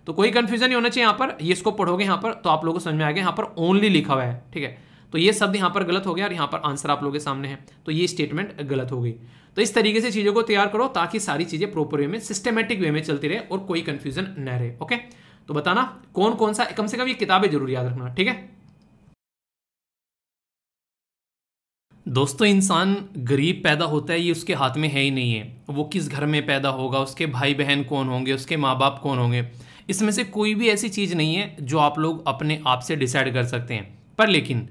तो कोई कन्फ्यूजन नहीं होना चाहिए यहाँ पर ये इसको पढ़ोगे यहाँ पर तो आप लोगों को समझ में आ गया यहाँ पर ओनली लिखा हुआ है ठीक है तो ये शब्द यहाँ पर गलत हो गया और यहाँ पर आंसर आप लोगों के सामने है तो ये स्टेटमेंट गलत हो गई तो इस तरीके से चीज़ों को तैयार करो ताकि सारी चीज़ें प्रॉपर वे में सिस्टमेटिक वे में चलती रहे और कोई कन्फ्यूजन न रहे ओके तो बताना कौन कौन सा कम से कम ये किताबें जरूर याद रखना ठीक है दोस्तों इंसान गरीब पैदा होता है ये उसके हाथ में है ही नहीं है वो किस घर में पैदा होगा उसके भाई बहन कौन होंगे उसके माँ बाप कौन होंगे इसमें से कोई भी ऐसी चीज़ नहीं है जो आप लोग अपने आप से डिसाइड कर सकते हैं पर लेकिन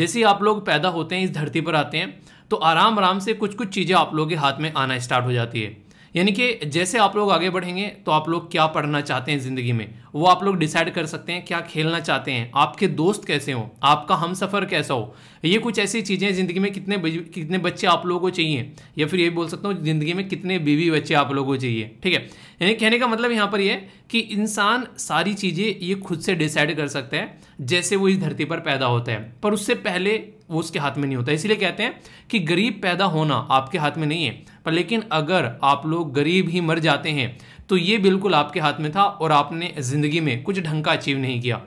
जैसे ही आप लोग पैदा होते हैं इस धरती पर आते हैं तो आराम आराम से कुछ कुछ चीज़ें आप लोगों के हाथ में आना स्टार्ट हो जाती है यानी कि जैसे आप लोग आगे बढ़ेंगे तो आप लोग क्या पढ़ना चाहते हैं ज़िंदगी में वो आप लोग डिसाइड कर सकते हैं क्या खेलना चाहते हैं आपके दोस्त कैसे हों आपका हम सफ़र कैसा हो ये कुछ ऐसी चीज़ें ज़िंदगी में कितने कितने बच्चे आप लोगों को चाहिए या फिर ये बोल सकता हूँ ज़िंदगी में कितने बीवी बच्चे आप लोगों को चाहिए ठीक है यानी कहने का मतलब यहाँ पर यह कि इंसान सारी चीज़ें ये खुद से डिसाइड कर सकता है जैसे वो इस धरती पर पैदा होता है पर उससे पहले वो उसके हाथ में नहीं होता इसलिए कहते हैं कि गरीब पैदा होना आपके हाथ में नहीं है पर लेकिन अगर आप लोग गरीब ही मर जाते हैं तो ये बिल्कुल आपके हाथ में था और आपने ज़िंदगी में कुछ ढंग का अचीव नहीं किया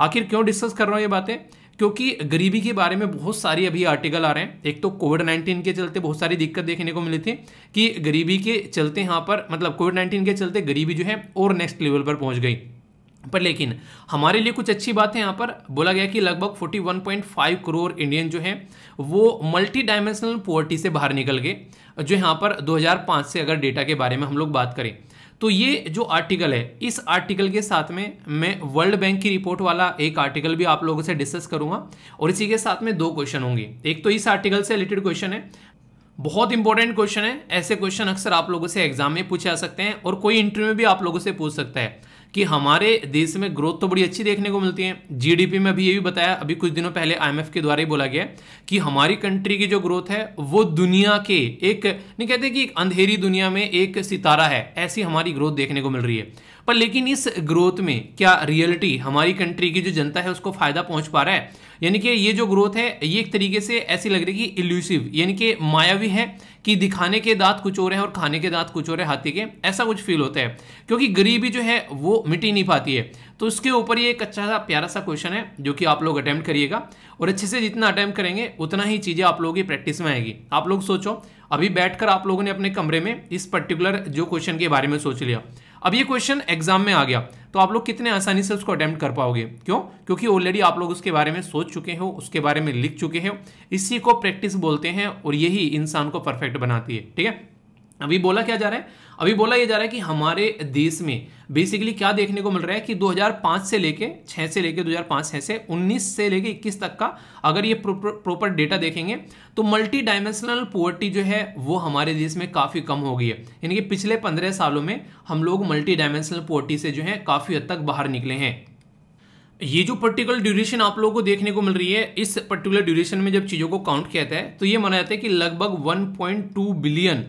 आखिर क्यों डिस्कस कर रहा हूँ ये बातें क्योंकि गरीबी के बारे में बहुत सारी अभी आर्टिकल आ रहे हैं एक तो कोविड नाइन्टीन के चलते बहुत सारी दिक्कत देखने को मिली थी कि गरीबी के चलते यहाँ पर मतलब कोविड नाइन्टीन के चलते गरीबी जो है और नेक्स्ट लेवल पर पहुँच गई पर लेकिन हमारे लिए कुछ अच्छी बात है यहाँ पर बोला गया कि लगभग 41.5 करोड़ इंडियन जो हैं वो मल्टी डायमेंशनल पोवर्टी से बाहर निकल गए जो यहाँ पर 2005 से अगर डेटा के बारे में हम लोग बात करें तो ये जो आर्टिकल है इस आर्टिकल के साथ में मैं वर्ल्ड बैंक की रिपोर्ट वाला एक आर्टिकल भी आप लोगों से डिस्कस करूंगा और इसी के साथ में दो क्वेश्चन होंगे एक तो इस आर्टिकल से रिलेटेड क्वेश्चन है बहुत इंपॉर्टेंट क्वेश्चन है ऐसे क्वेश्चन अक्सर आप लोगों से एग्जाम में पूछे जा सकते हैं और कोई इंटरव्यू भी आप लोगों से पूछ सकता है कि हमारे देश में ग्रोथ तो बड़ी अच्छी देखने को मिलती है जीडीपी में अभी ये भी बताया अभी कुछ दिनों पहले आईएमएफ के द्वारा ही बोला गया कि हमारी कंट्री की जो ग्रोथ है वो दुनिया के एक नहीं कहते कि एक अंधेरी दुनिया में एक सितारा है ऐसी हमारी ग्रोथ देखने को मिल रही है पर लेकिन इस ग्रोथ में क्या रियलिटी हमारी कंट्री की जो जनता है उसको फायदा पहुंच पा रहा है यानी कि ये जो ग्रोथ है ये एक तरीके से ऐसी लग रही है कि इल्यूसिव यानी कि मायावी है कि दिखाने के दांत कुछ और हैं और खाने के दांत कुछ और है हाथी के ऐसा कुछ फील होता है क्योंकि गरीबी जो है वो मिटी नहीं पाती है तो उसके ऊपर ये एक अच्छा सा प्यारा सा क्वेश्चन है जो कि आप लोग अटैम्प्ट करिएगा और अच्छे से जितना अटैम्प्ट करेंगे उतना ही चीज़ें आप लोगों की प्रैक्टिस में आएगी आप लोग सोचो अभी बैठकर आप लोगों ने अपने कमरे में इस पर्टिकुलर जो क्वेश्चन के बारे में सोच लिया अब ये क्वेश्चन एग्जाम में आ गया तो आप लोग कितने आसानी से उसको अटैम्प्ट कर पाओगे क्यों क्योंकि ऑलरेडी आप लोग उसके बारे में सोच चुके हो उसके बारे में लिख चुके हो इसी को प्रैक्टिस बोलते हैं और यही इंसान को परफेक्ट बनाती है ठीक है अभी बोला क्या जा रहा है अभी बोला यह जा रहा है कि हमारे देश में बेसिकली क्या देखने को मिल रहा है कि 2005 से लेके 6 से लेके 2005 हजार से 19 से लेके 21 तक का अगर ये प्रॉपर डेटा देखेंगे तो मल्टी डायमेंशनल पोवर्टी जो है वो हमारे देश में काफ़ी कम हो गई है यानी कि पिछले पंद्रह सालों में हम लोग मल्टी डायमेंशनल पोवर्टी से जो है काफ़ी हद तक बाहर निकले हैं ये जो पर्टिकुलर ड्यूरेशन आप लोगों को देखने को मिल रही है इस पर्टिकुलर ड्यूरेशन में जब चीज़ों को काउंट किया जाता है तो ये माना जाता है कि लगभग 1.2 बिलियन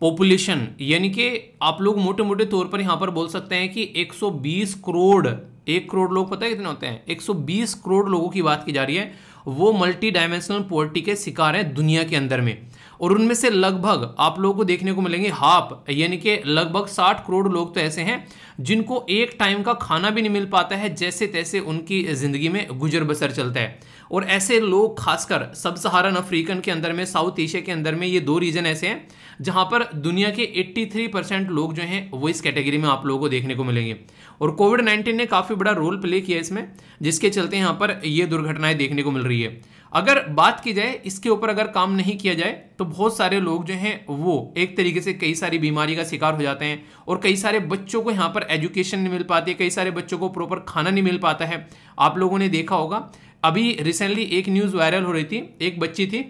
पॉपुलेशन यानी कि आप लोग मोटे मोटे तौर पर यहाँ पर बोल सकते हैं कि 120 करोड़ एक करोड़ लोग पता है कितने होते हैं 120 करोड़ लोगों की बात की जा रही है वो मल्टी डायमेंशनल पोवर्टी के शिकार हैं दुनिया के अंदर में और उनमें से लगभग आप लोगों को देखने को मिलेंगे हाफ यानी कि लगभग साठ करोड़ लोग तो ऐसे हैं जिनको एक टाइम का खाना भी नहीं मिल पाता है जैसे तैसे उनकी ज़िंदगी में गुजर बसर चलता है और ऐसे लोग खासकर सब सहारन अफ्रीकन के अंदर में साउथ एशिया के अंदर में ये दो रीजन ऐसे हैं जहां पर दुनिया के 83 परसेंट लोग जो हैं वो इस कैटेगरी में आप लोगों को देखने को मिलेंगे और कोविड नाइन्टीन ने काफ़ी बड़ा रोल प्ले किया इसमें जिसके चलते यहाँ पर ये दुर्घटनाएं देखने को मिल रही है अगर बात की जाए इसके ऊपर अगर काम नहीं किया जाए तो बहुत सारे लोग जो हैं वो एक तरीके से कई सारी बीमारी का शिकार हो जाते हैं और कई सारे बच्चों को यहाँ पर एजुकेशन नहीं मिल पाती है कई सारे बच्चों को प्रॉपर खाना नहीं मिल पाता है आप लोगों ने देखा होगा अभी रिसेंटली एक न्यूज़ वायरल हो रही थी एक बच्ची थी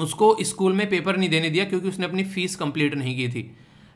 उसको स्कूल में पेपर नहीं देने दिया क्योंकि उसने अपनी फ़ीस कंप्लीट नहीं की थी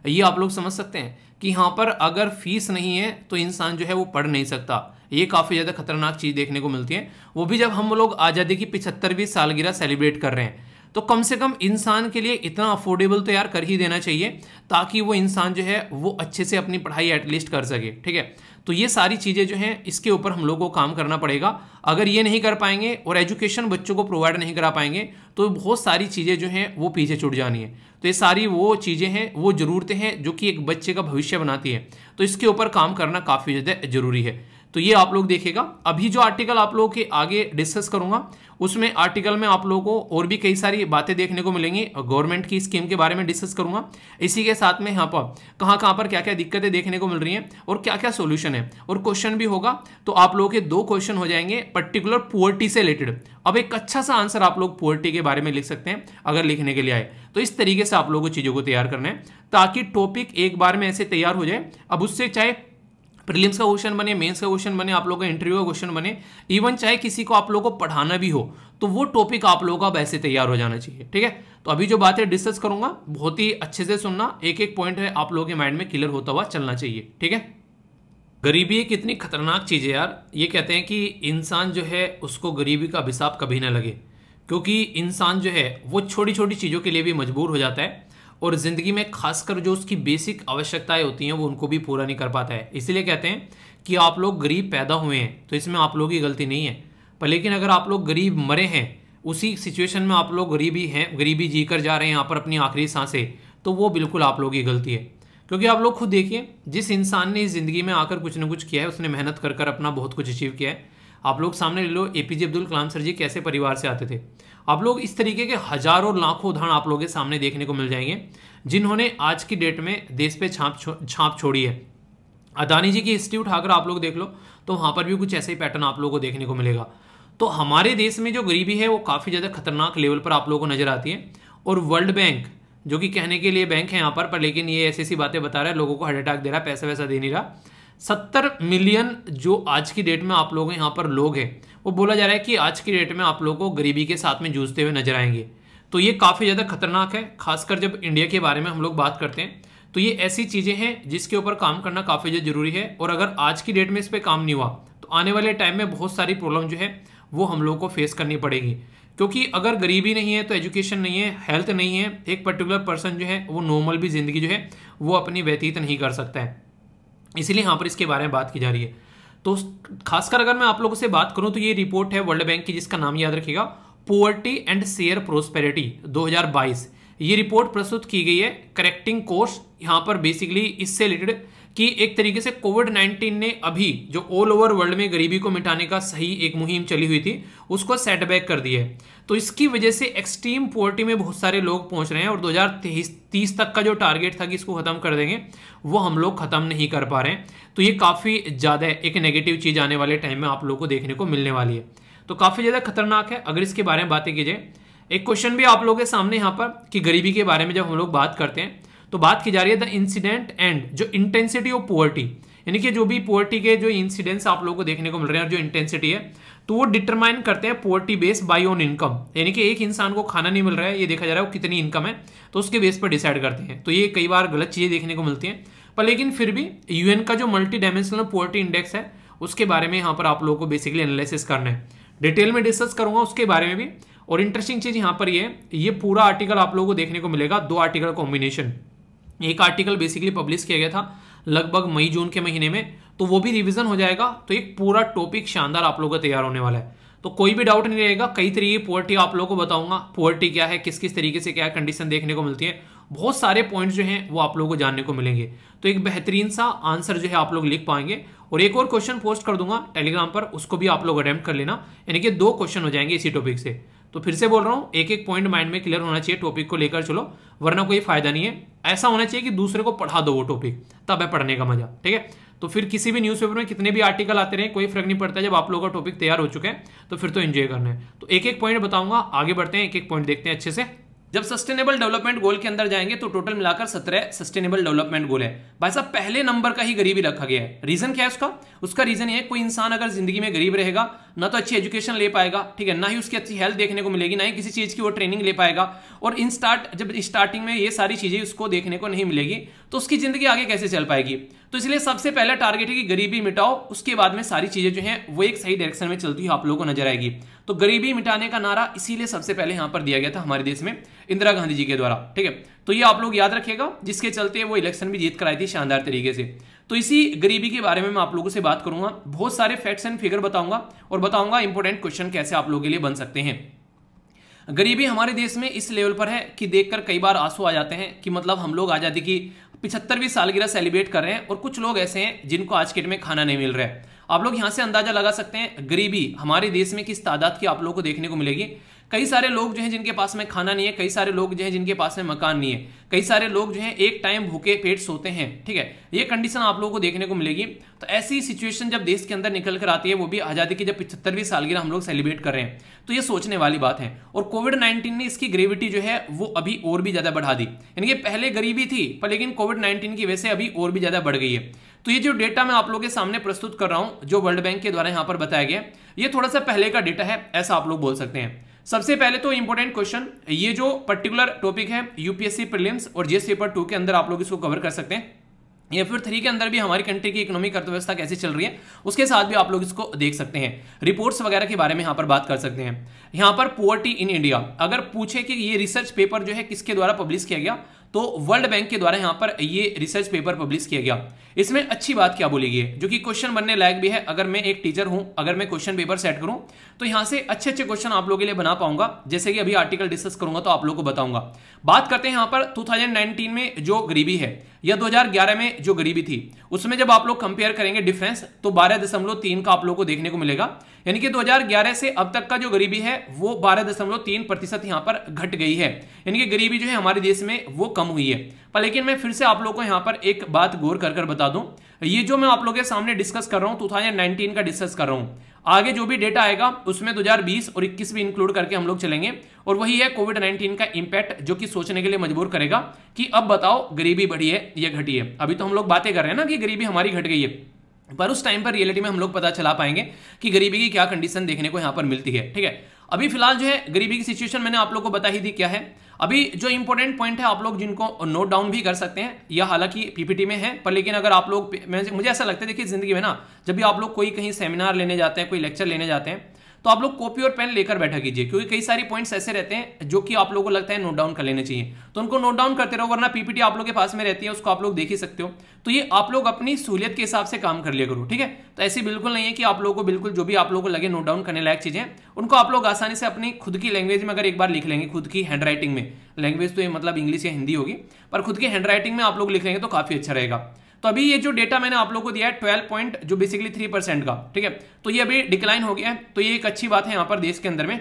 ये आप लोग समझ सकते हैं कि यहाँ पर अगर फीस नहीं है तो इंसान जो है वो पढ़ नहीं सकता ये काफ़ी ज़्यादा खतरनाक चीज़ देखने को मिलती है वो भी जब हम लोग आज़ादी की पिछहत्तरवीं सालगिरह सेलिब्रेट कर रहे हैं तो कम से कम इंसान के लिए इतना अफोर्डेबल तो यार कर ही देना चाहिए ताकि वो इंसान जो है वो अच्छे से अपनी पढ़ाई एटलीस्ट कर सके ठीक है तो ये सारी चीज़ें जो हैं इसके ऊपर हम लोग को काम करना पड़ेगा अगर ये नहीं कर पाएंगे और एजुकेशन बच्चों को प्रोवाइड नहीं करा पाएंगे तो बहुत सारी चीज़ें जो हैं वो पीछे छुट जानी है तो ये सारी वो चीज़ें हैं वो ज़रूरतें हैं जो कि एक बच्चे का भविष्य बनाती है तो इसके ऊपर काम करना काफ़ी ज़्यादा ज़रूरी है तो ये आप लोग देखेगा अभी जो आर्टिकल आप लोगों के आगे डिस्कस करूंगा उसमें आर्टिकल में आप लोगों को और भी कई सारी बातें देखने को मिलेंगी गवर्नमेंट की स्कीम के बारे में डिस्कस करूंगा इसी के साथ में यहाँ पर कहाँ कहाँ पर क्या क्या दिक्कतें देखने को मिल रही हैं और क्या क्या सोल्यूशन है और क्वेश्चन भी होगा तो आप लोगों के दो क्वेश्चन हो जाएंगे पर्टिकुलर पुअर्टी से रिलेटेड अब एक अच्छा सा आंसर आप लोग पुअर्टी के बारे में लिख सकते हैं अगर लिखने के लिए आए तो इस तरीके से आप लोगों को चीज़ों को तैयार करना है ताकि टॉपिक एक बार में ऐसे तैयार हो जाए अब उससे चाहे प्रीलिम्स का क्वेश्चन बने मेंस का क्वेश्चन बने आप लोगों का इंटरव्यू का क्वेश्चन बने इवन चाहे किसी को आप लोगों को पढ़ाना भी हो तो वो टॉपिक आप लोगों का वैसे तैयार हो जाना चाहिए ठीक है तो अभी जो बातें डिस्कस करूंगा बहुत ही अच्छे से सुनना एक एक पॉइंट है आप लोगों के माइंड में क्लियर होता हुआ चलना चाहिए ठीक है गरीबी एक इतनी खतरनाक चीज़ है यार ये कहते हैं कि इंसान जो है उसको गरीबी का अभिशाप कभी ना लगे क्योंकि इंसान जो है वो छोटी छोटी चीज़ों के लिए भी मजबूर हो जाता है और ज़िंदगी में खासकर जो उसकी बेसिक आवश्यकताएं होती हैं वो उनको भी पूरा नहीं कर पाता है इसीलिए कहते हैं कि आप लोग गरीब पैदा हुए हैं तो इसमें आप लोगों की गलती नहीं है पर लेकिन अगर आप लोग गरीब मरे हैं उसी सिचुएशन में आप लोग गरीबी हैं गरीबी जी कर जा रहे हैं यहाँ पर अपनी आखिरी सांसें तो वो बिल्कुल आप लोगों की गलती है क्योंकि आप लोग खुद देखिए जिस इंसान ने इस ज़िंदगी में आकर कुछ ना कुछ किया है उसने मेहनत कर कर अपना बहुत कुछ अचीव किया है आप लोग सामने ले लो A P J Abdul Kalam sir ji कैसे परिवार से आते थे आप लोग इस तरीके के हजारों लाखों उदाहरण आप लोगों के सामने देखने को मिल जाएंगे जिन्होंने आज की डेट में देश पे छाप छो, छाप छोड़ी है अदानी जी की हिस्ट्री उठाकर आप लोग देख लो तो वहां पर भी कुछ ऐसे ही पैटर्न आप लोगों को देखने को मिलेगा तो हमारे देश में जो गरीबी है वो काफ़ी ज़्यादा खतरनाक लेवल पर आप लोगों को नज़र आती है और वर्ल्ड बैंक जो कि कहने के लिए बैंक है यहाँ पर पर लेकिन ये ऐसी ऐसी बातें बता रहा है लोगों को हार्ट अटैक दे रहा है पैसा वैसा दे नहीं रहा सत्तर मिलियन जो आज की डेट में आप लोग यहाँ पर लोग हैं वो बोला जा रहा है कि आज की डेट में आप लोगों को गरीबी के साथ में जूझते हुए नजर आएंगे तो ये काफ़ी ज़्यादा खतरनाक है खासकर जब इंडिया के बारे में हम लोग बात करते हैं तो ये ऐसी चीज़ें हैं जिसके ऊपर काम करना काफ़ी ज़्यादा जरूरी है और अगर आज की डेट में इस पर काम नहीं हुआ तो आने वाले टाइम में बहुत सारी प्रॉब्लम जो है वो हम लोग को फेस करनी पड़ेगी क्योंकि अगर गरीबी नहीं है तो एजुकेशन नहीं है हेल्थ नहीं है एक पर्टिकुलर पर्सन जो है वो नॉर्मल भी ज़िंदगी जो है वो अपनी व्यतीत नहीं कर सकता है इसीलिए यहाँ पर इसके बारे में बात की जा रही है तो खासकर अगर मैं आप लोगों से बात करूँ तो ये रिपोर्ट है वर्ल्ड बैंक की जिसका नाम याद रखिएगा पोवर्टी एंड शेयर प्रोस्पेरिटी 2022 ये रिपोर्ट प्रस्तुत की गई है करेक्टिंग कोर्स यहाँ पर बेसिकली इससे रिलेटेड कि एक तरीके से कोविड 19 ने अभी जो ऑल ओवर वर्ल्ड में गरीबी को मिटाने का सही एक मुहिम चली हुई थी उसको सेटबैक कर दिया है तो इसकी वजह से एक्सट्रीम पोवर्टी में बहुत सारे लोग पहुंच रहे हैं और 2030 तक का जो टारगेट था कि इसको ख़त्म कर देंगे वो हम लोग ख़त्म नहीं कर पा रहे हैं तो ये काफ़ी ज़्यादा एक नेगेटिव चीज़ आने वाले टाइम में आप लोगों को देखने को मिलने वाली है तो काफ़ी ज़्यादा खतरनाक है अगर इसके बारे में बातें की जाए एक क्वेश्चन भी आप लोगों के सामने यहाँ पर कि गरीबी के बारे में जब हम लोग बात करते हैं तो बात की जा रही है द इंसिडेंट एंड जो इंटेंसिटी ऑफ पोवर्टी यानी कि जो भी पोवर्टी के जो इंसिडेंट्स आप लोगों को देखने को मिल रहे हैं और जो इंटेंसिटी है तो वो डिटरमाइन करते हैं poverty base by on income यानी कि एक इंसान को खाना नहीं मिल रहा है ये देखा जा रहा है वो कितनी इनकम है तो उसके बेस पर डिसाइड करते हैं तो ये कई बार गलत चीज़ें देखने को मिलती हैं पर लेकिन फिर भी यूएन का जो मल्टी डायमेंशनल पोवर्टी इंडेक्स है उसके बारे में यहाँ पर आप लोगों को बेसिकली एनालिसिस करना है डिटेल में डिस्कस करूँगा उसके बारे में भी और इंटरेस्टिंग चीज़ यहाँ पर ये यह, ये पूरा आर्टिकल आप लोगों को देखने को मिलेगा दो आर्टिकल कॉम्बिनेशन एक आर्टिकल बेसिकली पब्लिश किया गया था लगभग मई जून के महीने में तो वो भी रिविजन हो जाएगा तो एक पूरा टॉपिक शानदार आप लोगों का तैयार होने वाला है तो कोई भी डाउट नहीं रहेगा कई तरीके की पोवर्टी आप लोगों को बताऊंगा पोअर्टी क्या है किस किस तरीके से क्या कंडीशन देखने को मिलती है बहुत सारे पॉइंट्स जो हैं वो आप लोगों को जानने को मिलेंगे तो एक बेहतरीन सा आंसर जो है आप लोग लिख पाएंगे और एक और क्वेश्चन पोस्ट कर दूंगा टेलीग्राम पर उसको भी आप लोग अटेम्प्ट कर लेना यानी कि दो क्वेश्चन हो जाएंगे इसी टॉपिक से तो फिर से बोल रहा हूँ एक एक पॉइंट माइंड में क्लियर होना चाहिए टॉपिक को लेकर चलो वरना कोई फायदा नहीं है ऐसा होना चाहिए कि दूसरे को पढ़ा दो वो टॉपिक तब है पढ़ने का मजा ठीक है तो फिर किसी भी न्यूज़पेपर में कितने भी आर्टिकल आते रहे कोई फर्क नहीं पड़ता जब आप लोगों का टॉपिक तैयार हो चुके हैं तो फिर तो एंजॉय करना है तो एक एक पॉइंट बताऊंगा आगे बढ़ते हैं एक एक पॉइंट देखते हैं अच्छे से जब सस्टेनेबल डेवलपमेंट गोल के अंदर जाएंगे तो टोटल मिलाकर सत्रह सस्टेनेबल डेवलपमेंट गोल है भाई साहब पहले नंबर का ही गरीबी रखा गया है रीजन क्या है उसका उसका रीजन ये कोई इंसान अगर जिंदगी में गरीब रहेगा ना तो अच्छी एजुकेशन ले पाएगा ठीक है ना ही उसकी अच्छी हेल्थ देखने को मिलेगी ना ही किसी चीज की वो ट्रेनिंग ले पाएगा और इन स्टार्ट जब स्टार्टिंग में ये सारी चीजें उसको देखने को नहीं मिलेगी तो उसकी जिंदगी आगे कैसे चल पाएगी तो इसलिए सबसे पहला टारगेट है कि गरीबी मिटाओ उसके बाद में सारी चीजें जो हैं वो एक सही डायरेक्शन में चलती हुई आप लोगों को नजर आएगी तो गरीबी मिटाने का नारा इसीलिए सबसे पहले यहां पर दिया गया था हमारे देश में इंदिरा गांधी जी के द्वारा ठीक है तो ये आप लोग याद रखेगा जिसके चलते वो इलेक्शन भी जीत कराई थी शानदार तरीके से तो इसी गरीबी के बारे में मैं आप लोगों से बात करूंगा बहुत सारे फैक्ट्स एंड फिगर बताऊंगा और बताऊंगा इंपॉर्टेंट क्वेश्चन कैसे आप लोगों के लिए बन सकते हैं गरीबी हमारे देश में इस लेवल पर है कि देखकर कई बार आंसू आ जाते हैं कि मतलब हम लोग आज़ादी की पिछहत्तरवीं सालगिरह सेलिब्रेट कर रहे हैं और कुछ लोग ऐसे हैं जिनको आज के डेट में खाना नहीं मिल रहा है आप लोग यहाँ से अंदाजा लगा सकते हैं गरीबी हमारे देश में किस तादाद की आप लोगों को देखने को मिलेगी कई सारे लोग जो हैं जिनके पास में खाना नहीं है कई सारे लोग जो हैं जिनके पास में मकान नहीं है कई सारे लोग जो हैं एक टाइम भूखे पेट सोते हैं ठीक है ये कंडीशन आप लोगों को देखने को मिलेगी तो ऐसी सिचुएशन जब देश के अंदर निकल कर आती है वो भी आज़ादी की जब पिछहत्तरवीं सालगिरह हम लोग सेलिब्रेट कर रहे हैं तो ये सोचने वाली बात है और कोविड नाइन्टीन ने इसकी ग्रेविटी जो है वो अभी और भी ज़्यादा बढ़ा दी यानी कि पहले गरीबी थी पर लेकिन कोविड नाइन्टीन की वजह से अभी और भी ज़्यादा बढ़ गई है तो ये जो डेटा मैं आप लोगों के सामने प्रस्तुत कर रहा हूं जो वर्ल्ड बैंक के द्वारा यहां पर बताया गया ये थोड़ा सा पहले का डेटा है ऐसा आप लोग बोल सकते हैं सबसे पहले तो इंपॉर्टेंट क्वेश्चन ये जो पर्टिकुलर टॉपिक है यूपीएससी प्रीलिम्स और जीएस पेपर टू के अंदर आप लोग इसको कवर कर सकते हैं या फिर थ्री के अंदर भी हमारी कंट्री की इकोनॉमिक अर्थव्यवस्था कैसी चल रही है उसके साथ भी आप लोग इसको देख सकते हैं रिपोर्ट्स वगैरह के बारे में यहाँ पर बात कर सकते हैं यहाँ पर पोवर्टी इन इंडिया अगर पूछे कि ये रिसर्च पेपर जो है किसके द्वारा पब्लिश किया गया तो वर्ल्ड बैंक के द्वारा यहाँ पर ये रिसर्च पेपर पब्लिश किया गया इसमें अच्छी बात क्या बोली गई है जो कि क्वेश्चन बनने लायक भी है अगर मैं एक टीचर हूं अगर मैं क्वेश्चन पेपर सेट करूं तो यहां से अच्छे अच्छे क्वेश्चन आप लोगों के लिए बना पाऊंगा जैसे कि अभी आर्टिकल डिस्कस करूंगा तो आप लोगों को बताऊंगा बात करते हैं यहां पर 2019 में जो गरीबी है या 2011 में जो गरीबी थी उसमें जब आप लोग कंपेयर करेंगे डिफरेंस तो बारह दशमलव तीन का आप लोग को देखने को मिलेगा यानी कि 2011 से अब तक का जो गरीबी है वो बारह दशमलव तीन प्रतिशत यहां पर घट गई है यानी कि गरीबी जो है हमारे देश में वो कम हुई है पर लेकिन मैं फिर से आप लोग को यहाँ पर एक बात गौर कर कर बता दूं ये जो मैं आप लोगों के सामने डिस्कस कर रहा हूँ 2019 का डिस्कस कर रहा हूँ आगे जो भी डेटा आएगा उसमें 2020 और 21 भी इंक्लूड करके हम लोग चलेंगे और वही है कोविड 19 का इम्पैक्ट जो कि सोचने के लिए मजबूर करेगा कि अब बताओ गरीबी बढ़ी है या घटी है अभी तो हम लोग बातें कर रहे हैं ना कि गरीबी हमारी घट गई है पर उस टाइम पर रियलिटी में हम लोग पता चला पाएंगे कि गरीबी की क्या कंडीशन देखने को यहाँ पर मिलती है ठीक है अभी फिलहाल जो है गरीबी की सिचुएशन मैंने आप लोग को बता ही दी क्या है अभी जो इंपॉर्टेंट पॉइंट है आप लोग जिनको नोट डाउन भी कर सकते हैं यह हालांकि पीपीटी में है पर लेकिन अगर आप लोग मुझे ऐसा लगता है देखिए जिंदगी में ना जब भी आप लोग कोई कहीं सेमिनार लेने जाते हैं कोई लेक्चर लेने जाते हैं तो आप लोग कॉपी और पेन लेकर बैठा कीजिए क्योंकि कई सारे पॉइंट्स ऐसे रहते हैं जो कि आप लोगों को लगता है नोट डाउन कर लेने चाहिए तो उनको नोट डाउन करते रहो वरना पीपीटी आप लोग के पास में रहती है उसको आप लोग देख ही सकते हो तो ये आप लोग अपनी सहूलियत के हिसाब से काम कर लिया करो ठीक है तो ऐसी बिल्कुल नहीं है कि आप लोगों को बिल्कुल जो भी आप लोगों को लगे नोट डाउन करने लायक चीजें उनको आप लोग आसानी से अपनी खुद की लैंग्वेज में अगर एक बार लिख लेंगे खुद की हैंड राइटिंग में लैंग्वेज तो ये मतलब इंग्लिश या हिंदी होगी पर खुद की हैंड राइटिंग में आप लोग लिख लेंगे तो काफी अच्छा रहेगा तो अभी ये जो डेटा मैंने आप लोगों को दिया है ट्वेल्व पॉइंट जो बेसिकली थ्री परसेंट का ठीक है तो ये अभी डिक्लाइन हो गया है तो ये एक अच्छी बात है यहाँ पर देश के अंदर में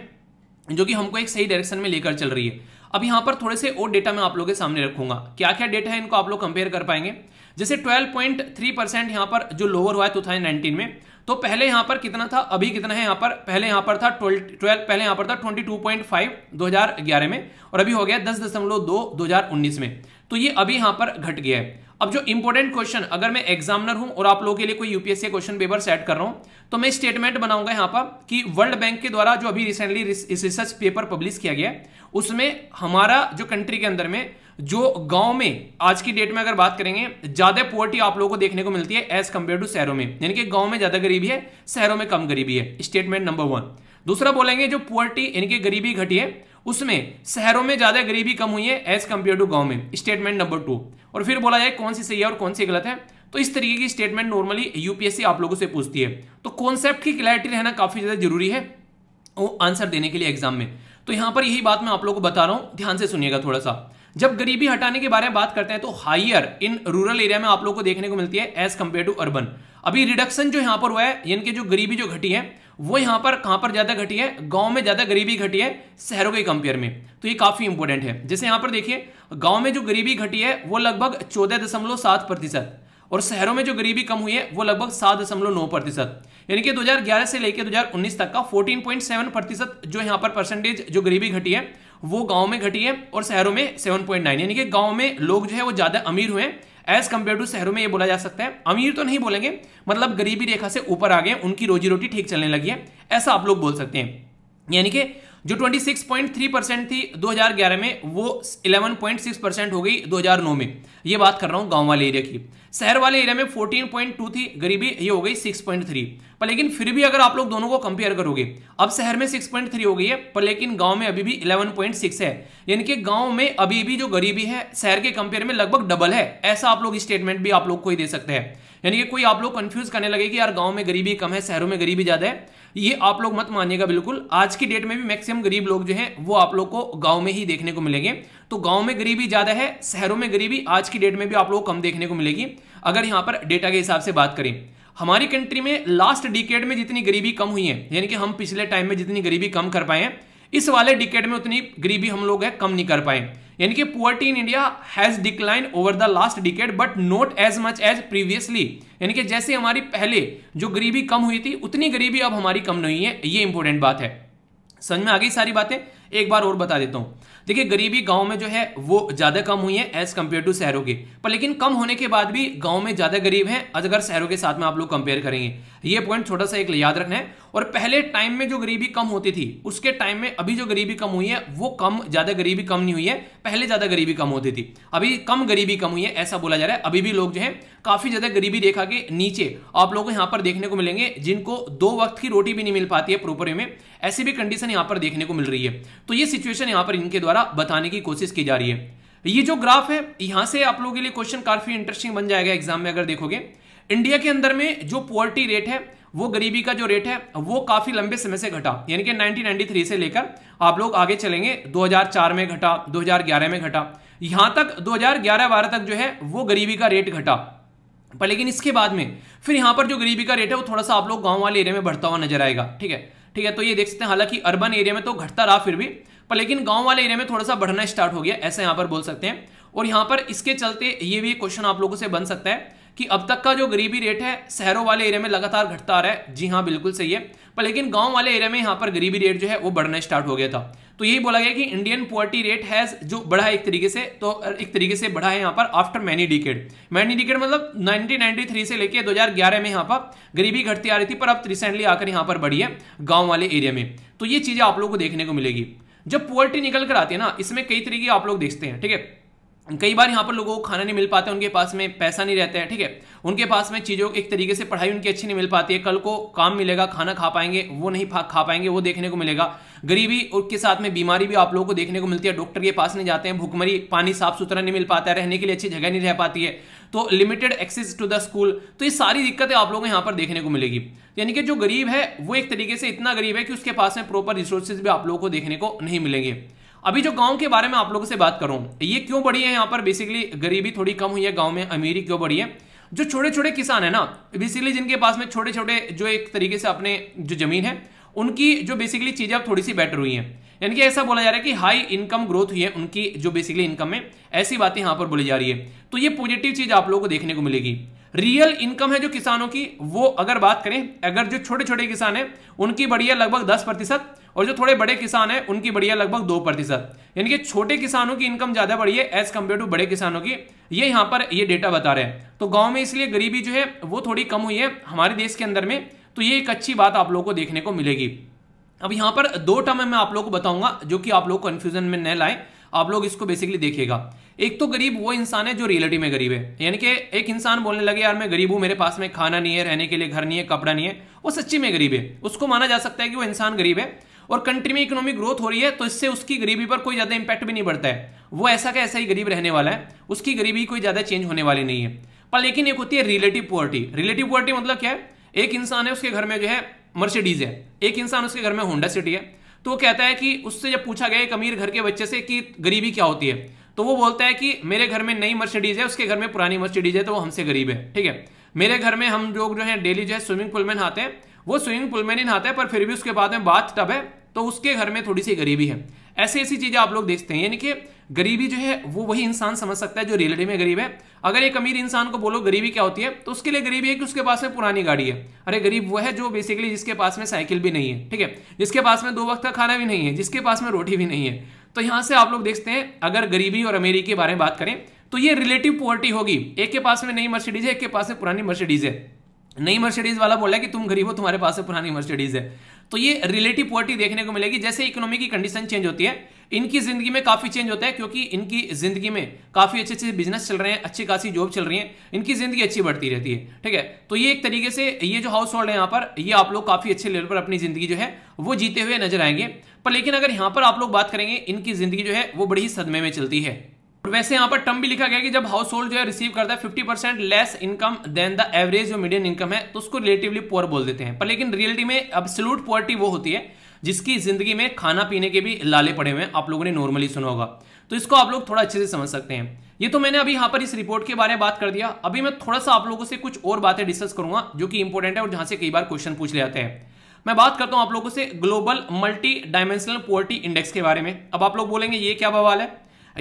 जो कि हमको एक सही डायरेक्शन में लेकर चल रही है अब यहाँ पर थोड़े से और डेटा मैं आप लोगों के सामने रखूंगा क्या क्या डेटा है इनको आप लोग कंपेयर कर पाएंगे जैसे 12.3 परसेंट यहाँ पर जो लोअर हुआ है टू 2019 में तो पहले यहाँ पर कितना था अभी कितना है यहाँ पर पहले यहाँ पर था 12 पहले यहाँ पर था 22.5 2011 में और अभी हो गया 10.2 2019 में तो ये अभी यहाँ पर घट गया है अब जो इंपॉर्टेंट क्वेश्चन अगर मैं एग्जामिनर हूं और आप लोगों के लिए कोई यूपीएससी क्वेश्चन पेपर सेट कर रहा हूं तो मैं स्टेटमेंट बनाऊंगा यहां पर कि वर्ल्ड बैंक के द्वारा जो अभी रिसेंटली रिसर्च पेपर पब्लिश किया गया उसमें हमारा जो कंट्री के अंदर में जो गांव में आज की डेट में अगर बात करेंगे ज्यादा पोवर्टी आप लोगों को देखने को मिलती है एज कंपेयर टू शहरों में यानी कि गांव में ज्यादा गरीबी है शहरों में कम गरीबी है स्टेटमेंट नंबर वन दूसरा बोलेंगे जो पुअर्टी यानी कि गरीबी घटी है उसमें शहरों में ज़्यादा गरीबी कम हुई है एज कम्पेयर टू गांव में स्टेटमेंट नंबर टू और फिर बोला जाए कौन सी सही है और कौन सी गलत है तो इस तरीके की स्टेटमेंट नॉर्मली यूपीएससी आप लोगों से पूछती है तो कॉन्सेप्ट की क्लैरिटी रहना काफ़ी ज़्यादा जरूरी है वो आंसर देने के लिए एग्जाम में तो यहां पर यही बात मैं आप लोगों को बता रहा हूं ध्यान से सुनिएगा थोड़ा सा जब गरीबी हटाने के बारे में बात करते हैं तो हायर इन रूरल एरिया में आप लोगों को देखने को मिलती है एज कंपेयर टू अर्बन अभी रिडक्शन जो यहां पर हुआ है यानी कि जो गरीबी जो घटी है वो यहां पर कहां पर ज़्यादा घटी है गांव में ज़्यादा गरीबी घटी है शहरों के कंपेयर में तो ये काफ़ी इंपोर्टेंट है जैसे यहां पर देखिए गांव में जो गरीबी घटी है वो लगभग चौदह दशमलव सात प्रतिशत और शहरों में जो गरीबी कम हुई है वो लगभग सात दशमलव नौ प्रतिशत यानी कि 2011 से लेकर 2019 तक का 14.7 प्रतिशत जो यहां पर परसेंटेज जो गरीबी घटी है वो गांव में घटी है और शहरों में 7.9 यानी कि गांव में लोग जो है वो ज़्यादा अमीर हुए हैं एज कंपेयर टू शहरों में ये बोला जा सकता है अमीर तो नहीं बोलेंगे मतलब गरीबी रेखा से ऊपर आ गए उनकी रोजी रोटी ठीक चलने लगी है ऐसा आप लोग बोल सकते हैं यानी कि जो 26.3 परसेंट थी 2011 में वो 11.6 परसेंट हो गई 2009 में ये बात कर रहा हूँ गांव वाले एरिया की शहर वाले एरिया में 14.2 थी गरीबी ये हो गई 6.3 पर लेकिन फिर भी अगर आप लोग दोनों को कंपेयर करोगे अब शहर में 6.3 हो गई है पर लेकिन गांव में अभी भी 11.6 है यानी कि गांव में अभी भी जो गरीबी है शहर के कंपेयर में लगभग डबल है ऐसा आप लोग स्टेटमेंट भी आप लोग को ही दे सकते हैं यानी कि कोई आप लोग कंफ्यूज करने लगे कि यार गांव में गरीबी कम है शहरों में गरीबी ज्यादा है ये आप लोग मत मानिएगा बिल्कुल आज की डेट में भी मैक्सिमम गरीब लोग जो हैं वो आप लोग को गांव में ही देखने को मिलेंगे तो गांव में गरीबी ज्यादा है शहरों में गरीबी आज की डेट में भी आप लोग कम देखने को मिलेगी अगर यहां पर डेटा के हिसाब से बात करें हमारी कंट्री में लास्ट डिकेड में जितनी गरीबी कम हुई है यानी कि हम पिछले टाइम में जितनी गरीबी कम कर पाए हैं इस वाले डिकेड में उतनी गरीबी हम लोग है कम नहीं कर पाए यानी कि poverty in India has decline over the last decade but not as much as previously यानी कि जैसे हमारी पहले जो गरीबी कम हुई थी उतनी गरीबी अब हमारी कम नहीं है ये इंपॉर्टेंट बात है समझ में आ गई सारी बातें एक बार और बता देता हूं देखिए गरीबी गांव में जो है वो ज़्यादा कम हुई है एज कम्पेयर टू शहरों के पर लेकिन कम होने के बाद भी गांव में ज़्यादा गरीब हैं अगर शहरों के साथ में आप लोग कंपेयर करेंगे ये पॉइंट छोटा सा एक याद रखना है और पहले टाइम में जो गरीबी कम होती थी उसके टाइम में अभी जो गरीबी कम हुई है वो कम ज़्यादा गरीबी कम नहीं हुई है पहले ज़्यादा गरीबी कम होती थी अभी कम गरीबी कम हुई है ऐसा बोला जा रहा है अभी भी लोग जो है काफ़ी ज़्यादा गरीबी रेखा के नीचे आप लोगों को यहां पर देखने को मिलेंगे जिनको दो वक्त की रोटी भी नहीं मिल पाती है प्रॉपर वे में ऐसी भी कंडीशन यहां पर देखने को मिल रही है तो ये सिचुएशन यहां पर इनके द्वारा द्वारा बताने की कोशिश की जा रही है ये जो ग्राफ है यहां से आप लोगों के लिए क्वेश्चन काफी इंटरेस्टिंग बन जाएगा एग्जाम में अगर देखोगे इंडिया के अंदर में जो पुअर्टी रेट है वो गरीबी का जो रेट है वो काफी लंबे समय से घटा यानी कि 1993 से लेकर आप लोग आगे चलेंगे 2004 में घटा 2011 में घटा यहां तक 2011-12 तक जो है वो गरीबी का रेट घटा पर लेकिन इसके बाद में फिर यहां पर जो गरीबी का रेट है वो थोड़ा सा आप लोग गांव वाले एरिया में बढ़ता हुआ नजर आएगा ठीक है ठीक है तो ये देख सकते हैं हालांकि अर्बन एरिया में तो घटता रहा फिर भी पर लेकिन गांव वाले एरिया में थोड़ा सा बढ़ना स्टार्ट हो गया ऐसे यहां पर बोल सकते हैं और यहाँ पर इसके चलते ये भी क्वेश्चन आप लोगों से बन सकता है कि अब तक का जो गरीबी रेट है शहरों वाले एरिया में लगातार घटता आ रहा है जी हाँ बिल्कुल सही है पर लेकिन गांव वाले एरिया में यहाँ पर गरीबी रेट जो है वो बढ़ना स्टार्ट हो गया था तो यही बोला गया कि इंडियन पोवर्टी रेट हैज जो बढ़ा है एक तरीके से तो एक तरीके से बढ़ा है यहाँ पर after many decade many decade मतलब 1993 से लेके 2011 में यहाँ पर गरीबी घटती आ रही थी पर अब रिसेंटली आकर यहां पर बढ़ी है गांव वाले एरिया में तो ये चीजें आप लोगों को देखने को मिलेगी जब पुअर्टी निकल कर आती है ना इसमें कई तरीके आप लोग देखते हैं ठीक है कई बार यहाँ पर लोगों को खाना नहीं मिल पाता उनके पास में पैसा नहीं रहता है ठीक है उनके पास में चीज़ों एक तरीके से पढ़ाई उनकी अच्छी नहीं मिल पाती है कल को काम मिलेगा खाना खा पाएंगे वो नहीं खा पाएंगे वो देखने को मिलेगा गरीबी के साथ में बीमारी भी आप लोगों को देखने को मिलती है डॉक्टर के पास नहीं जाते हैं भुखमरी पानी साफ सुथरा नहीं मिल पाता है रहने के लिए अच्छी जगह नहीं रह पाती है तो limited access to the school तो ये सारी दिक्कतें आप लोगों को यहाँ पर देखने को मिलेगी यानी कि जो गरीब है वो एक तरीके से इतना गरीब है कि उसके पास में प्रॉपर रिसोर्सेज भी आप लोगों को देखने को नहीं मिलेंगे अभी जो गांव के बारे में आप लोगों से बात करूं ये क्यों बढ़ी है यहाँ पर बेसिकली गरीबी थोड़ी कम हुई है गांव में अमीरी क्यों बढ़ी है जो छोटे छोटे किसान है ना बेसिकली जिनके पास में छोटे छोटे जो एक तरीके से अपने जो जमीन है उनकी जो बेसिकली चीज़ें अब थोड़ी सी बेटर हुई हैं यानी कि ऐसा बोला जा रहा है कि हाई इनकम ग्रोथ हुई है उनकी जो बेसिकली इनकम है ऐसी बातें यहां पर बोली जा रही है तो ये पॉजिटिव चीज आप लोगों को देखने को मिलेगी रियल इनकम है जो किसानों की वो अगर बात करें अगर जो छोटे छोटे किसान हैं उनकी बढ़िया लगभग दस प्रतिशत और जो थोड़े बड़े किसान हैं उनकी बढ़िया लगभग दो प्रतिशत यानी कि छोटे किसानों की इनकम ज्यादा बढ़ी है एज कम्पेयर टू बड़े किसानों की ये यहाँ पर ये डेटा बता रहे हैं तो गाँव में इसलिए गरीबी जो है वो थोड़ी कम हुई है हमारे देश के अंदर में तो ये एक अच्छी बात आप लोग को देखने को मिलेगी अब यहाँ पर दो टर्म मैं आप लोगों को बताऊंगा जो कि आप लोग कंफ्यूजन में न लाए आप लोग इसको बेसिकली देखिएगा एक तो गरीब वो इंसान है जो रियलिटी में गरीब है यानी कि एक इंसान बोलने लगे यार मैं गरीब हूं मेरे पास में खाना नहीं है रहने के लिए घर नहीं है कपड़ा नहीं है वो सच्ची में गरीब है उसको माना जा सकता है कि वो इंसान गरीब है और कंट्री में इकोनॉमिक ग्रोथ हो रही है तो इससे उसकी गरीबी पर कोई ज़्यादा इंपैक्ट भी नहीं पड़ता है वो ऐसा का ऐसा ही गरीब रहने वाला है उसकी गरीबी कोई ज़्यादा चेंज होने वाली नहीं है पर लेकिन एक होती है रिलेटिव पोवर्टी रिलेटिव पोवर्टी मतलब क्या है एक इंसान है उसके घर में जो है मर्सिडीज है एक इंसान उसके घर में होंडा सिटी है तो वो कहता है कि उससे जब पूछा गया एक अमीर घर के बच्चे से कि गरीबी क्या होती है तो वो बोलता है कि मेरे घर में नई मर्सिडीज है उसके घर में पुरानी मर्सिडीज है तो वो हमसे गरीब है ठीक है मेरे घर में हम लोग जो है डेली जो है स्विमिंग पूल में नहाते हैं वो स्विमिंग पूल में नहीं नहाते पर फिर भी उसके बाद में बाथ टब है तो उसके घर में थोड़ी सी गरीबी है ऐसी ऐसी चीज़ें आप लोग देखते हैं यानी कि गरीबी जो है वो वही इंसान समझ सकता है जो रियलिटी में गरीब है अगर एक अमीर इंसान को बोलो गरीबी क्या होती है तो उसके लिए गरीबी है कि उसके पास में पुरानी गाड़ी है अरे गरीब वो है जो बेसिकली जिसके पास में साइकिल भी नहीं है ठीक है जिसके पास में दो वक्त का खाना भी नहीं है जिसके पास में रोटी भी नहीं है तो यहां से आप लोग देखते हैं अगर गरीबी और अमीरी के बारे में बात करें तो ये रिलेटिव पोवर्टी होगी एक के पास में नई मर्सिडीज है एक के पास में पुरानी मर्सिडीज है नई मर्सिडीज वाला बोला कि तुम गरीब हो तुम्हारे पास से पुरानी मर्सिडीज है तो ये रिलेटिव पॉवर्टी देखने को मिलेगी जैसे इकोनॉमी की कंडीशन चेंज होती है इनकी जिंदगी में काफी चेंज होता है क्योंकि इनकी जिंदगी में काफी अच्छे अच्छे बिजनेस चल रहे हैं अच्छी खासी जॉब चल रही है इनकी जिंदगी अच्छी बढ़ती रहती है ठीक है तो ये एक तरीके से ये जो हाउस होल्ड है यहाँ पर ये आप लोग काफी अच्छे लेवल पर अपनी जिंदगी जो है वो जीते हुए नजर आएंगे पर लेकिन अगर यहाँ पर आप लोग बात करेंगे इनकी जिंदगी जो है वो बड़ी सदमे में चलती है वैसे यहाँ पर टर्म भी लिखा गया कि जब हाउस होल्ड जो है रिसीव करता है fifty percent less income than the average जो मीडियम इनकम है तो उसको रिलेटिवली पुअर बोल देते हैं पर लेकिन रियलिटी में अब्सोल्यूट पुअर्टी वो होती है जिसकी जिंदगी में खाना पीने के भी लाले पड़े हुए हैं आप लोगों ने नॉर्मली सुना होगा तो इसको आप लोग थोड़ा अच्छे से समझ सकते हैं ये तो मैंने अभी यहाँ पर इस रिपोर्ट के बारे में बात कर दिया अभी मैं थोड़ा सा आप लोगों से कुछ और बातें डिस्कस करूंगा जो कि इंपॉर्टेंट है और जहां से कई बार क्वेश्चन पूछ ले जाते हैं मैं बात करता हूं आप लोगों से global multi dimensional poverty index के बारे में अब आप लोग बोलेंगे ये क्या बवाल है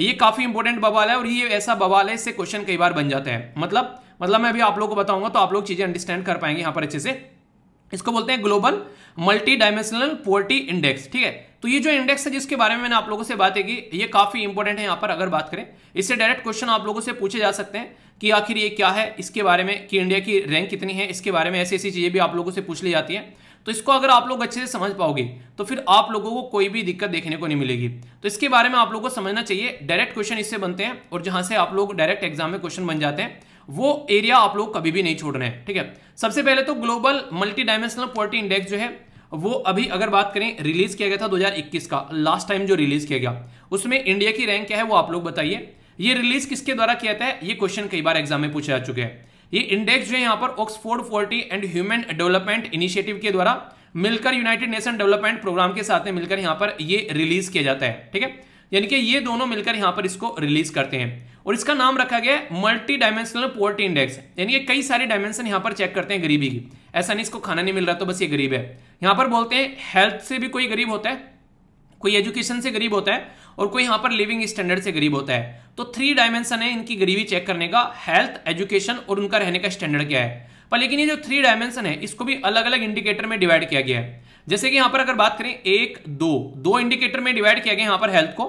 ये काफ़ी इंपॉर्टेंट बवाल है और ये ऐसा बवाल है इससे क्वेश्चन कई बार बन जाते हैं मतलब मतलब मैं अभी आप लोग को बताऊंगा तो आप लोग चीज़ें अंडरस्टैंड कर पाएंगे यहां पर अच्छे से इसको बोलते हैं global multi dimensional poverty index ठीक है तो ये जो इंडेक्स है जिसके बारे में मैंने आप लोगों से बात की ये काफ़ी इंपॉर्टेंट है यहां पर अगर बात करें इससे डायरेक्ट क्वेश्चन आप लोगों से पूछे जा सकते हैं कि आखिर ये क्या है इसके बारे में कि इंडिया की रैंक कितनी है इसके बारे में ऐसी ऐसी चीज़ें भी आप लोगों से पूछ ली जाती हैं तो इसको अगर आप लोग अच्छे से समझ पाओगे तो फिर आप लोगों को कोई भी दिक्कत देखने को नहीं मिलेगी तो इसके बारे में आप लोगों को समझना चाहिए डायरेक्ट क्वेश्चन इससे बनते हैं और जहां से आप लोग डायरेक्ट एग्जाम में क्वेश्चन बन जाते हैं वो एरिया आप लोग कभी भी नहीं छोड़ रहे हैं ठीक है सबसे पहले तो global multi dimensional poverty index जो है वो अभी अगर बात करें रिलीज किया गया था 2021 का लास्ट टाइम जो रिलीज किया गया उसमें इंडिया की रैंक क्या है वो आप लोग बताइए ये रिलीज किसके द्वारा किया जाता है ये क्वेश्चन कई बार एग्जाम में पूछे जा चुके हैं ये इंडेक्स जो है यहाँ पर Oxford poverty and human development initiative के द्वारा मिलकर यूनाइटेड नेशन डेवलपमेंट प्रोग्राम के साथ में मिलकर यहाँ पर ये रिलीज किया जाता है ठीक है यानी कि ये दोनों मिलकर यहाँ पर इसको रिलीज करते हैं और इसका नाम रखा गया है मल्टी डायमेंशनल पोवर्टी इंडेक्स यानी कि कई सारे डायमेंशन यहाँ पर चेक करते हैं गरीबी की ऐसा नहीं इसको खाना नहीं मिल रहा तो बस ये गरीब है यहाँ पर बोलते हैं हेल्थ से भी कोई गरीब होता है कोई एजुकेशन से गरीब होता है और कोई यहाँ पर लिविंग स्टैंडर्ड से गरीब होता है तो थ्री डायमेंशन है इनकी गरीबी चेक करने का हेल्थ एजुकेशन और उनका रहने का स्टैंडर्ड क्या है पर लेकिन ये जो थ्री डायमेंशन है इसको भी अलग अलग इंडिकेटर में डिवाइड किया गया है जैसे कि यहां पर अगर बात करें एक दो दो इंडिकेटर में डिवाइड किया गया यहां पर हेल्थ को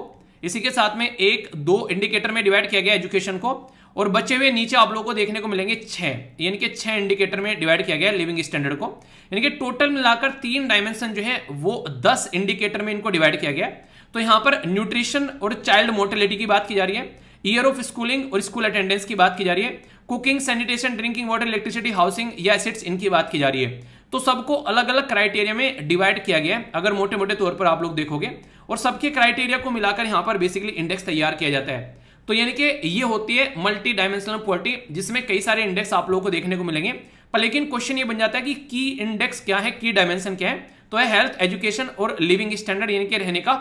इसी के साथ में एक दो इंडिकेटर में डिवाइड किया गया एजुकेशन को और बचे हुए नीचे आप लोगों को देखने को मिलेंगे छह यानी कि छह इंडिकेटर में डिवाइड किया गया लिविंग स्टैंडर्ड को यानी कि टोटल मिलाकर तीन डायमेंशन जो है वो दस इंडिकेटर में इनको डिवाइड किया गया तो यहां पर न्यूट्रिशन और चाइल्ड मोर्टेलिटी की बात की जा रही है ईयर ऑफ स्कूलिंग और स्कूल अटेंडेंस की बात की जा रही है cooking sanitation drinking water electricity housing या एसिड्स इनकी बात की जा रही है तो सबको अलग अलग क्राइटेरिया में डिवाइड किया गया है अगर मोटे मोटे तौर पर आप लोग देखोगे और सबके क्राइटेरिया को मिलाकर यहां पर बेसिकली इंडेक्स तैयार किया जाता है तो यानी कि ये होती है मल्टी डायमेंशनल प्रॉपर्टी जिसमें कई सारे इंडेक्स आप लोगों को देखने को मिलेंगे पर लेकिन क्वेश्चन ये बन जाता है कि की इंडेक्स क्या है की डायमेंशन क्या है तो है हेल्थ एजुकेशन और लिविंग स्टैंडर्ड यानी कि रहने का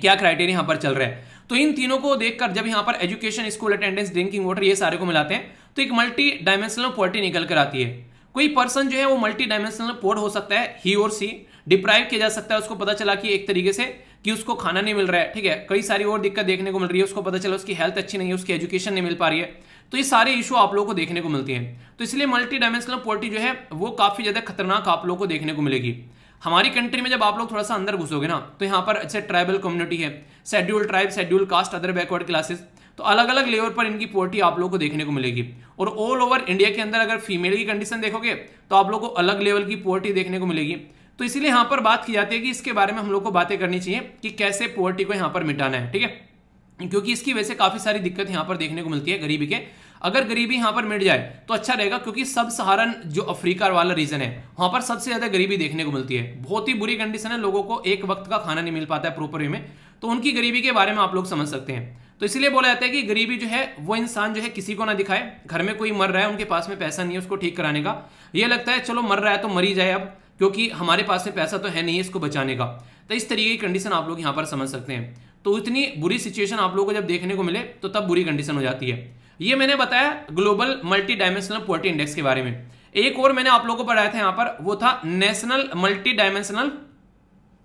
क्या क्राइटेरिया यहां पर चल रहा है तो इन तीनों को देखकर जब यहां पर education school attendance drinking water ये सारे को मिलाते हैं तो एक मल्टी डायमेंशनल प्रॉपर्टी निकल कर आती है कोई पर्सन जो है वो मल्टी डायमेंशनल पोर्ड हो सकता है ही और सी डिप्राइव किया जा सकता है उसको पता चला कि एक तरीके से कि उसको खाना नहीं मिल रहा है ठीक है कई सारी और दिक्कत देखने को मिल रही है उसको पता चला उसकी हेल्थ अच्छी नहीं है उसकी एजुकेशन नहीं मिल पा रही है तो ये सारे इशू आप लोगों को देखने को मिलती हैं तो इसलिए मल्टी डायमेंशनल पॉवर्टी जो है वो काफ़ी ज़्यादा खतरनाक आप लोगों को देखने को मिलेगी हमारी कंट्री में जब आप लोग थोड़ा सा अंदर घुसोगे ना तो यहाँ पर अच्छे ट्राइबल कम्युनिटी है schedule tribe schedule caste other backward classes तो अलग अलग लेवल पर इनकी पॉवर्टी आप लोगों को देखने को मिलेगी और ऑल ओवर इंडिया के अंदर अगर फीमेल की कंडीशन देखोगे तो आप लोग को अलग लेवल की पॉवर्टी देखने को मिलेगी तो इसीलिए यहां पर बात की जाती है कि इसके बारे में हम लोग को बातें करनी चाहिए कि कैसे पॉवर्टी को यहां पर मिटाना है ठीक है क्योंकि इसकी वजह से काफ़ी सारी दिक्कत यहां पर देखने को मिलती है गरीबी के अगर गरीबी यहां पर मिट जाए तो अच्छा रहेगा क्योंकि सब सहारन जो अफ्रीका वाला रीजन है वहां पर सबसे ज़्यादा गरीबी देखने को मिलती है बहुत ही बुरी कंडीशन है लोगों को एक वक्त का खाना नहीं मिल पाता है प्रॉपर वे में तो उनकी गरीबी के बारे में आप लोग समझ सकते हैं तो इसलिए बोला जाता है कि गरीबी जो है वो इंसान जो है किसी को ना दिखाए घर में कोई मर रहा है उनके पास में पैसा नहीं है उसको ठीक कराने का ये लगता है चलो मर रहा है तो मरी जाए अब क्योंकि हमारे पास में पैसा तो है नहीं है इसको बचाने का तो इस तरीके की कंडीशन आप लोग यहाँ पर समझ सकते हैं तो इतनी बुरी सिचुएशन आप लोगों को जब देखने को मिले तो तब बुरी कंडीशन हो जाती है ये मैंने बताया global multi dimensional poverty index के बारे में एक और मैंने आप लोगों को पढ़ाया था यहाँ पर वो था national multi dimensional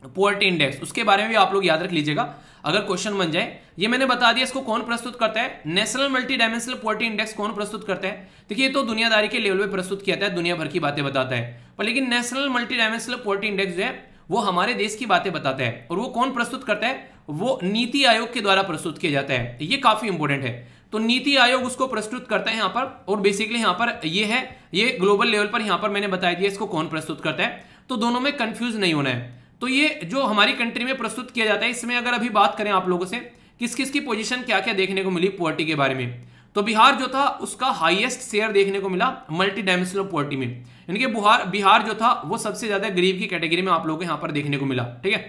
poverty index उसके बारे में भी आप लोग याद रख लीजिएगा अगर क्वेश्चन बन जाए ये मैंने बता दिया इसको कौन प्रस्तुत करता है national multi dimensional poverty index कौन प्रस्तुत करता है देखिए ये तो दुनियादारी के लेवल पे प्रस्तुत किया जाता है दुनिया भर की बातें बताता है पर लेकिन national multi dimensional poverty index जो है वो हमारे देश की बातें बताता है और वो कौन प्रस्तुत करता है वो नीति आयोग के द्वारा प्रस्तुत किया जाता है ये काफी इंपोर्टेंट है तो नीति आयोग उसको प्रस्तुत करता है यहाँ पर और बेसिकली यहाँ पर ये है ये ग्लोबल लेवल पर यहाँ पर मैंने बताया दिया इसको कौन प्रस्तुत करता है तो दोनों में कंफ्यूज नहीं होना है तो ये जो हमारी कंट्री में प्रस्तुत किया जाता है इसमें अगर अभी बात करें आप लोगों से किस किस की पोजीशन क्या क्या देखने को मिली पोअर्टी के बारे में तो बिहार जो था उसका हाईएस्ट शेयर देखने को मिला मल्टी डायमेंशनल पोअर्टी में यानी कि बिहार बिहार जो था वो सबसे ज्यादा गरीब की कैटेगरी में आप लोगों को यहाँ पर देखने को मिला ठीक है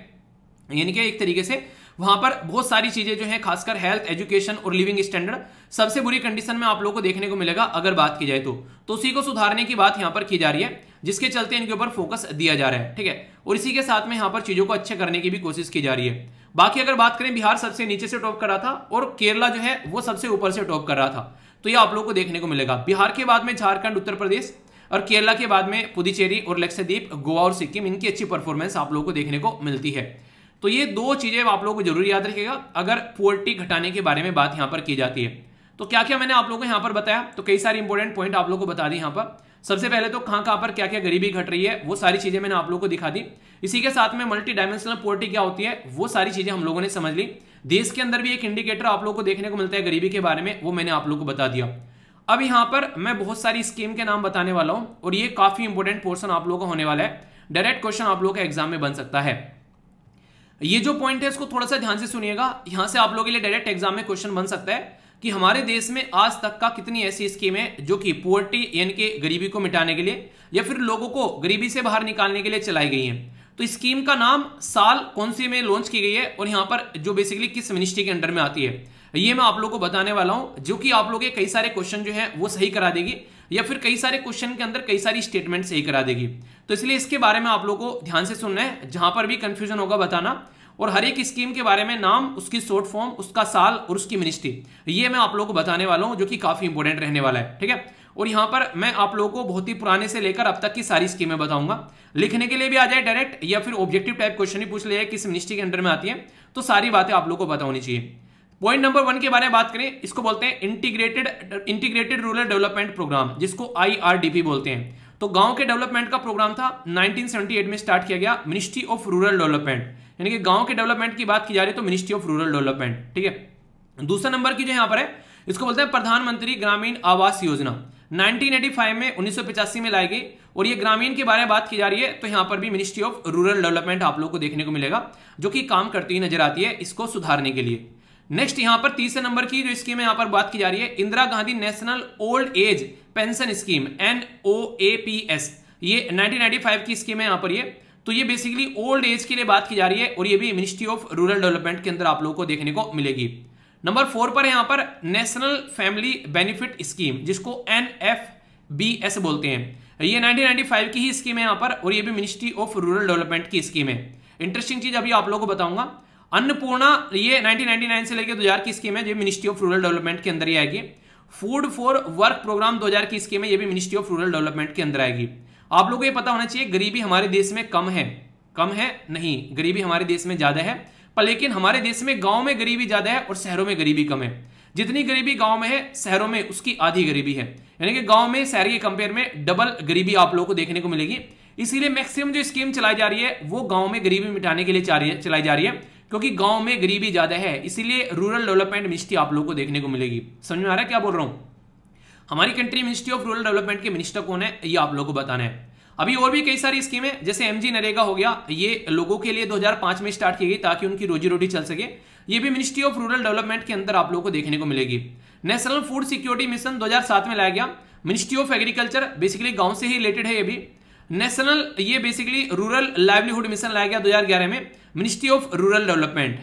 यानी कि एक तरीके से वहां पर बहुत सारी चीजें जो है खासकर हेल्थ एजुकेशन और लिविंग स्टैंडर्ड सबसे बुरी कंडीशन में आप लोगों को देखने को मिलेगा अगर बात की जाए तो, तो उसी को सुधारने की बात यहां पर की जा रही है जिसके चलते इनके ऊपर फोकस दिया जा रहा है ठीक है और इसी के साथ में यहाँ पर चीज़ों को अच्छे करने की भी कोशिश की जा रही है बाकी अगर बात करें बिहार सबसे नीचे से टॉप कर रहा था और केरला जो है वो सबसे ऊपर से टॉप कर रहा था तो ये आप लोग को देखने को मिलेगा बिहार के बाद में झारखंड उत्तर प्रदेश और केरला के बाद में पुदुचेरी और लक्षद्वीप गोवा और सिक्किम इनकी अच्छी परफॉर्मेंस आप लोगों को देखने को मिलती है तो ये दो चीज़ें आप लोगों को जरूर याद रखिएगा अगर पोल्ट्री घटाने के बारे में बात यहां पर की जाती है तो क्या क्या मैंने आप लोगों को यहां पर बताया तो कई सारे इंपोर्टेंट पॉइंट आप लोगों को बता दी यहां पर सबसे पहले तो कहां कहां पर क्या क्या गरीबी घट रही है वो सारी चीज़ें मैंने आप लोगों को दिखा दी इसी के साथ में मल्टी डायमेंशनल पोर्टी क्या होती है वो सारी चीज़ें हम लोगों ने समझ ली देश के अंदर भी एक इंडिकेटर आप लोगों को देखने को मिलता है गरीबी के बारे में वो मैंने आप लोगों को बता दिया अब यहां पर मैं बहुत सारी स्कीम के नाम बताने वाला हूं और ये काफ़ी इंपोर्टेंट पोर्सन आप लोगों का होने वाला है डायरेक्ट क्वेश्चन आप लोगों का एग्जाम में बन सकता है ये जो पॉइंट है इसको थोड़ा सा ध्यान से सुनिएगा यहां से आप लोगों के लिए डायरेक्ट एग्जाम में क्वेश्चन बन सकता है कि हमारे देश में आज तक का कितनी ऐसी स्कीम है जो कि पोवर्टी यानी कि गरीबी को मिटाने के लिए या फिर लोगों को गरीबी से बाहर निकालने के लिए चलाई गई है तो स्कीम का नाम साल कौन सी में लॉन्च की गई है और यहाँ पर जो बेसिकली किस मिनिस्ट्री के अंडर में आती है ये मैं आप लोगों को बताने वाला हूं जो कि आप लोग कई सारे क्वेश्चन जो है वो सही करा देगी या फिर कई सारे क्वेश्चन के अंदर कई सारी स्टेटमेंट सही करा देगी तो इसलिए इसके बारे में आप लोग को ध्यान से सुनना है जहां पर भी कंफ्यूजन होगा बताना और हर एक स्कीम के बारे में नाम उसकी शॉर्ट फॉर्म उसका साल और उसकी मिनिस्ट्री ये मैं आप लोगों को बताने वाला हूँ जो कि काफ़ी इंपॉर्टेंट रहने वाला है ठीक है और यहाँ पर मैं आप लोगों को बहुत ही पुराने से लेकर अब तक की सारी स्कीमें बताऊंगा लिखने के लिए भी आ जाए डायरेक्ट या फिर ऑब्जेक्टिव टाइप क्वेश्चन ही पूछ ले किस मिनिस्ट्री के अंडर में आती है तो सारी बातें आप लोग को पता होनी चाहिए पॉइंट नंबर वन के बारे में बात करें इसको बोलते हैं integrated integrated rural development programme जिसको आईआरडीपी बोलते हैं तो गांव के डेवलपमेंट का प्रोग्राम था 1978 में स्टार्ट किया गया मिनिस्ट्री ऑफ रूरल डेवलपमेंट यानी कि गांव के डेवलपमेंट की बात की जा रही है तो मिनिस्ट्री ऑफ रूरल डेवलपमेंट ठीक है दूसरा नंबर की जो यहाँ पर है इसको बोलते हैं प्रधानमंत्री ग्रामीण आवास योजना 1985 में उन्नीस में लाई गई और ये ग्रामीण के बारे में बात की जा रही है तो यहां पर भी मिनिस्ट्री ऑफ रूरल डेवलपमेंट आप लोग को देखने को मिलेगा जो कि काम करती हुई नजर आती है इसको सुधारने के लिए नेक्स्ट यहाँ पर तीसरे नंबर की जो स्कीम है यहां पर बात की जा रही है Indira Gandhi national old age pension scheme N O A P S ये 1995 की स्कीम है यहाँ पर ये तो ये बेसिकली ओल्ड एज के लिए बात की जा रही है और ये भी मिनिस्ट्री ऑफ रूरल डेवलपमेंट के अंदर आप लोगों को देखने को मिलेगी नंबर फोर पर यहां पर नेशनल फैमिली बेनिफिट स्कीम जिसको एन एफ बी एस बोलते हैं ये 1995 की ही स्कीम है यहां पर और ये भी मिनिस्ट्री ऑफ रूरल डेवलपमेंट की स्कीम है इंटरेस्टिंग चीज अभी आप लोगों को बताऊंगा अन्नपूर्णा ये 1999 से लेकर 2000 की स्कीम है जो मिनिस्ट्री ऑफ रूरल डेवलपमेंट के अंदर ही आएगी फूड फॉर वर्क प्रोग्राम 2000 की स्कीम है ये भी मिनिस्ट्री ऑफ रूरल डेवलपमेंट के अंदर आएगी आप लोगों को ये पता होना चाहिए गरीबी हमारे देश में कम है कम है नहीं गरीबी हमारे देश में ज्यादा है पर लेकिन हमारे देश में गांव में गरीबी ज्यादा है और शहरों में गरीबी कम है जितनी गरीबी गांव में है शहरों में उसकी आधी गरीबी है यानी कि गांव में शहर के कंपेयर में डबल गरीबी आप लोगों को देखने को मिलेगी इसीलिए मैक्सिमम जो स्कीम चलाई जा रही है वो गांव में गरीबी मिटाने के लिए चलाई जा रही है क्योंकि गांव में गरीबी ज्यादा है इसीलिए रूरल डेवलपमेंट मिनिस्ट्री आप लोग को देखने को मिलेगी समझ में आ रहा है क्या बोल रहा हूं हमारी country ministry of rural development के मिनिस्टर कौन है ये आप लोगों को बताना है अभी और भी कई सारी स्कीमें जैसे एम जी नरेगा हो गया ये लोगों के लिए 2005 में स्टार्ट की गई ताकि उनकी रोजी रोटी चल सके ये भी मिनिस्ट्री ऑफ रूरल डेवलपमेंट के अंदर आप लोगों को देखने को मिलेगी नेशनल फूड सिक्योरिटी मिशन 2007 में लाया गया मिनिस्ट्री ऑफ एग्रीकल्चर बेसिकली गांव से ही रिलेटेड है ये भी नेशनल ये बेसिकली रूरल लाइवलीहुड मिशन लाया गया 2011 में मिनिस्ट्री ऑफ रूरल डेवलपमेंट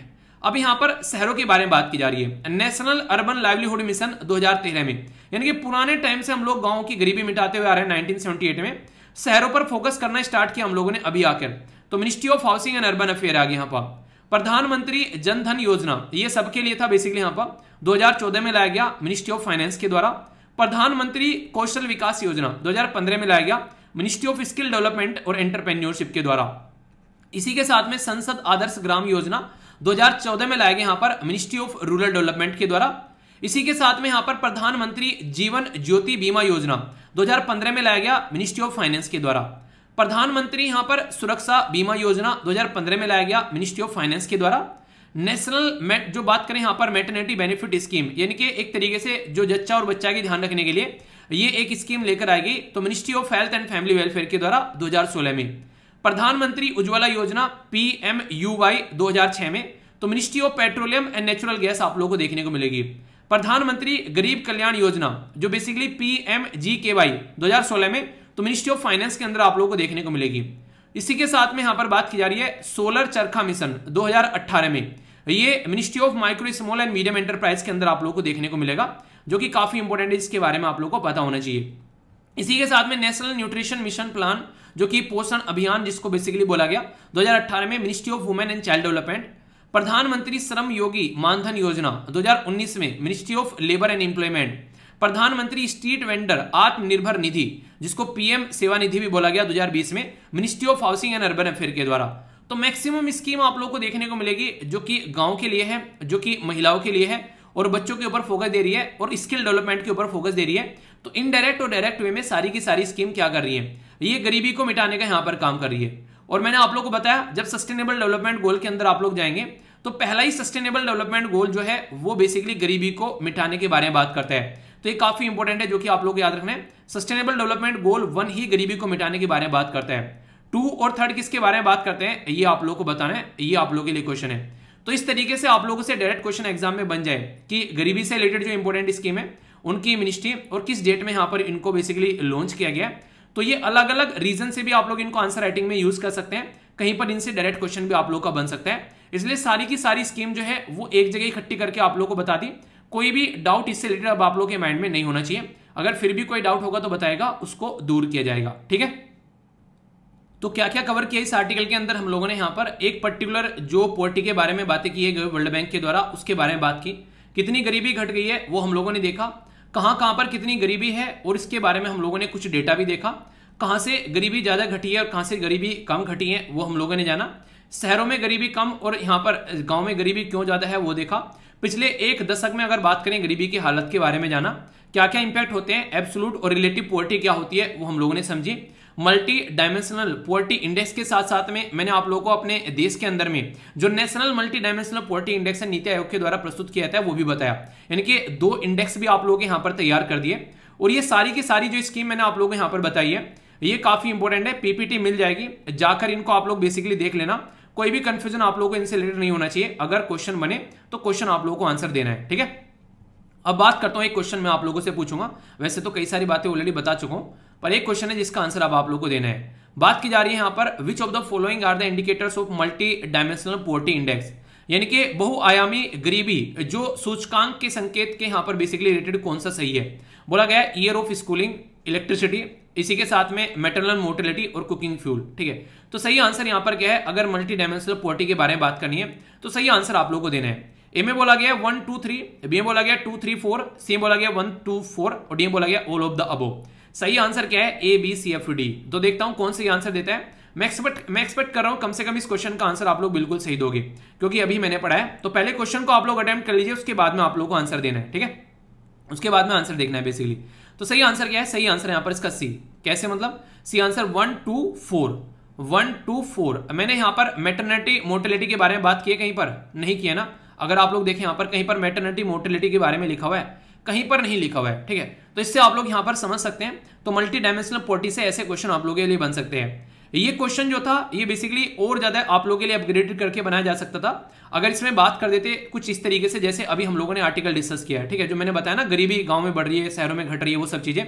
अब यहां पर शहरों के बारे में बात की जा रही है नेशनल अर्बन लाइवलीहुड मिशन 2013 में यानी कि पुराने टाइम से हम लोग गाँव की गरीबी मिटाते हुए आ रहे हैं 1978 में शहरों पर फोकस करना स्टार्ट किया हम लोगों ने अभी आकर तो ministry of housing and urban affair आ गया यहाँ पर प्रधानमंत्री जनधन योजना ये सबके लिए था बेसिकली यहाँ पर 2014 में लाया गया मिनिस्ट्री ऑफ फाइनेंस के द्वारा प्रधानमंत्री कौशल विकास योजना 2015 में लाया गया मिनिस्ट्री ऑफ स्किल डेवलपमेंट और एंटरप्रेन्योरशिप के द्वारा इसी के साथ में संसद आदर्श ग्राम योजना 2014 में लाया गया यहां पर मिनिस्ट्री ऑफ रूरल डेवलपमेंट के द्वारा इसी के साथ में यहां पर प्रधानमंत्री जीवन ज्योति बीमा योजना 2015 में लाया गया मिनिस्ट्री ऑफ फाइनेंस के द्वारा प्रधानमंत्री यहां पर सुरक्षा बीमा योजना 2015 में लाया गया मिनिस्ट्री ऑफ फाइनेंस के द्वारा नेशनल मेट जो बात करें यहां पर मेटर्निटी बेनिफिट स्कीम यानी कि एक तरीके से जो जच्चा और बच्चा की ध्यान रखने के लिए ये एक स्कीम लेकर आएगी तो ministry of health and family welfare के द्वारा 2016 में प्रधानमंत्री उज्ज्वला योजना पी एम यू वाई दो में तो ministry of petroleum and natural gas आप लोगों को देखने को मिलेगी प्रधानमंत्री गरीब कल्याण योजना जो बेसिकली पी एम जी के वाई दो में तो मिनिस्ट्री ऑफ फाइनेंस के अंदर आप लोगों को देखने को मिलेगी इसी के साथ में यहां पर बात की जा रही है सोलर चरखा मिशन 2018 में ये ministry of micro small and medium enterprise के अंदर आप लोगों को देखने को मिलेगा जो कि काफी इंपोर्टेंट है इसके बारे में आप लोगों को पता होना चाहिए इसी के साथ में नेशनल न्यूट्रिशन मिशन प्लान जो कि पोषण अभियान जिसको बेसिकली बोला गया 2018 में ministry of women and child development प्रधानमंत्री श्रम योगी मानधन योजना 2019 में ministry of labour and employment प्रधानमंत्री स्ट्रीट वेंडर आत्मनिर्भर निधि जिसको पीएम सेवा निधि भी बोला गया 2020 में ministry of housing and urban affair के द्वारा तो मैक्सिमम स्कीम आप लोग को देखने को मिलेगी जो कि गांव के लिए है जो कि महिलाओं के लिए है और बच्चों के ऊपर फोकस दे रही है और स्किल डेवलपमेंट के ऊपर फोकस दे रही है तो इनडायरेक्ट और डायरेक्ट वे में सारी की सारी स्कीम क्या कर रही है ये गरीबी को मिटाने का यहां पर काम कर रही है और मैंने आप लोग को बताया जब सस्टेनेबल डेवलपमेंट गोल के अंदर आप लोग जाएंगे तो पहला ही सस्टेनेबल डेवलपमेंट गोल जो है वो बेसिकली गरीबी को मिटाने के बारे में बात करता है तो ये काफी इंपॉर्टेंट है जो कि आप लोग याद रखना है सस्टेनेबल डेवलपमेंट गोल वन ही गरीबी को मिटाने के बारे में बात करता है टू और थर्ड किसके बारे में बात करते हैं ये आप लोग को बताना है ये आप लोग के लिए क्वेश्चन है तो इस तरीके से आप लोगों से डायरेक्ट क्वेश्चन एग्जाम में बन जाए कि गरीबी से रिलेटेड जो इंपॉर्टेंट स्कीम है उनकी मिनिस्ट्री और किस डेट में यहां पर इनको बेसिकली लॉन्च किया गया तो ये अलग अलग रीजन से भी आप लोग इनको आंसर राइटिंग में यूज कर सकते हैं कहीं पर इनसे डायरेक्ट क्वेश्चन भी आप लोग का बन सकता है इसलिए सारी की सारी स्कीम जो है वो एक जगह इकट्ठी करके आप लोग को बता दी कोई भी डाउट इससे रिलेटेड अब आप लोग के माइंड में नहीं होना चाहिए अगर फिर भी कोई डाउट होगा तो बताएगा उसको दूर किया जाएगा ठीक है तो क्या क्या कवर किया इस आर्टिकल के अंदर हम लोगों ने यहां पर एक पर्टिकुलर जो पोर्टी के बारे में बातें की है वर्ल्ड बैंक के द्वारा उसके बारे में बात की कितनी गरीबी घट गई है वो हम लोगों ने देखा कहाँ कहाँ पर कितनी गरीबी है और इसके बारे में हम लोगों ने कुछ डेटा भी देखा कहाँ से गरीबी ज़्यादा घटी है और कहाँ से गरीबी कम घटी है वो हम लोगों ने जाना शहरों में गरीबी कम और यहाँ पर गाँव में गरीबी क्यों ज़्यादा है वो देखा पिछले एक दशक में अगर बात करें गरीबी की हालत के बारे में जाना क्या क्या इंपैक्ट होते हैं एब्सोलूट और रिलेटिव पोवर्टी क्या होती है वो हम लोगों ने समझी मल्टी डायमेंशनल पोवर्टी इंडेक्स के साथ साथ में मैंने आप लोगों को अपने देश के अंदर में जो national multi dimensional poverty index है नीति आयोग के द्वारा प्रस्तुत किया जाता है वो भी बताया यानी कि दो इंडेक्स भी आप लोग यहाँ पर तैयार कर दिए और ये सारी की सारी जो स्कीम मैंने आप लोगों को यहाँ पर बताई है ये काफी इंपॉर्टेंट है पीपीटी मिल जाएगी जाकर इनको आप लोग बेसिकली देख लेना कोई भी कंफ्यूजन आप लोगों को इनसे रिलेटेड नहीं होना चाहिए अगर क्वेश्चन बने तो क्वेश्चन आप लोगों को आंसर देना है ठीक है अब बात करता हूं एक क्वेश्चन मैं आप लोगों से पूछूंगा वैसे तो कई सारी बातें ऑलरेडी बता चुका हूं पर एक क्वेश्चन है जिसका आंसर अब आप लोग को देना है बात की जा रही है यहां पर which of the following are the indicators of multi dimensional poverty index यानी कि बहुआयामी गरीबी जो सूचकांक के संकेत के यहां पर बेसिकली रिलेटेड कौन सा सही है बोला गया ईयर ऑफ स्कूलिंग इलेक्ट्रिसिटी इसी के साथ में मेटरनल मोटिलिटी और कुकिंग फ्यूल ठीक है तो सही आंसर यहां पर क्या है अगर मल्टी डायमेंशनल पोवर्टी के बारे में बात करनी है तो सही आंसर आप लोग को देना है ए में बोला गया वन टू थ्री बी में बोला गया टू थ्री फोर सी बोला गया वन टू फोर और डी बोला गया ऑल ऑफ द अबो सही आंसर क्या है A B C F D तो देखता हूं कौन सी आंसर देता है मैं एक्सपेक्ट मैं एक्सपेक्ट कर रहा हूं कम से कम इस क्वेश्चन का आंसर आप लोग बिल्कुल सही दोगे क्योंकि अभी मैंने पढ़ा है तो पहले क्वेश्चन को आप लोग अटेम्प्ट कर लीजिए उसके बाद में आप लोग को आंसर देना है ठीक है उसके बाद में आंसर देखना है बेसिकली तो सही आंसर क्या है सही आंसर यहां पर इसका सी कैसे मतलब C answer one two four one two four मैंने यहाँ पर मेटर्निटी मोर्टेलिटी के बारे में बात की है कहीं पर नहीं किया ना अगर आप लोग देखें यहां पर कहीं पर मेटर्निटी मोर्टेलिटी के बारे में लिखा हुआ है कहीं पर नहीं लिखा हुआ है ठीक है तो इससे आप लोग यहां पर समझ सकते हैं तो मल्टी डायमेंशनल पोर्टी से ऐसे क्वेश्चन आप लोगों के लिए बन सकते हैं ये क्वेश्चन जो था ये बेसिकली और ज्यादा आप लोगों के लिए अपग्रेडेड करके बनाया जा सकता था अगर इसमें बात कर देते कुछ इस तरीके से जैसे अभी हम लोगों ने आर्टिकल डिस्कस किया है ठीक है जो मैंने बताया ना गरीबी गांव में बढ़ रही है शहरों में घट रही है वो सब चीजें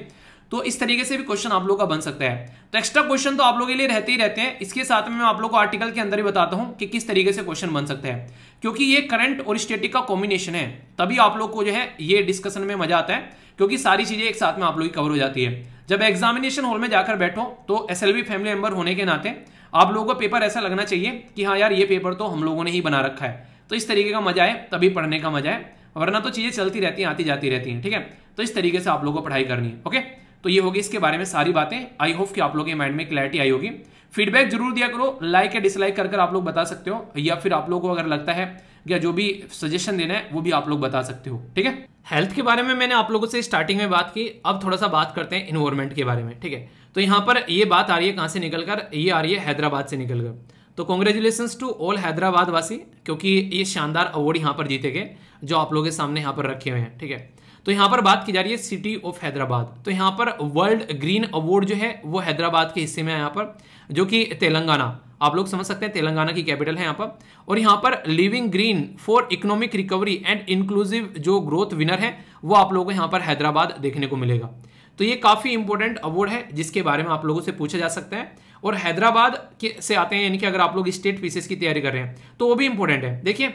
तो इस तरीके से भी क्वेश्चन आप लोग का बन सकता है तो एक्स्ट्रा क्वेश्चन तो आप लोगों के लिए रहते ही रहते हैं इसके साथ में मैं आप लोगों को आर्टिकल के अंदर ही बताता हूं कि किस तरीके से क्वेश्चन बन सकते हैं क्योंकि ये करंट और स्टेटिक का कॉम्बिनेशन है तभी आप लोग को जो है ये डिस्कशन में मजा आता है क्योंकि सारी चीजें एक साथ में आप लोग की कवर हो जाती है जब एग्जामिनेशन हॉल में जाकर बैठो तो एस फैमिली मेंबर होने के नाते आप लोगों का पेपर ऐसा लगना चाहिए कि हाँ यार ये पेपर तो हम लोगों ने ही बना रखा है तो इस तरीके का मजा है तभी पढ़ने का मजा है वरना तो चीजें चलती रहती हैं आती जाती रहती हैं ठीक है तो इस तरीके से आप लोगों को पढ़ाई करनी है ओके तो ये होगी इसके बारे में सारी बातें आई होप कि आप लोगों के माइंड में क्लैरिटी आई होगी फीडबैक जरूर दिया करो लाइक या डिसलाइक कर कर आप लोग बता सकते हो या फिर आप लोगों को अगर लगता है या जो भी सजेशन देना है वो भी आप लोग बता सकते हो ठीक है हेल्थ के बारे में मैंने आप लोगों से स्टार्टिंग में बात की अब थोड़ा सा बात करते हैं इन्वायरमेंट के बारे में ठीक है तो यहाँ पर ये बात आ रही है कहाँ से निकलकर ये आ रही है हैदराबाद से निकलकर तो कॉन्ग्रेचुलेशन टू ऑल हैदराबाद वासी क्योंकि ये शानदार अवार्ड यहाँ पर जीते गए जो आप लोगों के सामने यहाँ पर रखे हुए हैं ठीक है तो यहाँ पर बात की जा रही है सिटी ऑफ हैदराबाद तो यहाँ पर वर्ल्ड ग्रीन अवार्ड जो है वो हैदराबाद के हिस्से में है यहां पर जो कि तेलंगाना आप लोग समझ सकते हैं तेलंगाना की कैपिटल है यहां पर और यहां पर living green for economic recovery and inclusive जो ग्रोथ विनर है वो आप लोगों को यहाँ पर हैदराबाद देखने को मिलेगा तो ये काफ़ी इंपॉर्टेंट अवार्ड है जिसके बारे में आप लोगों से पूछा जा सकता है और हैदराबाद के से आते हैं यानी कि अगर आप लोग स्टेट पीसेस की तैयारी कर रहे हैं तो वो भी इंपॉर्टेंट है देखिए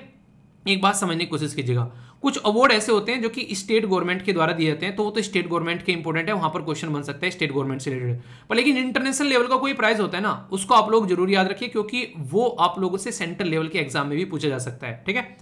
एक बात समझने की कोशिश कीजिएगा कुछ अवार्ड ऐसे होते हैं जो कि स्टेट गवर्नमेंट के द्वारा दिए जाते हैं तो वो तो स्टेट गवर्नमेंट के इंपॉर्टेंट है वहां पर क्वेश्चन बन सकता है स्टेट गवर्नमेंट से रिलेटेड पर लेकिन इंटरनेशनल लेवल का कोई प्राइज होता है ना उसको आप लोग जरूर याद रखिए क्योंकि वो आप लोगों से सेंट्रल लेवल के एग्जाम में भी पूछा जा सकता है ठीक है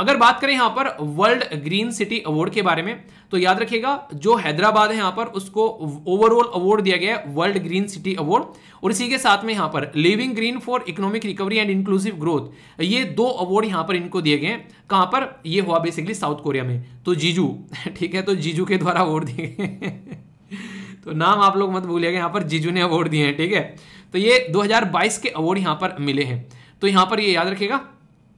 अगर बात करें यहां पर वर्ल्ड ग्रीन सिटी अवार्ड के बारे में तो याद रखिएगा जो हैदराबाद है यहां पर उसको ओवरऑल अवार्ड दिया गया है वर्ल्ड ग्रीन सिटी अवार्ड और इसी के साथ में यहां पर living green for economic recovery and inclusive growth ये दो अवार्ड यहां पर इनको दिए गए हैं कहाँ पर ये हुआ बेसिकली साउथ कोरिया में तो जीजू [LAUGHS] ठीक है तो जीजू के द्वारा अवार्ड दिए गए [LAUGHS] तो नाम आप लोग मत भूलिएगा यहाँ पर जीजू ने अवार्ड दिए हैं ठीक है तो ये दो के अवार्ड यहां पर मिले हैं तो यहां पर ये याद रखेगा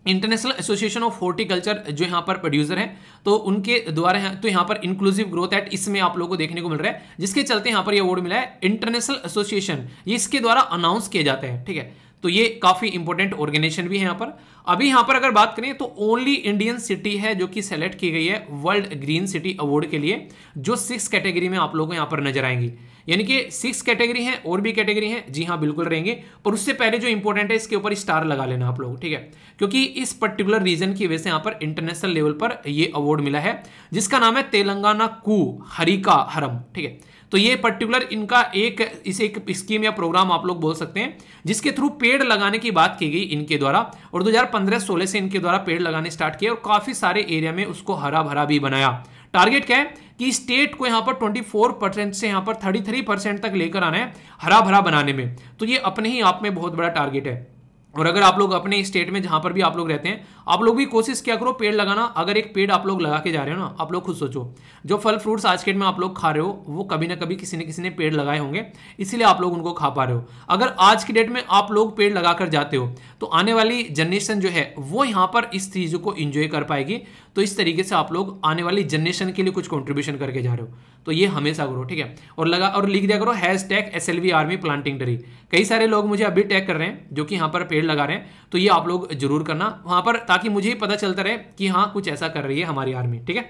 इंटरनेशनल एसोसिएशन ऑफ हॉर्टिकल्चर जो यहाँ पर प्रोड्यूसर हैं तो उनके द्वारा है तो यहाँ पर इंक्लूसिव ग्रोथ एक्ट इसमें आप लोगों को देखने को मिल रहा है जिसके चलते यहाँ पर ये अवार्ड मिला है इंटरनेशनल एसोसिएशन ये इसके द्वारा अनाउंस किए जाते हैं ठीक है तो ये काफ़ी इंपॉर्टेंट ऑर्गेनाइजेशन भी है यहाँ पर अभी यहां पर अगर बात करें तो ओनली इंडियन सिटी है जो कि सेलेक्ट की गई है वर्ल्ड ग्रीन सिटी अवार्ड के लिए जो सिक्स कैटेगरी में आप लोगों को यहां पर नजर आएंगी यानी कि सिक्स कैटेगरी है और भी कैटेगरी है जी हाँ बिल्कुल रहेंगे पर उससे पहले जो इंपॉर्टेंट है इसके ऊपर स्टार लगा लेना आप लोग ठीक है क्योंकि इस पर्टिकुलर रीजन की वजह से यहां पर इंटरनेशनल लेवल पर ये अवार्ड मिला है जिसका नाम है तेलंगाना कू हरिका हरम ठीक है तो ये पर्टिकुलर इनका एक इसे एक स्कीम या प्रोग्राम आप लोग बोल सकते हैं जिसके थ्रू पेड़ लगाने की बात की गई इनके द्वारा और 2015-16 से इनके द्वारा पेड़ लगाने स्टार्ट किया और काफ़ी सारे एरिया में उसको हरा भरा भी बनाया टारगेट क्या है कि स्टेट को यहां पर 24 परसेंट से यहां पर 33 परसेंट तक लेकर आना है हरा भरा बनाने में तो ये अपने ही आप में बहुत बड़ा टारगेट है और अगर आप लोग अपने स्टेट में जहां पर भी आप लोग रहते हैं आप लोग भी कोशिश क्या करो पेड़ लगाना अगर एक पेड़ आप लोग लगा के जा रहे हो ना आप लोग खुद सोचो जो फल फ्रूट्स आज के डेट में आप लोग खा रहे हो वो कभी ना कभी किसी ने किसी ने पेड़ लगाए होंगे इसीलिए आप लोग उनको खा पा रहे हो अगर आज की डेट में आप लोग पेड़ लगा कर जाते हो तो आने वाली जनरेशन जो है वो यहाँ पर इस चीज़ों को इन्जॉय कर पाएगी तो इस तरीके से आप लोग आने वाली जनरेशन के लिए कुछ कॉन्ट्रीब्यूशन करके जा रहे हो तो ये हमेशा करो ठीक है और लगा और लिख दिया करो hashtag S L V army planting tree कई सारे लोग मुझे अभी टैग कर रहे हैं जो कि यहाँ पर पेड़ लगा रहे हैं तो ये आप लोग जरूर करना वहाँ पर ताकि मुझे पता चलता रहे कि हाँ कुछ ऐसा कर रही है हमारी आर्मी ठीक है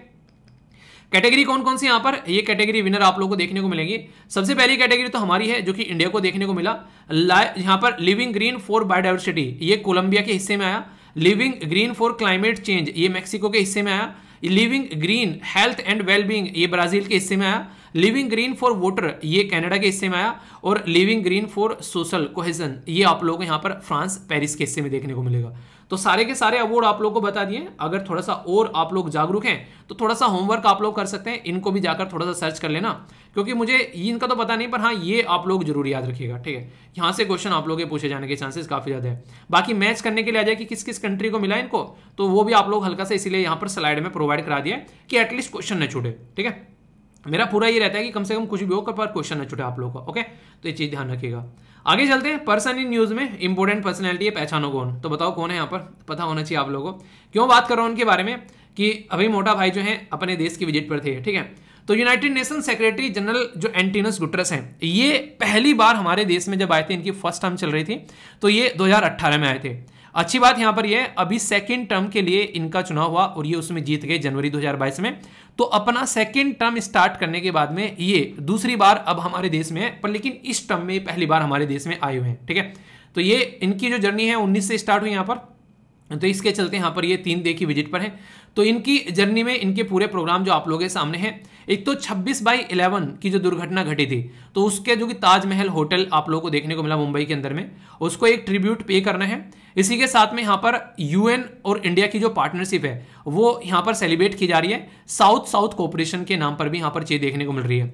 कैटेगरी कौन कौन सी यहाँ पर ये कैटेगरी विनर आप लोगों को देखने को मिलेंगी सबसे पहली कैटेगरी तो हमारी है जो कि इंडिया को देखने को मिला यहाँ पर लिविंग ग्रीन फॉर बायोडाइवर्सिटी ये कोलंबिया के हिस्से में आया living green for climate change ये मैक्सिको के हिस्से में आया living green health and wellbeing ये ब्राजील के हिस्से में आया लिविंग ग्रीन फॉर वाटर ये कनाडा के हिस्से में आया और living green for social cohesion ये आप लोगों को यहाँ पर फ्रांस पेरिस के हिस्से में देखने को मिलेगा तो सारे के सारे अवार्ड आप लोग को बता दिए अगर थोड़ा सा और आप लोग जागरूक हैं तो थोड़ा सा होमवर्क आप लोग कर सकते हैं इनको भी जाकर थोड़ा सा सर्च कर लेना क्योंकि मुझे इनका तो पता नहीं पर हाँ ये आप लोग जरूर याद रखिएगा ठीक है यहाँ से क्वेश्चन आप लोग के पूछे जाने के चांसेस काफ़ी ज़्यादा है बाकी मैच करने के लिए आ जाए कि किस किस कंट्री को मिला इनको तो वो भी आप लोग हल्का सा इसीलिए यहाँ पर स्लाइड में प्रोवाइड करा दिया कि एटलीस्ट क्वेश्चन न छूटे ठीक है मेरा पूरा ये रहता है कि कम से कम कुछ भी होकर पर क्वेश्चन न छूटे आप लोग का ओके तो ये चीज़ ध्यान रखिएगा आगे चलते हैं पर्सन इन न्यूज में इंपोर्टेंट पर्सनैलिटी है पहचानो कौन तो बताओ कौन है यहाँ पर पता होना चाहिए आप लोगों को क्यों बात कर रहा हूँ उनके बारे में कि अभी मोटा भाई जो है अपने देश की विजिट पर थे ठीक है तो यूनाइटेड नेशन सेक्रेटरी जनरल जो एंटीनस गुटरस हैं ये पहली बार हमारे देश में जब आए थे इनकी फर्स्ट टर्म चल रही थी तो ये 2018 में आए थे अच्छी बात यहां पर यह अभी सेकेंड टर्म के लिए इनका चुनाव हुआ और ये उसमें जीत गए जनवरी 2022 में तो अपना सेकेंड टर्म स्टार्ट करने के बाद में ये दूसरी बार अब हमारे देश में है पर लेकिन इस टर्म में पहली बार हमारे देश में आए हुए हैं ठीक है तो ये इनकी जो जर्नी है उन्नीस से स्टार्ट हुई यहाँ पर तो इसके चलते यहाँ पर ये तीन दे की विजिट पर हैं तो इनकी जर्नी में इनके पूरे प्रोग्राम जो आप लोगों के सामने हैं एक तो 26 बाई 11 की जो दुर्घटना घटी थी तो उसके जो कि ताजमहल होटल आप लोगों को देखने को मिला मुंबई के अंदर में उसको एक ट्रिब्यूट पे करना है इसी के साथ में यहाँ पर यूएन और इंडिया की जो पार्टनरशिप है वो यहाँ पर सेलिब्रेट की जा रही है साउथ साउथ कॉपरेशन के नाम पर भी यहाँ पर चीज देखने को मिल रही है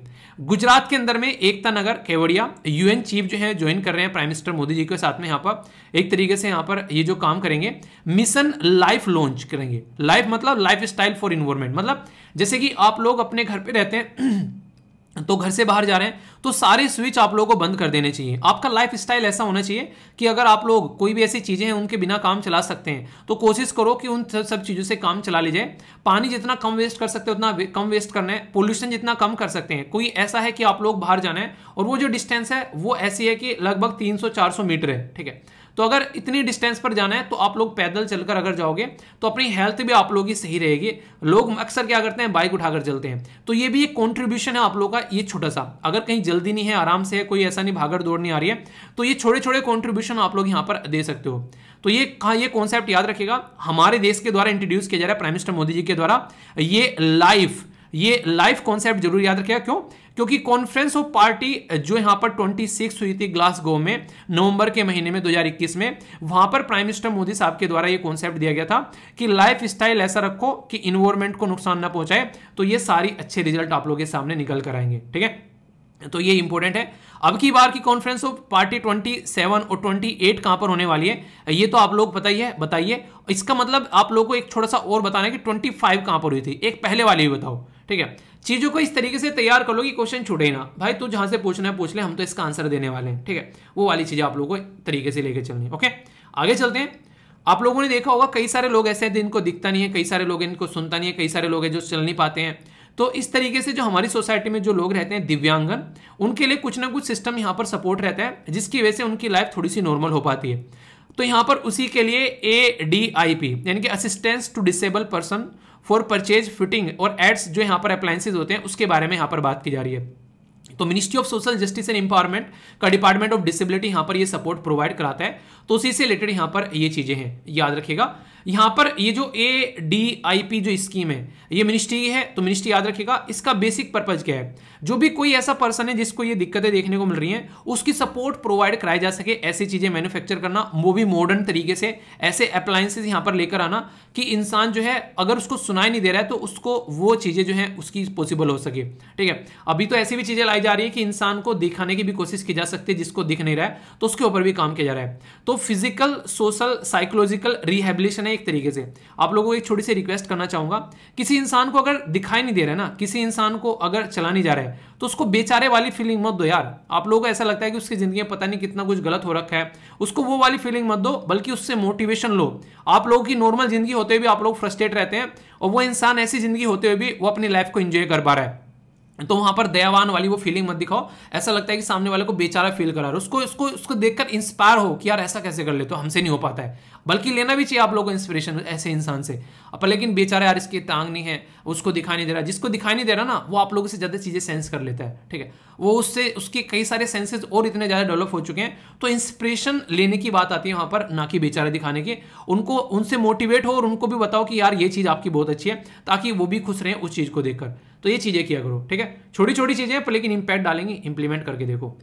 गुजरात के अंदर में एकता नगर केवड़िया यूएन चीफ जो है ज्वाइन कर रहे हैं प्राइम मिनिस्टर मोदी जी के साथ में यहाँ पर एक तरीके से यहाँ पर ये जो काम करेंगे मिशन लाइफ लॉन्च करेंगे लाइफ मतलब लाइफ स्टाइल फॉर इन्वायरमेंट मतलब जैसे कि आप लोग अपने घर पे रहते हैं [CLEARS THROAT] तो घर से बाहर जा रहे हैं तो सारे स्विच आप लोगों को बंद कर देने चाहिए आपका लाइफ स्टाइल ऐसा होना चाहिए कि अगर आप लोग कोई भी ऐसी चीज़ें हैं उनके बिना काम चला सकते हैं तो कोशिश करो कि उन सब चीज़ों से काम चला लीजिए पानी जितना कम वेस्ट कर सकते हैं उतना वे, कम वेस्ट करना है पोल्यूशन जितना कम कर सकते हैं कोई ऐसा है कि आप लोग बाहर जाना है और वो जो डिस्टेंस है वो ऐसी है कि लगभग तीन सौ मीटर है ठीक है तो अगर इतनी डिस्टेंस पर जाना है तो आप लोग पैदल चलकर अगर जाओगे तो अपनी हेल्थ भी आप लोगों की सही रहेगी लोग अक्सर क्या करते हैं बाइक उठाकर चलते हैं तो ये भी एक कॉन्ट्रीब्यूशन है आप लोग का ये छोटा सा अगर कहीं जल्दी नहीं है आराम से कोई ऐसा नहीं भागड़ दौड़ नहीं आ रही है तो ये छोटे छोटे कॉन्ट्रीब्यूशन आप लोग यहाँ पर दे सकते हो तो ये हाँ ये कॉन्सेप्ट याद रखेगा हमारे देश के द्वारा इंट्रोड्यूस किया जा रहा है प्राइम मिनिस्टर मोदी जी के द्वारा ये लाइफ ये लाइफ कॉन्सेप्ट जरूर याद रखेगा क्यों क्योंकि कॉन्फ्रेंस ऑफ पार्टी जो यहां पर 26 हुई थी ग्लासगो में नवंबर के महीने में 2021 में वहां पर प्राइम मिनिस्टर मोदी साहब के द्वारा ये कॉन्सेप्ट दिया गया था कि लाइफ स्टाइल ऐसा रखो कि इन्वायरमेंट को नुकसान ना पहुंचाए तो ये सारी अच्छे रिजल्ट आप लोगों के सामने निकल कर आएंगे ठीक है तो ये इंपॉर्टेंट है अब की बार की कॉन्फ्रेंस ऑफ पार्टी 27 और 28 कहां पर होने वाली है ये तो आप लोग बताइए बताइए इसका मतलब आप लोगों को एक छोटा सा और बताना है कि 25 कहां पर हुई थी एक पहले वाली भी बताओ ठीक है चीज़ों को इस तरीके से तैयार कर लो कि क्वेश्चन छुटे ना भाई तू जहां से पूछना है पूछ ले हम तो इसका आंसर देने वाले हैं ठीक है वो वाली चीज़ें आप लोगों को तरीके से लेके चलनी ओके आगे चलते हैं आप लोगों ने देखा होगा कई सारे लोग ऐसे हैं जिनको दिखता नहीं है कई सारे लोग इनको सुनता नहीं है कई सारे लोग हैं जो चल नहीं पाते हैं तो इस तरीके से जो हमारी सोसाइटी में जो लोग रहते हैं दिव्यांगन उनके लिए कुछ ना कुछ सिस्टम यहाँ पर सपोर्ट रहता है जिसकी वजह से उनकी लाइफ थोड़ी सी नॉर्मल हो पाती है तो यहाँ पर उसी के लिए ए डी आई पी यानी कि assistance to disable person for purchase fitting और एड्स जो यहाँ पर अप्लायसेज होते हैं उसके बारे में यहाँ पर बात की जा रही है तो ministry of social justice and empowerment का डिपार्टमेंट ऑफ डिसेबिलिटी यहाँ पर ये सपोर्ट प्रोवाइड कराता है तो उसी से रिलेटेड यहाँ पर ये चीज़ें हैं याद रखिएगा यहां पर ये जो ए डी आई पी जो स्कीम है ये मिनिस्ट्री है तो मिनिस्ट्री याद रखिएगा इसका बेसिक पर्पज क्या है जो भी कोई ऐसा पर्सन है जिसको ये दिक्कतें देखने को मिल रही हैं उसकी सपोर्ट प्रोवाइड कराई जा सके ऐसी चीजें मैन्युफैक्चर करना वो भी मॉडर्न तरीके से ऐसे अप्लायंसेज यहां पर लेकर आना कि इंसान जो है अगर उसको सुनाई नहीं दे रहा है तो उसको वो चीजें जो है उसकी पॉसिबल हो सके ठीक है अभी तो ऐसी भी चीजें लाई जा रही है कि इंसान को दिखाने की भी कोशिश की जा सकती है जिसको दिख नहीं रहा है तो उसके ऊपर भी काम किया जा रहा है तो फिजिकल सोशल साइकोलॉजिकल रिहेबिलेशन है एक तरीके से आप लोगों को एक छोटी सी रिक्वेस्ट करना चाहूंगा किसी इंसान को अगर दिखाई नहीं दे रहा है ना किसी इंसान को अगर चला नहीं जा रहा है तो उसको बेचारे वाली फीलिंग मत दो यार आप लोगों को ऐसा लगता है कि उसकी ज़िंदगी में पता नहीं कितना कुछ गलत हो रखा है उसको वो वाली फीलिंग मत दो बल्कि उससे मोटिवेशन लो आप लोगों की नॉर्मल ज़िंदगी होते हुए भी आप लोग फ्रस्ट्रेट रहते हैं और वो इंसान ऐसी ज़िंदगी होते हुए भी वो अपनी लाइफ को इंजॉय कर पा रहा है तो वहां पर दयावान वाली वो फीलिंग मत दिखाओ ऐसा लगता है कि सामने वाले को बेचारा फील करा रहा उसको उसको उसको देखकर इंस्पायर हो कि यार ऐसा कैसे कर लेते तो हमसे नहीं हो पाता है बल्कि लेना भी चाहिए आप लोगों को इंस्पिरेशन ऐसे इंसान से पर लेकिन बेचारा यार इसकी तांग नहीं है उसको दिखाई नहीं दे रहा जिसको दिखाई नहीं दे रहा ना वो आप लोगों से ज़्यादा चीज़ें सेंस कर लेता है ठीक है वो उससे उसके कई सारे सेंसेज और इतने ज़्यादा डेवलप हो चुके हैं तो इंस्पिरेशन लेने की बात आती है वहां पर ना कि बेचारा दिखाने की उनको उनसे मोटिवेट हो और उनको भी बताओ कि यार ये चीज़ आपकी बहुत अच्छी है ताकि वो भी खुश रहें उस चीज़ को देखकर तो ये चीज़ें किया करो ठीक है छोटी छोटी चीज़ें पर लेकिन इम्पैक्ट डालेंगे इंप्लीमेंट करके देखो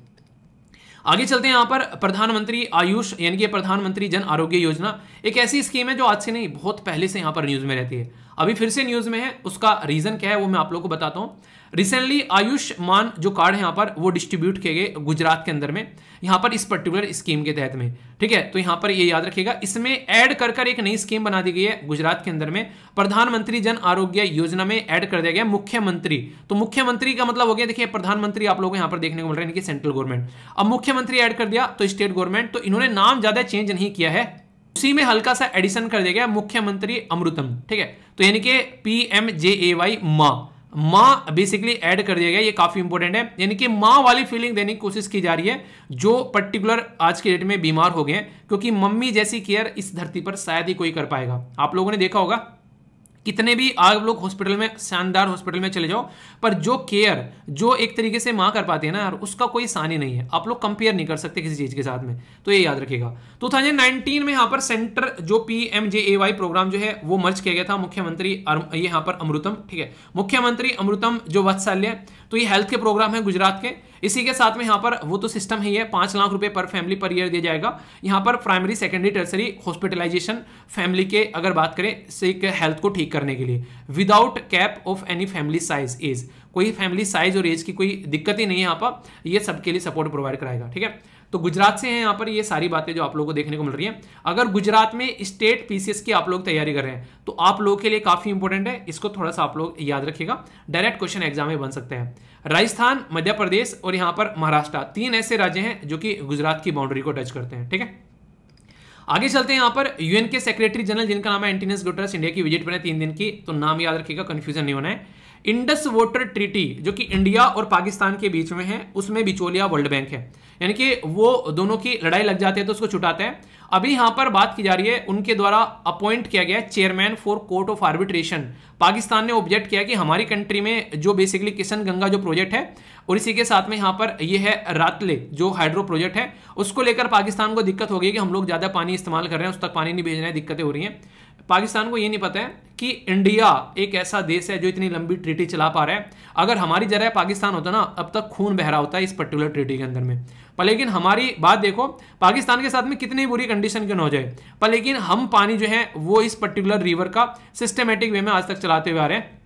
आगे चलते हैं यहाँ पर प्रधानमंत्री आयुष यानी कि प्रधानमंत्री जन आरोग्य योजना एक ऐसी स्कीम है जो आज से नहीं बहुत पहले से यहाँ पर न्यूज़ में रहती है अभी फिर से न्यूज़ में है उसका रीज़न क्या है वो मैं आप लोग को बताता हूँ रिसेंटली आयुष्मान जो कार्ड है यहाँ पर वो डिस्ट्रीब्यूट किए गए गुजरात के अंदर में यहाँ पर इस पर्टिकुलर स्कीम के तहत में ठीक है तो यहाँ पर ये याद रखिएगा इसमें ऐड कर कर एक नई स्कीम बना दी गई है गुजरात के अंदर में प्रधानमंत्री जन आरोग्य योजना में ऐड कर दिया गया मुख्यमंत्री तो मुख्यमंत्री का मतलब हो गया देखिए प्रधानमंत्री आप लोगों को यहाँ पर देखने को मिल रहा है सेंट्रल गवर्नमेंट अब मुख्यमंत्री ऐड कर दिया तो स्टेट गवर्नमेंट तो इन्होंने नाम ज्यादा चेंज नहीं किया है उसी में हल्का सा एडिशन कर दिया गया मुख्यमंत्री अमृतम ठीक है तो यानी कि P M J A Y मा माँ बेसिकली ऐड कर दिया गया ये काफ़ी इंपॉर्टेंट है यानी कि माँ वाली फीलिंग देने की कोशिश की जा रही है जो पर्टिकुलर आज के डेट में बीमार हो गए हैं क्योंकि मम्मी जैसी केयर इस धरती पर शायद ही कोई कर पाएगा आप लोगों ने देखा होगा कितने भी आप लोग हॉस्पिटल में शानदार हॉस्पिटल में चले जाओ पर जो केयर जो एक तरीके से माँ कर पाती है ना यार उसका कोई सानी नहीं है आप लोग कंपेयर नहीं कर सकते किसी चीज़ के साथ में तो ये याद रखिएगा नाइनटीन तो में यहाँ पर सेंटर जो P M J A Y programme जो है वो मर्ज किया गया था मुख्यमंत्री यहाँ पर अमृतम ठीक है मुख्यमंत्री अमृतम जो वत्सल्य तो ये हेल्थ के प्रोग्राम है गुजरात के इसी के साथ में यहाँ पर वो तो सिस्टम ही है पाँच लाख रुपये पर फैमिली पर ईयर दिया जाएगा यहाँ पर primary secondary tertiary hospitalisation family के अगर बात करें सिक हेल्थ को ठीक करने के लिए without cap of any family size age कोई फैमिली साइज और एज की कोई दिक्कत ही नहीं है यहाँ पर ये सबके लिए सपोर्ट प्रोवाइड कराएगा ठीक है तो गुजरात से हैं यहाँ पर ये सारी बातें जो आप लोगों को देखने को मिल रही हैं अगर गुजरात में स्टेट पीसीएस की आप लोग तैयारी कर रहे हैं तो आप लोगों के लिए काफ़ी इंपॉर्टेंट है इसको थोड़ा सा आप लोग याद रखिएगा डायरेक्ट क्वेश्चन एग्जाम में बन सकते हैं राजस्थान मध्य प्रदेश और यहां पर महाराष्ट्र तीन ऐसे राज्य हैं जो कि गुजरात की बाउंड्री को टच करते हैं ठीक है आगे चलते हैं यहां पर यूएन के सेक्रेटरी जनरल जिनका नाम है एंटीनियस गुटरस इंडिया की विजिट पर है तीन दिन की तो नाम याद रखिएगा कंफ्यूजन नहीं होना है इंडस वोटर ट्रीटी जो कि इंडिया और पाकिस्तान के बीच में है उसमें बिचौलिया वर्ल्ड बैंक है यानी कि वो दोनों की लड़ाई लग जाती है तो उसको छुटाते हैं अभी यहां पर बात की जा रही है उनके द्वारा अपॉइंट किया गया chairman for court of arbitration Pakistan ने ऑब्जेक्ट किया कि हमारी कंट्री में जो बेसिकली किशन गंगा जो प्रोजेक्ट है और इसी के साथ में यहां पर ये है रातले जो हाइड्रो प्रोजेक्ट है उसको लेकर पाकिस्तान को दिक्कत हो गई कि हम लोग ज़्यादा पानी इस्तेमाल कर रहे हैं उस तक पानी नहीं भेज रहे हैं दिक्कतें हो रही हैं पाकिस्तान को ये नहीं पता है कि इंडिया एक ऐसा देश है जो इतनी लंबी ट्रीटी चला पा रहा है अगर हमारी जरा पाकिस्तान होता ना अब तक खून बह रहा होता है इस पर्टिकुलर ट्रीटी के अंदर में पर लेकिन हमारी बात देखो पाकिस्तान के साथ में कितनी बुरी कंडीशन क्यों हो जाए पर लेकिन हम पानी जो है वो इस पर्टिकुलर रिवर का सिस्टमेटिक वे में आज तक चलाते हुए आ रहे हैं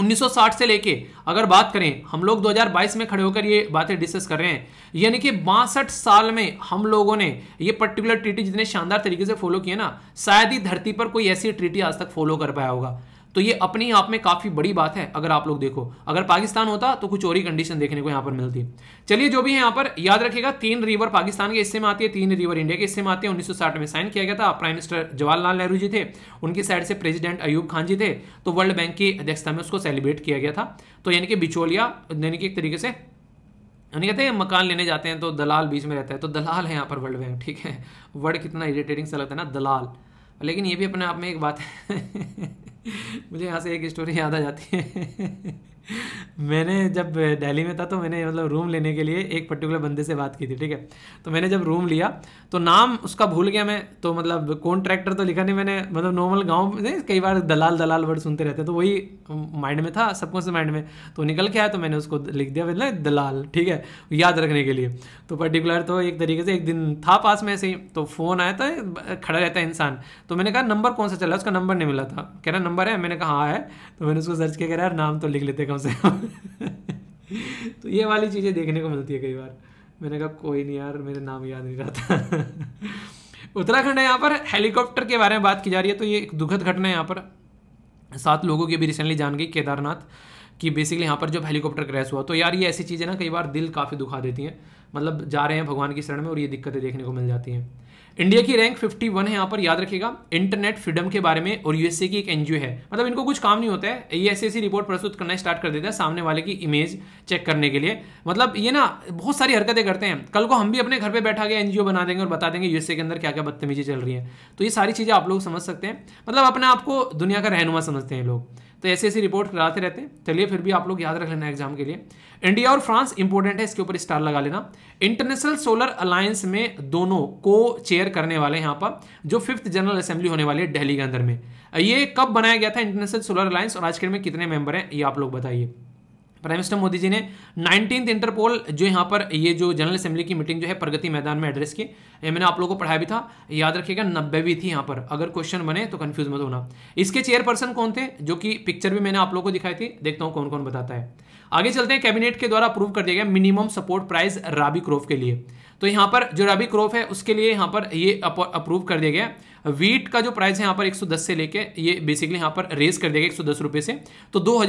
1960 से लेके अगर बात करें हम लोग 2022 में खड़े होकर ये बातें डिस्कस कर रहे हैं यानी कि बासठ साल में हम लोगों ने ये पर्टिकुलर ट्रीटी जितने शानदार तरीके से फॉलो किए ना शायद ही धरती पर कोई ऐसी ट्रीटी आज तक फॉलो कर पाया होगा तो ये अपने आप में काफ़ी बड़ी बात है अगर आप लोग देखो अगर पाकिस्तान होता तो कुछ और ही कंडीशन देखने को यहाँ पर मिलती चलिए जो भी है यहाँ पर याद रखिएगा तीन रिवर पाकिस्तान के हिस्से में आती है तीन रिवर इंडिया के हिस्से में आती है उन्नीस में साइन किया गया था प्राइम मिनिस्टर जवाहरलाल नेहरू जी थे उनकी साइड से प्रेसिडेंट अयूब खान जी थे तो वर्ल्ड बैंक की अध्यक्षता में उसको सेलिब्रेट किया गया था तो यानी कि बिचौलिया यानी कि एक तरीके से यानी कहते हैं मकान लेने जाते हैं तो दलाल बीच में रहता है तो दलाल है यहाँ पर वर्ल्ड बैंक ठीक है वर्ड कितना इरिटेटिंग सा लगता है ना दलाल लेकिन ये भी अपने आप में एक बात है [LAUGHS] मुझे यहाँ से एक स्टोरी याद आ जाती है मैंने जब दिल्ली में था तो मैंने मतलब रूम लेने के लिए एक पर्टिकुलर बंदे से बात की थी ठीक है तो मैंने जब रूम लिया तो नाम उसका भूल गया मैं तो मतलब कॉन्ट्रैक्टर तो लिखा नहीं मैंने मतलब नॉर्मल गाँव में कई बार दलाल दलाल वर्ड सुनते रहते हैं तो वही माइंड में था सबको से माइंड में तो निकल के आया तो मैंने उसको लिख दिया मतलब दलाल ठीक है याद रखने के लिए तो पर्टिकुलर तो एक तरीके से एक दिन था पास में ऐसे ही तो फ़ोन आया था खड़ा रहता है इंसान तो मैंने कहा नंबर कौन सा चला उसका नंबर नहीं मिला था कह रहा नंबर है मैंने कहा हाँ है तो मैंने उसको सर्च किया कह रहा यार नाम तो लिख लेते कम से कम [LAUGHS] तो ये वाली चीज़ें देखने को मिलती है कई बार मैंने कहा कोई नहीं यार मेरे नाम याद नहीं रहता [LAUGHS] उत्तराखंड है यहाँ पर हेलीकॉप्टर के बारे में बात की जा रही है तो ये एक दुखद घटना है यहाँ पर सात लोगों की भी रिसेंटली जान गई केदारनाथ कि बेसिकली यहाँ पर जब हेलीकॉप्टर क्रैश हुआ तो यार ये ऐसी चीज़ें ना कई बार दिल काफ़ी दुखा देती हैं मतलब जा रहे हैं भगवान की शरण में और ये दिक्कतें देखने को मिल जाती हैं इंडिया की रैंक 51 है यहाँ पर याद रखिएगा इंटरनेट फ्रीडम के बारे में और यूएसए की एक एनजीओ है मतलब इनको कुछ काम नहीं होता है ये ऐसी ऐसी रिपोर्ट प्रस्तुत करना स्टार्ट कर देता है सामने वाले की इमेज चेक करने के लिए मतलब ये ना बहुत सारी हरकतें करते हैं कल को हम भी अपने घर पर बैठा के एनजीओ बना देंगे और बता देंगे यूएसए के अंदर क्या क्या बदतमीजी चल रही है तो ये सारी चीज़ें आप लोग समझ सकते हैं मतलब अपने आपको दुनिया का रहनुमा समझते हैं लोग तो ऐसे ऐसी रिपोर्ट कराते रहते हैं चलिए फिर भी आप लोग याद रख लेना एग्जाम के लिए इंडिया और फ्रांस इंपोर्टेंट है इसके ऊपर स्टार लगा लेना इंटरनेशनल सोलर अलायंस में दोनों को चेयर करने वाले यहाँ पर जो फिफ्थ जनरल असेंबली होने वाली है डेली के अंदर में ये कब बनाया गया था इंटरनेशनल सोलर अलायंस और आज के में कितने मेंबर हैं ये आप लोग बताइए प्राइम मिनिस्टर मोदी जी ने नाइनटीन इंटरपोल जो यहाँ पर ये जो जनरल असेंबली की मीटिंग जो है प्रगति मैदान में एड्रेस की ये मैंने आप लोगों को पढ़ाया भी था याद रखिएगा नब्बे भी थी यहाँ पर अगर क्वेश्चन बने तो कन्फ्यूज मत होना इसके चेयरपर्सन कौन थे जो कि पिक्चर भी मैंने आप लोगों को दिखाई थी देखता हूँ कौन कौन बताता है आगे चलते हैं कैबिनेट के द्वारा अप्रूव कर दिया गया minimum support price rabi crop के लिए तो यहाँ पर जो राबी क्रोफ है उसके लिए यहाँ पर ये अप्रूव कर दिया गया वीट का जो प्राइस है यहाँ पर 110 से लेके ये बेसिकली यहाँ पर रेस कर देगा एक रुपए से तो दो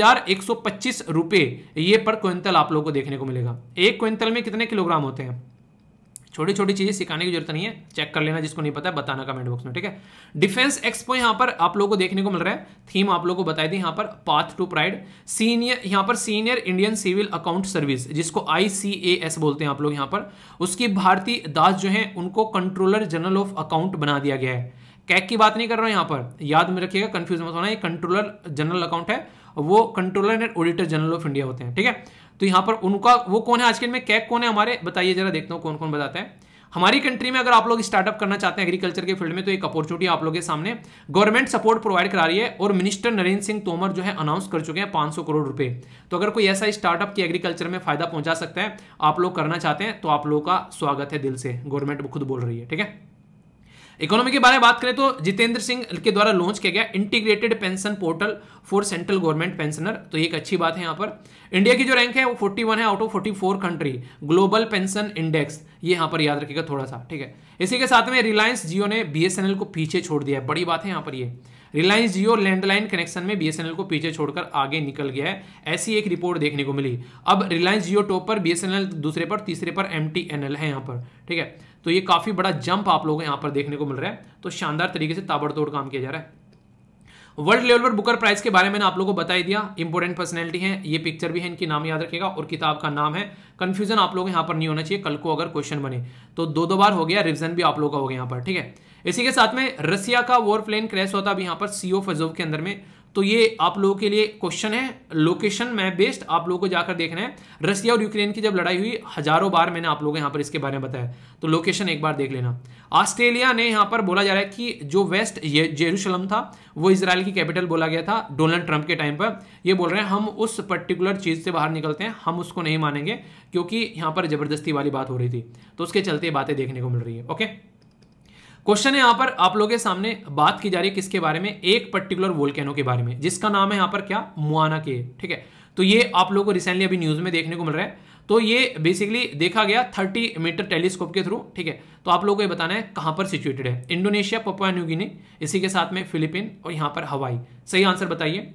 रुपए ये पर क्विंटल आप लोगों को देखने को मिलेगा एक क्विंटल में कितने किलोग्राम होते हैं छोटी छोटी चीजें सिखाने की जरूरत नहीं है चेक कर लेना जिसको नहीं पता है बताना कमेंट बॉक्स में ठीक है डिफेंस एक्सपो यहाँ पर आप लोगों को देखने को मिल रहा है थीम आप लोगों को बताई थी यहाँ पर पाथ टू प्राइड सीनियर यहाँ पर senior Indian civil account service जिसको आई बोलते हैं आप लोग यहाँ पर उसकी भारतीय दास जो है उनको कंट्रोलर जनरल ऑफ अकाउंट बना दिया गया है कैक की बात नहीं कर रहा हूँ यहाँ पर याद में रखिएगा कंफ्यूज मत होना ये कंट्रोलर जनरल अकाउंट है वो controller and auditor general of India होते हैं ठीक है तो यहाँ पर उनका वो कौन है आज के में कैक कौन है हमारे बताइए जरा देखता हूँ कौन कौन बताते हैं हमारी कंट्री में अगर आप लोग स्टार्टअप करना चाहते हैं एग्रीकल्चर के फील्ड में तो एक अपॉर्चुनिटी आप लोग के सामने गवर्नमेंट सपोर्ट प्रोवाइड करा रही है और मिनिस्टर नरेंद्र सिंह तोमर जो है अनाउंस कर चुके हैं 500 करोड़ रुपए तो अगर कोई ऐसा स्टार्टअप की एग्रीकल्चर में फायदा पहुंचा सकता है आप लोग करना चाहते हैं तो आप लोगों का स्वागत है दिल से गवर्नमेंट खुद बोल रही है ठीक है इकोनॉमी के बारे में बात करें तो जितेंद्र सिंह के द्वारा लॉन्च किया गया integrated pension portal for central government pensioner तो एक अच्छी बात है यहाँ पर इंडिया की जो रैंक है वो 41 है out of 44 country global pension index ये यहाँ पर याद रखिएगा थोड़ा सा ठीक है इसी के साथ में रिलायंस जियो ने बीएसएनएल को पीछे छोड़ दिया है बड़ी बात है यहाँ पर ये रिलायंस जियो लैंडलाइन कनेक्शन में बीएसएनएल को पीछे छोड़कर आगे निकल गया है ऐसी एक रिपोर्ट देखने को मिली अब रिलायंस जियो टॉप पर बीएसएनएल दूसरे पर तीसरे पर एमटीएनएल है यहाँ पर ठीक है तो ये काफ़ी बड़ा जंप आप लोगों को यहां पर देखने को मिल रहा है तो शानदार तरीके से ताबड़तोड़ काम किया जा रहा है वर्ल्ड लेवल पर बुकर प्राइस के बारे में आप लोगों को बता ही दिया इंपोर्टेंट पर्सनैलिटी है ये पिक्चर भी है इनकी नाम याद रखेगा और किताब का नाम है कंफ्यूजन आप लोगों को यहां पर नहीं होना चाहिए कल को अगर क्वेश्चन बने तो दो दो बार हो गया रिविजन भी आप लोगों का हो गया यहां पर ठीक है इसी के साथ में रसिया का वॉर प्लेन क्रैश होता अभी यहाँ पर सीओ फजोव के अंदर में तो ये आप लोगों के लिए क्वेश्चन है लोकेशन मैप बेस्ड आप लोगों को जाकर देखना है रसिया और यूक्रेन की जब लड़ाई हुई हजारों बार मैंने आप लोगों को यहां पर इसके बारे में बताया तो लोकेशन एक बार देख लेना ऑस्ट्रेलिया ने यहां पर बोला जा रहा है कि जो वेस्ट जेरूशलम था वो इसराइल की कैपिटल बोला गया था डोनाल्ड ट्रंप के टाइम पर ये बोल रहे हैं हम उस पर्टिकुलर चीज़ से बाहर निकलते हैं हम उसको नहीं मानेंगे क्योंकि यहां पर ज़बरदस्ती वाली बात हो रही थी तो उसके चलते बातें देखने को मिल रही है ओके क्वेश्चन है यहां पर आप लोगों के सामने बात की जा रही है किसके बारे में एक पर्टिकुलर वोल्केनो के बारे में जिसका नाम है यहां पर क्या मुआना के ठीक है तो ये आप लोगों को रिसेंटली अभी न्यूज में देखने को मिल रहा है तो ये बेसिकली देखा गया 30 मीटर टेलीस्कोप के थ्रू ठीक है तो आप लोगों को ये बताना है कहां पर सिचुएटेड है इंडोनेशिया पपुआ न्यूगिनी इसी के साथ में फिलीपीन और यहां पर हवाई सही आंसर बताइए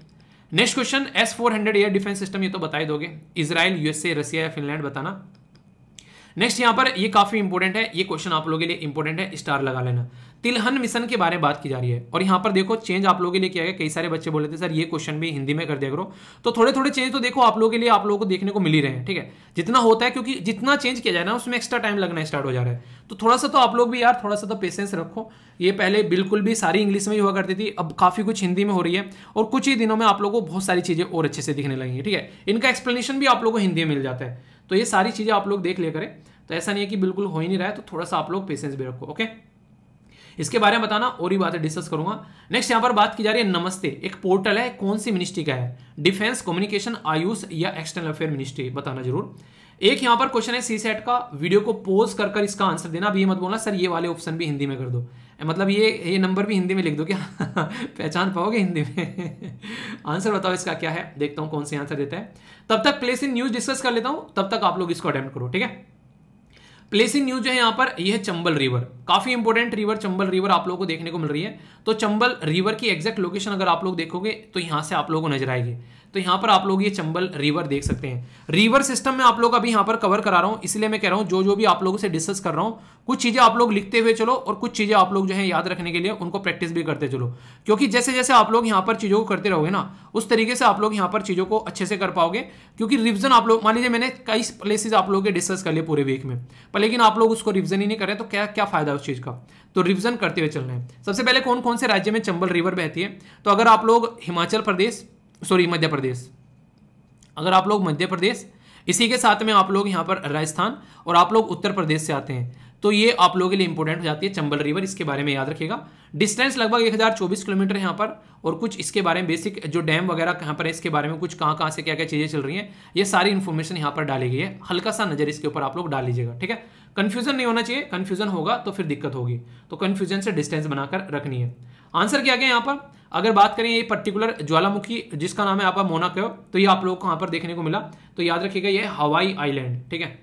next question S four hundred air defence system ये तो बताए दोगे इसराइल यूएसए रसिया या फिनलैंड बताना नेक्स्ट यहाँ पर ये काफ़ी इंपोर्टेंट है ये क्वेश्चन आप लोगों के लिए इंपोर्टेंट है स्टार लगा लेना तिलहन मिशन के बारे में बात की जा रही है और यहां पर देखो चेंज आप लोगों के लिए किया गया कई सारे बच्चे बोले थे सर ये क्वेश्चन भी हिंदी में कर दिया करो तो थोड़े थोड़े चेंज तो देखो आप लोगों के लिए आप लोगों को देखने को मिल ही रहे हैं ठीक है जितना होता है क्योंकि जितना चेंज किया जाए ना उसमें एक्स्ट्रा टाइम लगना स्टार्ट हो जा रहा है तो थोड़ा सा तो आप लोग भी यार थोड़ा सा तो पेशेंस रखो ये पहले बिल्कुल भी सारी इंग्लिश में ही हुआ करती थी अब काफ़ी कुछ हिंदी में हो रही है और कुछ ही दिनों में आप लोगों को बहुत सारी चीज़ें और अच्छे से दिखने लगेंगी ठीक है इनका एक्सप्लेनेशन भी आप लोगों को हिंदी में मिल जाता है तो ये सारी चीज़ें आप लोग देख लिया करें तो ऐसा नहीं है कि बिल्कुल हो ही नहीं रहा है तो थोड़ा सा आप लोग पेशेंस भी रखो ओके इसके बारे में बताना और ही बातें डिस्कस करूंगा नेक्स्ट यहां पर बात की जा रही है नमस्ते एक पोर्टल है कौन सी मिनिस्ट्री का है डिफेंस कम्युनिकेशन आयुष या एक्सटर्नल अफेयर मिनिस्ट्री बताना जरूर एक यहां पर क्वेश्चन है सी सेट का वीडियो को पोज कर कर इसका आंसर देना अभी ये मत बोलना सर ये वाले ऑप्शन भी हिंदी में कर दो मतलब ये ये नंबर भी हिंदी में लिख दो क्या [LAUGHS] पहचान पाओगे हिंदी में आंसर [LAUGHS] बताओ इसका क्या है देखता हूं कौन से आंसर देता है तब तक प्लेस इन न्यूज डिस्कस कर लेता हूं तब तक आप लोग इसको अटेम्प्ट करो ठीक है प्लेस इन न्यूज जो है यहां पर यह है चंबल रिवर काफी इंपॉर्टेंट रिवर चंबल रिवर आप लोगों को देखने को मिल रही है तो चंबल रिवर की एग्जैक्ट लोकेशन अगर आप लोग देखोगे तो यहां से आप लोगों को नजर आएगी तो यहाँ पर आप लोग ये चंबल रिवर देख सकते हैं रिवर सिस्टम में आप लोग अभी यहाँ पर कवर करा रहा हूँ इसलिए मैं कह रहा हूँ जो जो भी आप लोगों से डिस्कस कर रहा हूँ कुछ चीज़ें आप लोग लिखते हुए चलो और कुछ चीज़ें आप लोग जो है याद रखने के लिए उनको प्रैक्टिस भी करते चलो क्योंकि जैसे जैसे आप लोग यहाँ पर चीज़ों को करते रहोगे ना उस तरीके से आप लोग यहाँ पर चीज़ों को अच्छे से कर पाओगे क्योंकि रिविजन आप लोग मान लीजिए मैंने कई प्लेसेज आप लोगों के डिस्कस कर लिए पूरे वीक में पर लेकिन आप लोग उसको रिविजन ही नहीं करें तो क्या क्या फायदा उस चीज़ का तो रिविजन करते हुए चल रहे हैं सबसे पहले कौन कौन से राज्य में चंबल रिवर बहती है तो अगर आप लोग हिमाचल प्रदेश सॉरी मध्य प्रदेश अगर आप लोग मध्य प्रदेश इसी के साथ में आप लोग यहाँ पर राजस्थान और आप लोग उत्तर प्रदेश से आते हैं तो ये आप लोगों के लिए इंपॉर्टेंट हो जाती है चंबल रिवर इसके बारे में याद रखिएगा डिस्टेंस लगभग चौबीस किलोमीटर है यहाँ पर और कुछ इसके बारे में बेसिक जो डैम वगैरह कहाँ पर है इसके बारे में कुछ कहाँ कहाँ से क्या क्या चीज़ें चल रही हैं ये सारी इन्फॉर्मेशन यहाँ पर डाली गई है हल्का सा नज़र इसके ऊपर आप लोग डाल लीजिएगा ठीक है कन्फ्यूजन नहीं होना चाहिए कन्फ्यूजन होगा तो फिर दिक्कत होगी तो कन्फ्यूजन से डिस्टेंस बनाकर रखनी है आंसर क्या क्या यहाँ पर अगर बात करें ये पर्टिकुलर ज्वालामुखी जिसका नाम है आपका मोनाको तो ये आप लोगों को वहाँ पर देखने को मिला तो याद रखिएगा ये हवाई आइलैंड ठीक है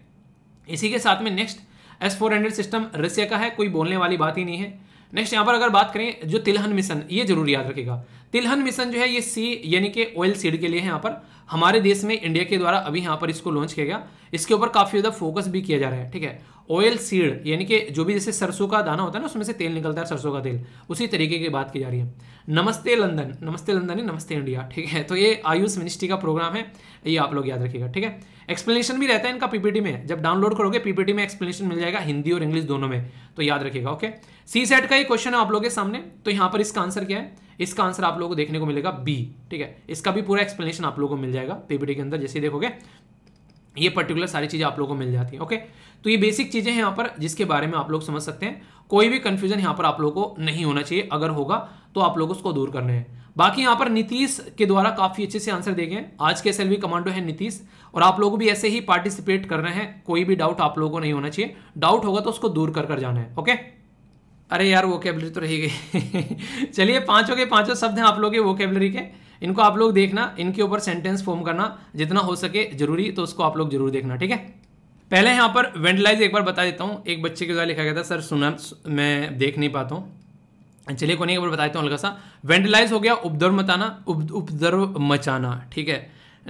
इसी के साथ में next S four hundred system Russia का है कोई बोलने वाली बात ही नहीं है नेक्स्ट यहाँ पर अगर बात करें जो तिलहन मिशन ये जरूर याद रखेगा तिलहन मिशन जो है ये सी यानी कि ऑयल सीड के लिए यहाँ पर हमारे देश में इंडिया के द्वारा अभी यहाँ पर इसको लॉन्च किया गया इसके ऊपर काफ़ी ज़्यादा फोकस भी किया जा रहा है ठीक है ऑयल सीड यानी कि जो भी जैसे सरसों का दाना होता है ना उसमें से तेल निकलता है सरसों का तेल उसी तरीके की बात की जा रही है नमस्ते लंदन नमस्ते लंदन है नमस्ते इंडिया ठीक है तो ये आयुष मिनिस्ट्री का प्रोग्राम है ये आप लोग याद रखिएगा ठीक है एक्सप्लेनेशन भी रहता है इनका पीपीटी में जब डाउनलोड करोगे पीपीटी में एक्सप्लेनेशन मिल जाएगा हिंदी और इंग्लिश दोनों में तो याद रखिएगा ओके सी सेट का ही क्वेश्चन है आप लोगों के सामने तो यहाँ पर इसका आंसर क्या है इसका आंसर आप लोगों को देखने को मिलेगा बी ठीक है इसका भी पूरा एक्सप्लेनेशन आप लोगों को मिल जाएगा पीपीटी के अंदर जैसे देखोगे ये पर्टिकुलर सारी चीज़ें आप लोगों को मिल जाती है ओके तो ये बेसिक चीज़ें हैं यहाँ पर जिसके बारे में आप लोग समझ सकते हैं कोई भी कंफ्यूजन यहाँ पर आप लोगों को नहीं होना चाहिए अगर होगा तो आप लोग उसको दूर करने हैं बाकी यहाँ पर नीतीश के द्वारा काफ़ी अच्छे से आंसर देंगे आज के एसएलवी कमांडो है नीतीश और आप लोगों भी ऐसे ही पार्टिसिपेट कर रहे हैं कोई भी डाउट आप लोगों को नहीं होना चाहिए डाउट होगा तो उसको दूर कर कर जाना है ओके अरे यार वो कैबलरी तो रही गई [LAUGHS] चलिए पांचों के पांचों शब्द हैं आप लोग के वो कैबलरी के इनको आप लोग देखना इनके ऊपर सेंटेंस फॉर्म करना जितना हो सके जरूरी तो उसको आप लोग जरूर देखना ठीक है पहले यहाँ पर वेंटिलाइज एक बार बता देता हूँ एक बच्चे के द्वारा लिखा गया था सर सुना मैं देख नहीं पाता हूँ चलिए कोने एक बार बता देता हूँ हल्का सा वेंटिलाइज हो गया उपद्रव मताना उपद्रव मचाना ठीक है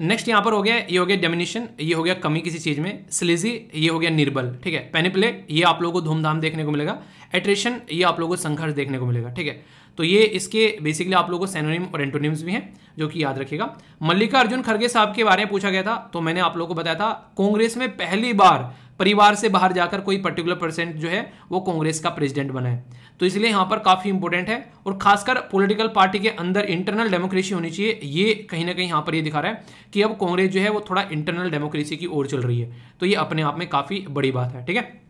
नेक्स्ट यहाँ पर हो गया ये हो गया डेमिनेशन ये हो गया कमी किसी चीज़ में स्लिजी ये हो गया निर्बल ठीक है पेनिप्ले ये आप लोगों को धूमधाम देखने को मिलेगा एट्रेशन ये आप लोगों को संघर्ष देखने को मिलेगा ठीक है तो ये इसके बेसिकली आप लोगों को सेनोनिम और एंटोनिम्स भी हैं जो कि याद रखिएगा मल्लिका अर्जुन खड़गे साहब के बारे में पूछा गया था तो मैंने आप लोगों को बताया था कांग्रेस में पहली बार परिवार से बाहर जाकर कोई पर्टिकुलर पर्सन जो है वो कांग्रेस का प्रेसिडेंट बना है तो इसलिए यहाँ पर काफ़ी इंपॉर्टेंट है और खासकर पॉलिटिकल पार्टी के अंदर इंटरनल डेमोक्रेसी होनी चाहिए ये कहीं ना कहीं यहाँ पर ये दिखा रहा है कि अब कांग्रेस जो है वो थोड़ा इंटरनल डेमोक्रेसी की ओर चल रही है तो ये अपने आप में काफ़ी बड़ी बात है ठीक है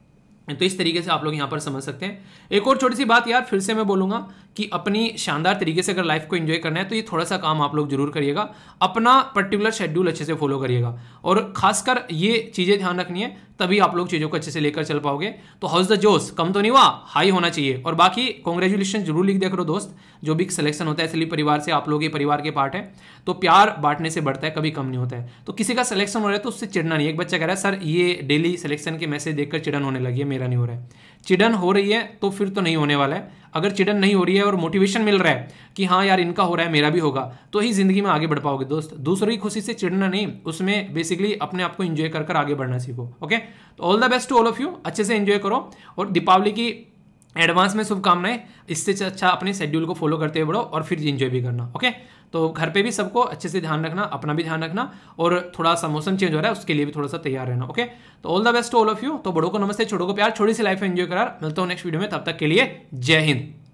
तो इस तरीके से आप लोग यहाँ पर समझ सकते हैं एक और छोटी सी बात यार फिर से मैं बोलूँगा कि अपनी शानदार तरीके से अगर लाइफ को एंजॉय करना है तो ये थोड़ा सा काम आप लोग जरूर करिएगा अपना पर्टिकुलर शेड्यूल अच्छे से फॉलो करिएगा और खासकर ये चीज़ें ध्यान रखनी है तभी आप लोग चीज़ों को अच्छे से लेकर चल पाओगे तो हाउस द जोश कम तो नहीं हुआ हाई होना चाहिए और बाकी कॉन्ग्रेचुलेशन जरूर लिख देख रहे हो दोस्त जो भी सिलेक्शन होता है असली परिवार से आप लोग ये परिवार के पार्ट है तो प्यार बांटने से बढ़ता है कभी कम नहीं होता है तो किसी का सिलेक्शन हो रहा है तो उससे चिड़ना नहीं एक बच्चा कह रहा है सर ये डेली सिलेक्शन के मैसेज देखकर चिड़न होने लगी है मेरा नहीं हो रहा है चिड़न हो रही है तो फिर तो नहीं होने वाला है अगर चिड़न नहीं हो रही है और मोटिवेशन मिल रहा है कि हाँ यार इनका हो रहा है मेरा भी होगा तो ही ज़िंदगी में आगे बढ़ पाओगे दोस्त दूसरों की खुशी से चिड़ना नहीं उसमें बेसिकली अपने आप को इन्जॉय कर कर आगे बढ़ना सीखो ओके तो all the best to all of you अच्छे से इन्जॉय करो और दीपावली की एडवांस में शुभकामनाएं इससे अच्छा अपने शेड्यूल को फॉलो करते हुए बढ़ो और फिर इन्जॉय भी करना ओके तो घर पे भी सबको अच्छे से ध्यान रखना अपना भी ध्यान रखना और थोड़ा सा मौसम चेंज हो रहा है उसके लिए भी थोड़ा सा तैयार रहना ओके तो all the best all of you तो बड़ों को नमस्ते छोटों को प्यार छोटी सी लाइफ एंजॉय करार मिलता हूँ नेक्स्ट वीडियो में तब तक के लिए जय हिंद